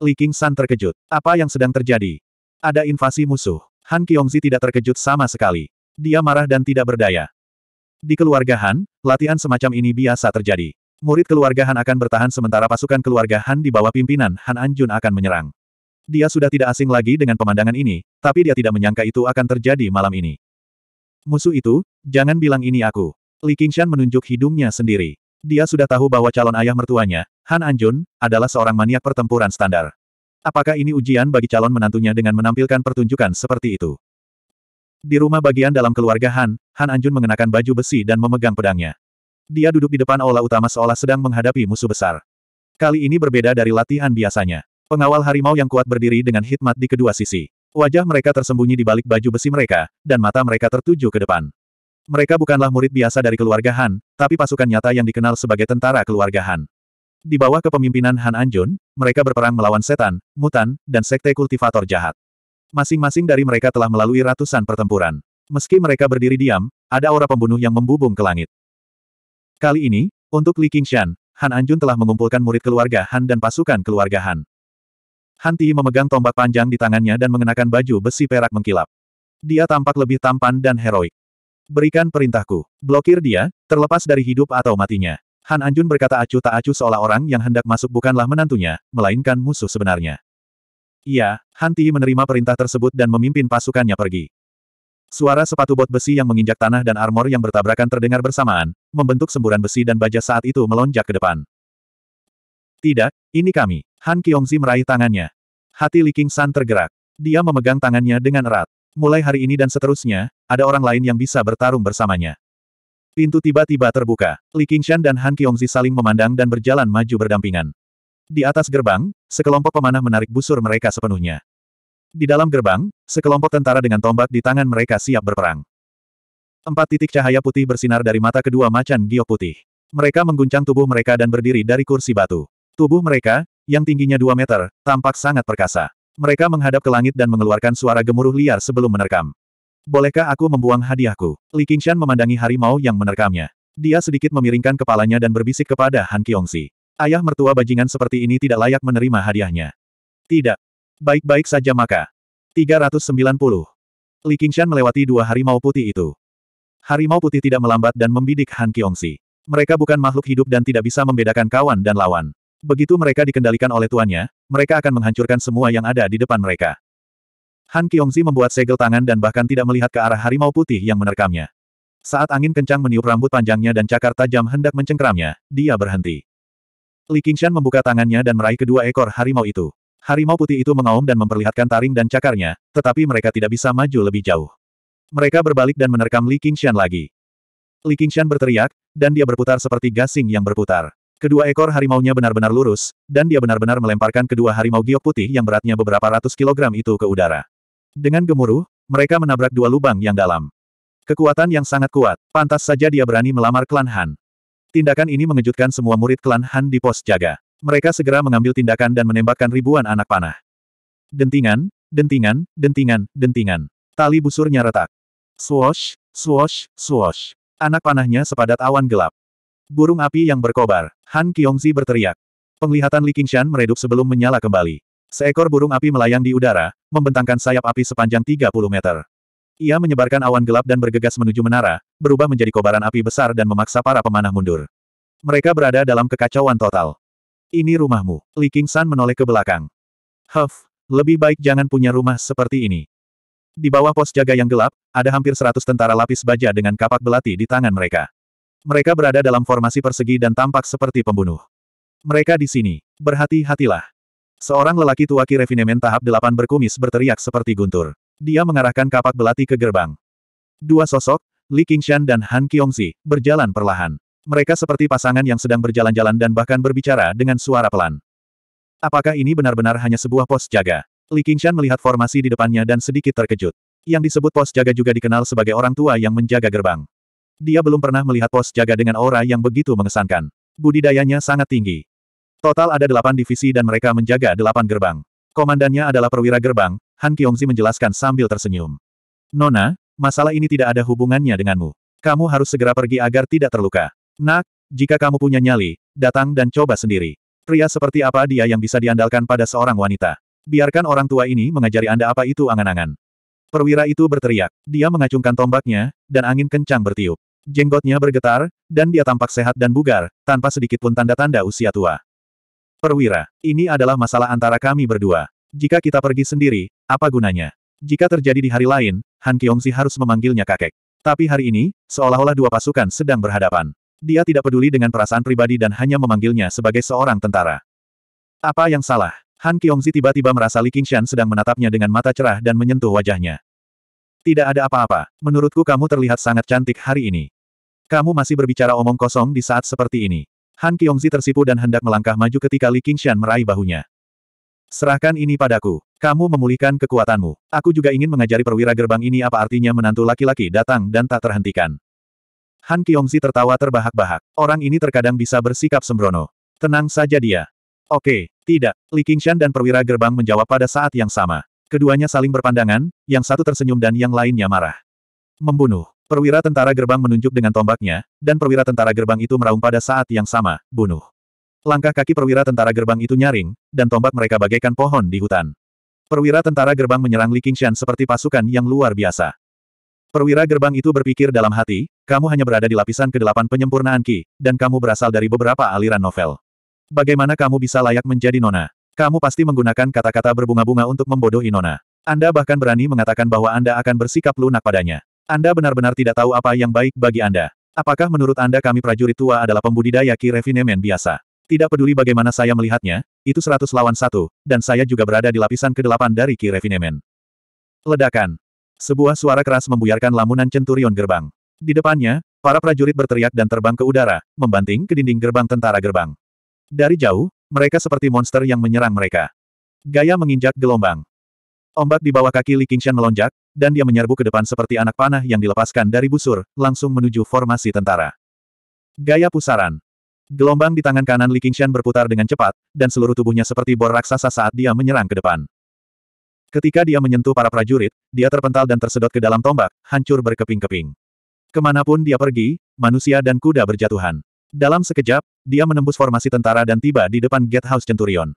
Li Qingshan terkejut. Apa yang sedang terjadi? Ada invasi musuh. Han Qiongzi tidak terkejut sama sekali. Dia marah dan tidak berdaya. Di keluarga Han, latihan semacam ini biasa terjadi. Murid keluarga Han akan bertahan sementara pasukan keluarga Han di bawah pimpinan Han Anjun akan menyerang. Dia sudah tidak asing lagi dengan pemandangan ini, tapi dia tidak menyangka itu akan terjadi malam ini. Musuh itu, jangan bilang ini aku. Li Qingshan menunjuk hidungnya sendiri. Dia sudah tahu bahwa calon ayah mertuanya, Han Anjun, adalah seorang maniak pertempuran standar. Apakah ini ujian bagi calon menantunya dengan menampilkan pertunjukan seperti itu? Di rumah bagian dalam keluarga Han, Han Anjun mengenakan baju besi dan memegang pedangnya. Dia duduk di depan aula utama seolah sedang menghadapi musuh besar. Kali ini berbeda dari latihan biasanya. Pengawal harimau yang kuat berdiri dengan hikmat di kedua sisi. Wajah mereka tersembunyi di balik baju besi mereka, dan mata mereka tertuju ke depan. Mereka bukanlah murid biasa dari keluarga Han, tapi pasukan nyata yang dikenal sebagai tentara keluarga Han. Di bawah kepemimpinan Han Anjun, mereka berperang melawan setan, mutan, dan sekte kultivator jahat. Masing-masing dari mereka telah melalui ratusan pertempuran. Meski mereka berdiri diam, ada aura pembunuh yang membubung ke langit. Kali ini, untuk Li Qingshan, Han Anjun telah mengumpulkan murid keluarga Han dan pasukan keluarga Han. Han Ti memegang tombak panjang di tangannya dan mengenakan baju besi perak mengkilap. Dia tampak lebih tampan dan heroik. Berikan perintahku. Blokir dia, terlepas dari hidup atau matinya. Han Anjun berkata acuh tak acuh seolah orang yang hendak masuk bukanlah menantunya, melainkan musuh sebenarnya. Iya, Hanti menerima perintah tersebut dan memimpin pasukannya pergi. Suara sepatu bot besi yang menginjak tanah dan armor yang bertabrakan terdengar bersamaan, membentuk semburan besi dan baja saat itu melonjak ke depan. Tidak, ini kami. Han Kiongzi meraih tangannya. Hati Li King San tergerak. Dia memegang tangannya dengan erat. Mulai hari ini dan seterusnya, ada orang lain yang bisa bertarung bersamanya. Pintu tiba-tiba terbuka. Li Qingshan dan Han Kiongzi saling memandang dan berjalan maju berdampingan. Di atas gerbang, sekelompok pemanah menarik busur mereka sepenuhnya. Di dalam gerbang, sekelompok tentara dengan tombak di tangan mereka siap berperang. Empat titik cahaya putih bersinar dari mata kedua macan giok putih. Mereka mengguncang tubuh mereka dan berdiri dari kursi batu. Tubuh mereka, yang tingginya dua meter, tampak sangat perkasa. Mereka menghadap ke langit dan mengeluarkan suara gemuruh liar sebelum menerkam. Bolehkah aku membuang hadiahku? Li Qingshan memandangi harimau yang menerkamnya. Dia sedikit memiringkan kepalanya dan berbisik kepada Han Kiongsi. Ayah mertua bajingan seperti ini tidak layak menerima hadiahnya. Tidak. Baik-baik saja maka. 390. Li Qingshan melewati dua harimau putih itu. Harimau putih tidak melambat dan membidik Han Kiongsi. Mereka bukan makhluk hidup dan tidak bisa membedakan kawan dan lawan. Begitu mereka dikendalikan oleh tuannya, mereka akan menghancurkan semua yang ada di depan mereka. Han Si membuat segel tangan dan bahkan tidak melihat ke arah harimau putih yang menerkamnya. Saat angin kencang meniup rambut panjangnya dan cakar tajam hendak mencengkramnya, dia berhenti. Li Qingshan membuka tangannya dan meraih kedua ekor harimau itu. Harimau putih itu mengaum dan memperlihatkan taring dan cakarnya, tetapi mereka tidak bisa maju lebih jauh. Mereka berbalik dan menerkam Li Qingshan lagi. Li Qingshan berteriak, dan dia berputar seperti gasing yang berputar. Kedua ekor harimaunya benar-benar lurus, dan dia benar-benar melemparkan kedua harimau giok putih yang beratnya beberapa ratus kilogram itu ke udara. Dengan gemuruh, mereka menabrak dua lubang yang dalam. Kekuatan yang sangat kuat, pantas saja dia berani melamar klan Han. Tindakan ini mengejutkan semua murid klan Han di pos jaga. Mereka segera mengambil tindakan dan menembakkan ribuan anak panah. Dentingan, dentingan, dentingan, dentingan. Tali busurnya retak. Swosh, swosh, swosh. Anak panahnya sepadat awan gelap. Burung api yang berkobar. Han Kyongzi berteriak. Penglihatan Li Qingshan meredup sebelum menyala kembali. Seekor burung api melayang di udara, membentangkan sayap api sepanjang 30 meter. Ia menyebarkan awan gelap dan bergegas menuju menara, berubah menjadi kobaran api besar dan memaksa para pemanah mundur. Mereka berada dalam kekacauan total. Ini rumahmu. Li San menoleh ke belakang. Huff, lebih baik jangan punya rumah seperti ini. Di bawah pos jaga yang gelap, ada hampir seratus tentara lapis baja dengan kapak belati di tangan mereka. Mereka berada dalam formasi persegi dan tampak seperti pembunuh. Mereka di sini. Berhati-hatilah. Seorang lelaki tua Kirevinemen tahap delapan berkumis berteriak seperti guntur. Dia mengarahkan kapak belati ke gerbang. Dua sosok, Li Qingshan dan Han Qiongzi, berjalan perlahan. Mereka seperti pasangan yang sedang berjalan-jalan dan bahkan berbicara dengan suara pelan. Apakah ini benar-benar hanya sebuah pos jaga? Li Qingshan melihat formasi di depannya dan sedikit terkejut. Yang disebut pos jaga juga dikenal sebagai orang tua yang menjaga gerbang. Dia belum pernah melihat pos jaga dengan aura yang begitu mengesankan. Budidayanya sangat tinggi. Total ada delapan divisi dan mereka menjaga delapan gerbang. Komandannya adalah perwira gerbang, Han Kyongzi menjelaskan sambil tersenyum. Nona, masalah ini tidak ada hubungannya denganmu. Kamu harus segera pergi agar tidak terluka. Nak, jika kamu punya nyali, datang dan coba sendiri. Pria seperti apa dia yang bisa diandalkan pada seorang wanita? Biarkan orang tua ini mengajari Anda apa itu angan-angan. Perwira itu berteriak. Dia mengacungkan tombaknya, dan angin kencang bertiup. Jenggotnya bergetar, dan dia tampak sehat dan bugar, tanpa sedikit pun tanda-tanda usia tua. Perwira, ini adalah masalah antara kami berdua. Jika kita pergi sendiri, apa gunanya? Jika terjadi di hari lain, Han Kiongzi harus memanggilnya kakek. Tapi hari ini, seolah-olah dua pasukan sedang berhadapan. Dia tidak peduli dengan perasaan pribadi dan hanya memanggilnya sebagai seorang tentara. Apa yang salah? Han Kiongzi tiba-tiba merasa Li Qingshan sedang menatapnya dengan mata cerah dan menyentuh wajahnya. Tidak ada apa-apa, menurutku kamu terlihat sangat cantik hari ini. Kamu masih berbicara omong kosong di saat seperti ini. Han Kiongzi tersipu dan hendak melangkah maju ketika Li Qingshan meraih bahunya. Serahkan ini padaku. Kamu memulihkan kekuatanmu. Aku juga ingin mengajari perwira gerbang ini apa artinya menantu laki-laki datang dan tak terhentikan. Han Kiongzi tertawa terbahak-bahak. Orang ini terkadang bisa bersikap sembrono. Tenang saja dia. Oke, tidak. Li Qingshan dan perwira gerbang menjawab pada saat yang sama. Keduanya saling berpandangan, yang satu tersenyum dan yang lainnya marah. Membunuh. Perwira tentara gerbang menunjuk dengan tombaknya, dan perwira tentara gerbang itu meraung pada saat yang sama, bunuh. Langkah kaki perwira tentara gerbang itu nyaring, dan tombak mereka bagaikan pohon di hutan. Perwira tentara gerbang menyerang Li Qingshan seperti pasukan yang luar biasa. Perwira gerbang itu berpikir dalam hati, kamu hanya berada di lapisan ke-8 penyempurnaan Ki, dan kamu berasal dari beberapa aliran novel. Bagaimana kamu bisa layak menjadi nona? Kamu pasti menggunakan kata-kata berbunga-bunga untuk membodohi nona. Anda bahkan berani mengatakan bahwa Anda akan bersikap lunak padanya. Anda benar-benar tidak tahu apa yang baik bagi Anda. Apakah menurut Anda kami prajurit tua adalah pembudidaya Ki Refinemen biasa? Tidak peduli bagaimana saya melihatnya, itu seratus lawan satu, dan saya juga berada di lapisan kedelapan dari Ki Refinemen. Ledakan. Sebuah suara keras membuyarkan lamunan centurion gerbang. Di depannya, para prajurit berteriak dan terbang ke udara, membanting ke dinding gerbang tentara gerbang. Dari jauh, mereka seperti monster yang menyerang mereka. Gaya menginjak gelombang. Ombak di bawah kaki Li Qingshan melonjak, dan dia menyerbu ke depan seperti anak panah yang dilepaskan dari busur, langsung menuju formasi tentara. Gaya pusaran. Gelombang di tangan kanan Li Qingshan berputar dengan cepat, dan seluruh tubuhnya seperti bor raksasa saat dia menyerang ke depan. Ketika dia menyentuh para prajurit, dia terpental dan tersedot ke dalam tombak, hancur berkeping-keping. Kemanapun dia pergi, manusia dan kuda berjatuhan. Dalam sekejap, dia menembus formasi tentara dan tiba di depan Gatehouse Centurion.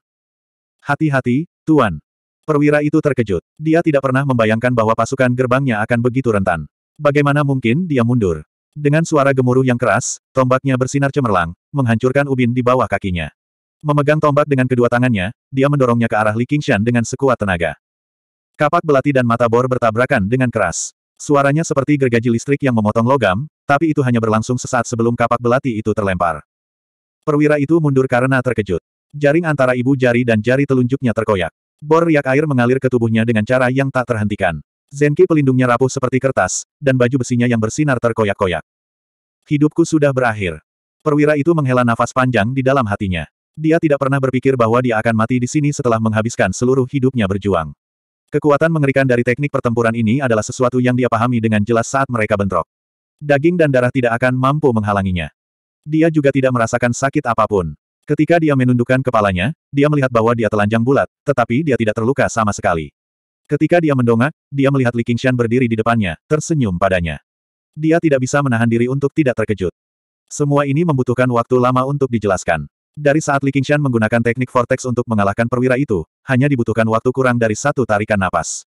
Hati-hati, Tuan. Perwira itu terkejut. Dia tidak pernah membayangkan bahwa pasukan gerbangnya akan begitu rentan. Bagaimana mungkin dia mundur? Dengan suara gemuruh yang keras, tombaknya bersinar cemerlang, menghancurkan ubin di bawah kakinya. Memegang tombak dengan kedua tangannya, dia mendorongnya ke arah Li Qingshan dengan sekuat tenaga. Kapak belati dan mata bor bertabrakan dengan keras. Suaranya seperti gergaji listrik yang memotong logam, tapi itu hanya berlangsung sesaat sebelum kapak belati itu terlempar. Perwira itu mundur karena terkejut. Jaring antara ibu jari dan jari telunjuknya terkoyak. Bor riak air mengalir ke tubuhnya dengan cara yang tak terhentikan. Zenki pelindungnya rapuh seperti kertas, dan baju besinya yang bersinar terkoyak-koyak. Hidupku sudah berakhir. Perwira itu menghela nafas panjang di dalam hatinya. Dia tidak pernah berpikir bahwa dia akan mati di sini setelah menghabiskan seluruh hidupnya berjuang. Kekuatan mengerikan dari teknik pertempuran ini adalah sesuatu yang dia pahami dengan jelas saat mereka bentrok. Daging dan darah tidak akan mampu menghalanginya. Dia juga tidak merasakan sakit apapun. Ketika dia menundukkan kepalanya, dia melihat bahwa dia telanjang bulat, tetapi dia tidak terluka sama sekali. Ketika dia mendongak, dia melihat Li Qingshan berdiri di depannya, tersenyum padanya. Dia tidak bisa menahan diri untuk tidak terkejut. Semua ini membutuhkan waktu lama untuk dijelaskan. Dari saat Li Qingshan menggunakan teknik vortex untuk mengalahkan perwira itu, hanya dibutuhkan waktu kurang dari satu tarikan napas.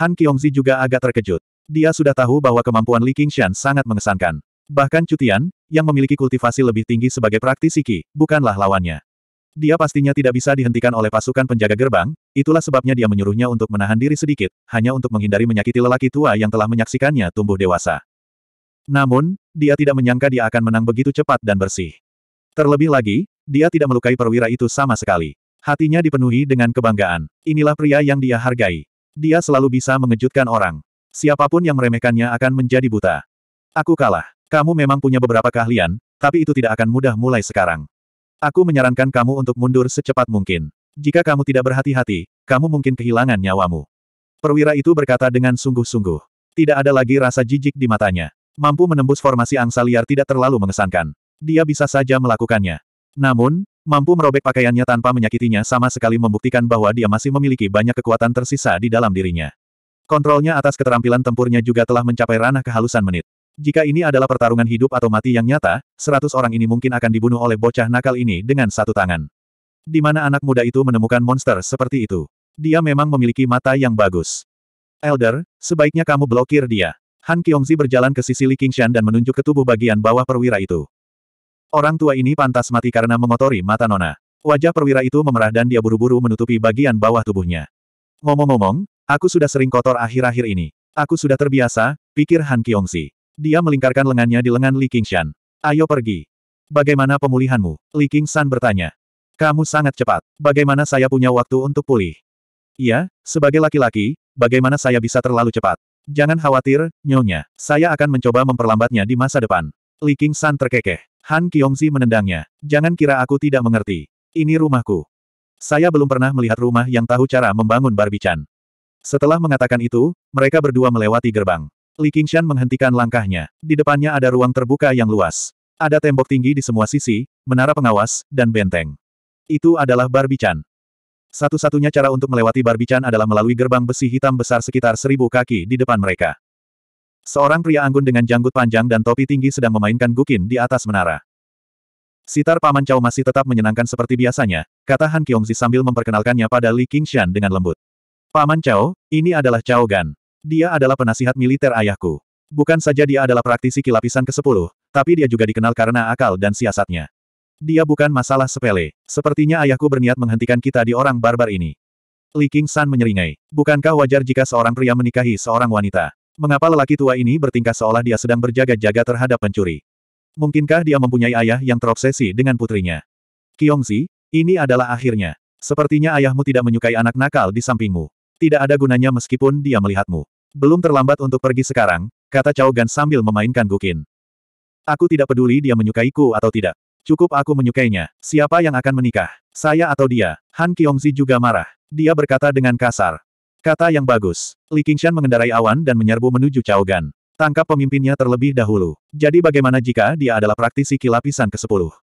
Han Kiongzi juga agak terkejut. Dia sudah tahu bahwa kemampuan Li Qingshan sangat mengesankan. Bahkan Cutian, yang memiliki kultivasi lebih tinggi sebagai praktisi Qi, bukanlah lawannya. Dia pastinya tidak bisa dihentikan oleh pasukan penjaga gerbang, itulah sebabnya dia menyuruhnya untuk menahan diri sedikit, hanya untuk menghindari menyakiti lelaki tua yang telah menyaksikannya tumbuh dewasa. Namun, dia tidak menyangka dia akan menang begitu cepat dan bersih. Terlebih lagi, dia tidak melukai perwira itu sama sekali. Hatinya dipenuhi dengan kebanggaan. Inilah pria yang dia hargai. Dia selalu bisa mengejutkan orang. Siapapun yang meremehkannya akan menjadi buta. Aku kalah. Kamu memang punya beberapa keahlian, tapi itu tidak akan mudah mulai sekarang. Aku menyarankan kamu untuk mundur secepat mungkin. Jika kamu tidak berhati-hati, kamu mungkin kehilangan nyawamu. Perwira itu berkata dengan sungguh-sungguh. Tidak ada lagi rasa jijik di matanya. Mampu menembus formasi angsa liar tidak terlalu mengesankan. Dia bisa saja melakukannya. Namun, mampu merobek pakaiannya tanpa menyakitinya sama sekali membuktikan bahwa dia masih memiliki banyak kekuatan tersisa di dalam dirinya. Kontrolnya atas keterampilan tempurnya juga telah mencapai ranah kehalusan menit. Jika ini adalah pertarungan hidup atau mati yang nyata, seratus orang ini mungkin akan dibunuh oleh bocah nakal ini dengan satu tangan. Di mana anak muda itu menemukan monster seperti itu. Dia memang memiliki mata yang bagus. Elder, sebaiknya kamu blokir dia. Han Kiongzi berjalan ke sisi Li Qingshan dan menunjuk ke tubuh bagian bawah perwira itu. Orang tua ini pantas mati karena mengotori mata Nona. Wajah perwira itu memerah dan dia buru-buru menutupi bagian bawah tubuhnya. Ngomong-ngomong, aku sudah sering kotor akhir-akhir ini. Aku sudah terbiasa, pikir Han Kiongzi. Dia melingkarkan lengannya di lengan Li Qingshan. Ayo pergi. Bagaimana pemulihanmu? Li Qingshan bertanya. Kamu sangat cepat. Bagaimana saya punya waktu untuk pulih? Iya, sebagai laki-laki, bagaimana saya bisa terlalu cepat? Jangan khawatir, nyonya. Saya akan mencoba memperlambatnya di masa depan. Li Qingshan terkekeh. Han Kiongzi menendangnya. Jangan kira aku tidak mengerti. Ini rumahku. Saya belum pernah melihat rumah yang tahu cara membangun barbican. Setelah mengatakan itu, mereka berdua melewati gerbang. Li Qingshan menghentikan langkahnya. Di depannya ada ruang terbuka yang luas. Ada tembok tinggi di semua sisi, menara pengawas, dan benteng. Itu adalah Barbican. Satu-satunya cara untuk melewati Barbican adalah melalui gerbang besi hitam besar sekitar seribu kaki di depan mereka. Seorang pria anggun dengan janggut panjang dan topi tinggi sedang memainkan gukin di atas menara. Sitar Paman Chow masih tetap menyenangkan seperti biasanya, kata Han Kyongzi sambil memperkenalkannya pada Li Qingshan dengan lembut. Paman Chow, ini adalah Chao Gan. Dia adalah penasihat militer ayahku. Bukan saja dia adalah praktisi kilapisan ke-10, tapi dia juga dikenal karena akal dan siasatnya. Dia bukan masalah sepele. Sepertinya ayahku berniat menghentikan kita di orang barbar ini. Li King San menyeringai. Bukankah wajar jika seorang pria menikahi seorang wanita? Mengapa lelaki tua ini bertingkah seolah dia sedang berjaga-jaga terhadap pencuri? Mungkinkah dia mempunyai ayah yang terobsesi dengan putrinya? Qiongzi, ini adalah akhirnya. Sepertinya ayahmu tidak menyukai anak nakal di sampingmu. Tidak ada gunanya meskipun dia melihatmu. Belum terlambat untuk pergi sekarang, kata Cao Gan sambil memainkan gukin. Aku tidak peduli dia menyukaiku atau tidak. Cukup aku menyukainya. Siapa yang akan menikah? Saya atau dia? Han Kyongzi juga marah. Dia berkata dengan kasar. Kata yang bagus. Li Qingshan mengendarai awan dan menyerbu menuju Cao Gan. Tangkap pemimpinnya terlebih dahulu. Jadi bagaimana jika dia adalah praktisi kilapisan ke-10?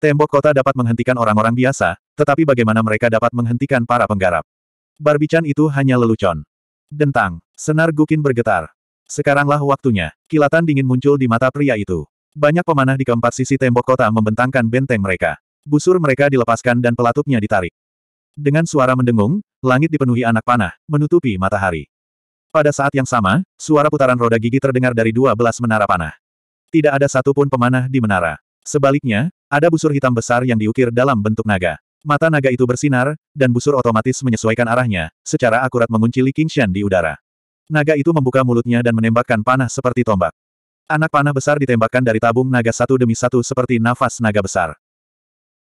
Tembok kota dapat menghentikan orang-orang biasa, tetapi bagaimana mereka dapat menghentikan para penggarap? Barbican itu hanya lelucon. Dentang, senar Gukin bergetar. Sekaranglah waktunya. Kilatan dingin muncul di mata pria itu. Banyak pemanah di keempat sisi tembok kota membentangkan benteng mereka. Busur mereka dilepaskan dan pelatuknya ditarik. Dengan suara mendengung, langit dipenuhi anak panah, menutupi matahari. Pada saat yang sama, suara putaran roda gigi terdengar dari dua belas menara panah. Tidak ada satupun pemanah di menara. Sebaliknya, ada busur hitam besar yang diukir dalam bentuk naga. Mata naga itu bersinar, dan busur otomatis menyesuaikan arahnya, secara akurat mengunci Li Qingshan di udara. Naga itu membuka mulutnya dan menembakkan panah seperti tombak. Anak panah besar ditembakkan dari tabung naga satu demi satu seperti nafas naga besar.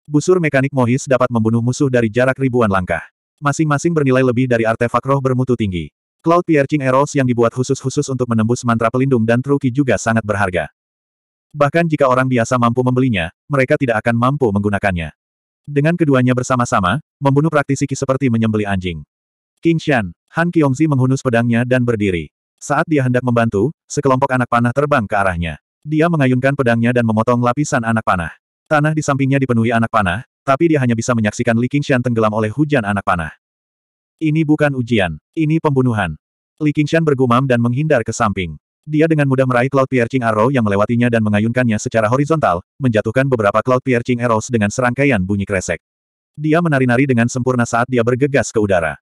Busur mekanik Mohis dapat membunuh musuh dari jarak ribuan langkah. Masing-masing bernilai lebih dari artefak roh bermutu tinggi. Cloud Piercing Eros yang dibuat khusus-khusus untuk menembus mantra pelindung dan truki juga sangat berharga. Bahkan jika orang biasa mampu membelinya, mereka tidak akan mampu menggunakannya. Dengan keduanya bersama-sama, membunuh praktisi Qi seperti menyembeli anjing. King Shan, Han Qiongzi menghunus pedangnya dan berdiri. Saat dia hendak membantu, sekelompok anak panah terbang ke arahnya. Dia mengayunkan pedangnya dan memotong lapisan anak panah. Tanah di sampingnya dipenuhi anak panah, tapi dia hanya bisa menyaksikan Li Qingshan tenggelam oleh hujan anak panah. Ini bukan ujian, ini pembunuhan. Li Qingshan bergumam dan menghindar ke samping. Dia dengan mudah meraih Cloud Piercing Arrow yang melewatinya dan mengayunkannya secara horizontal, menjatuhkan beberapa Cloud Piercing Arrows dengan serangkaian bunyi kresek. Dia menari-nari dengan sempurna saat dia bergegas ke udara.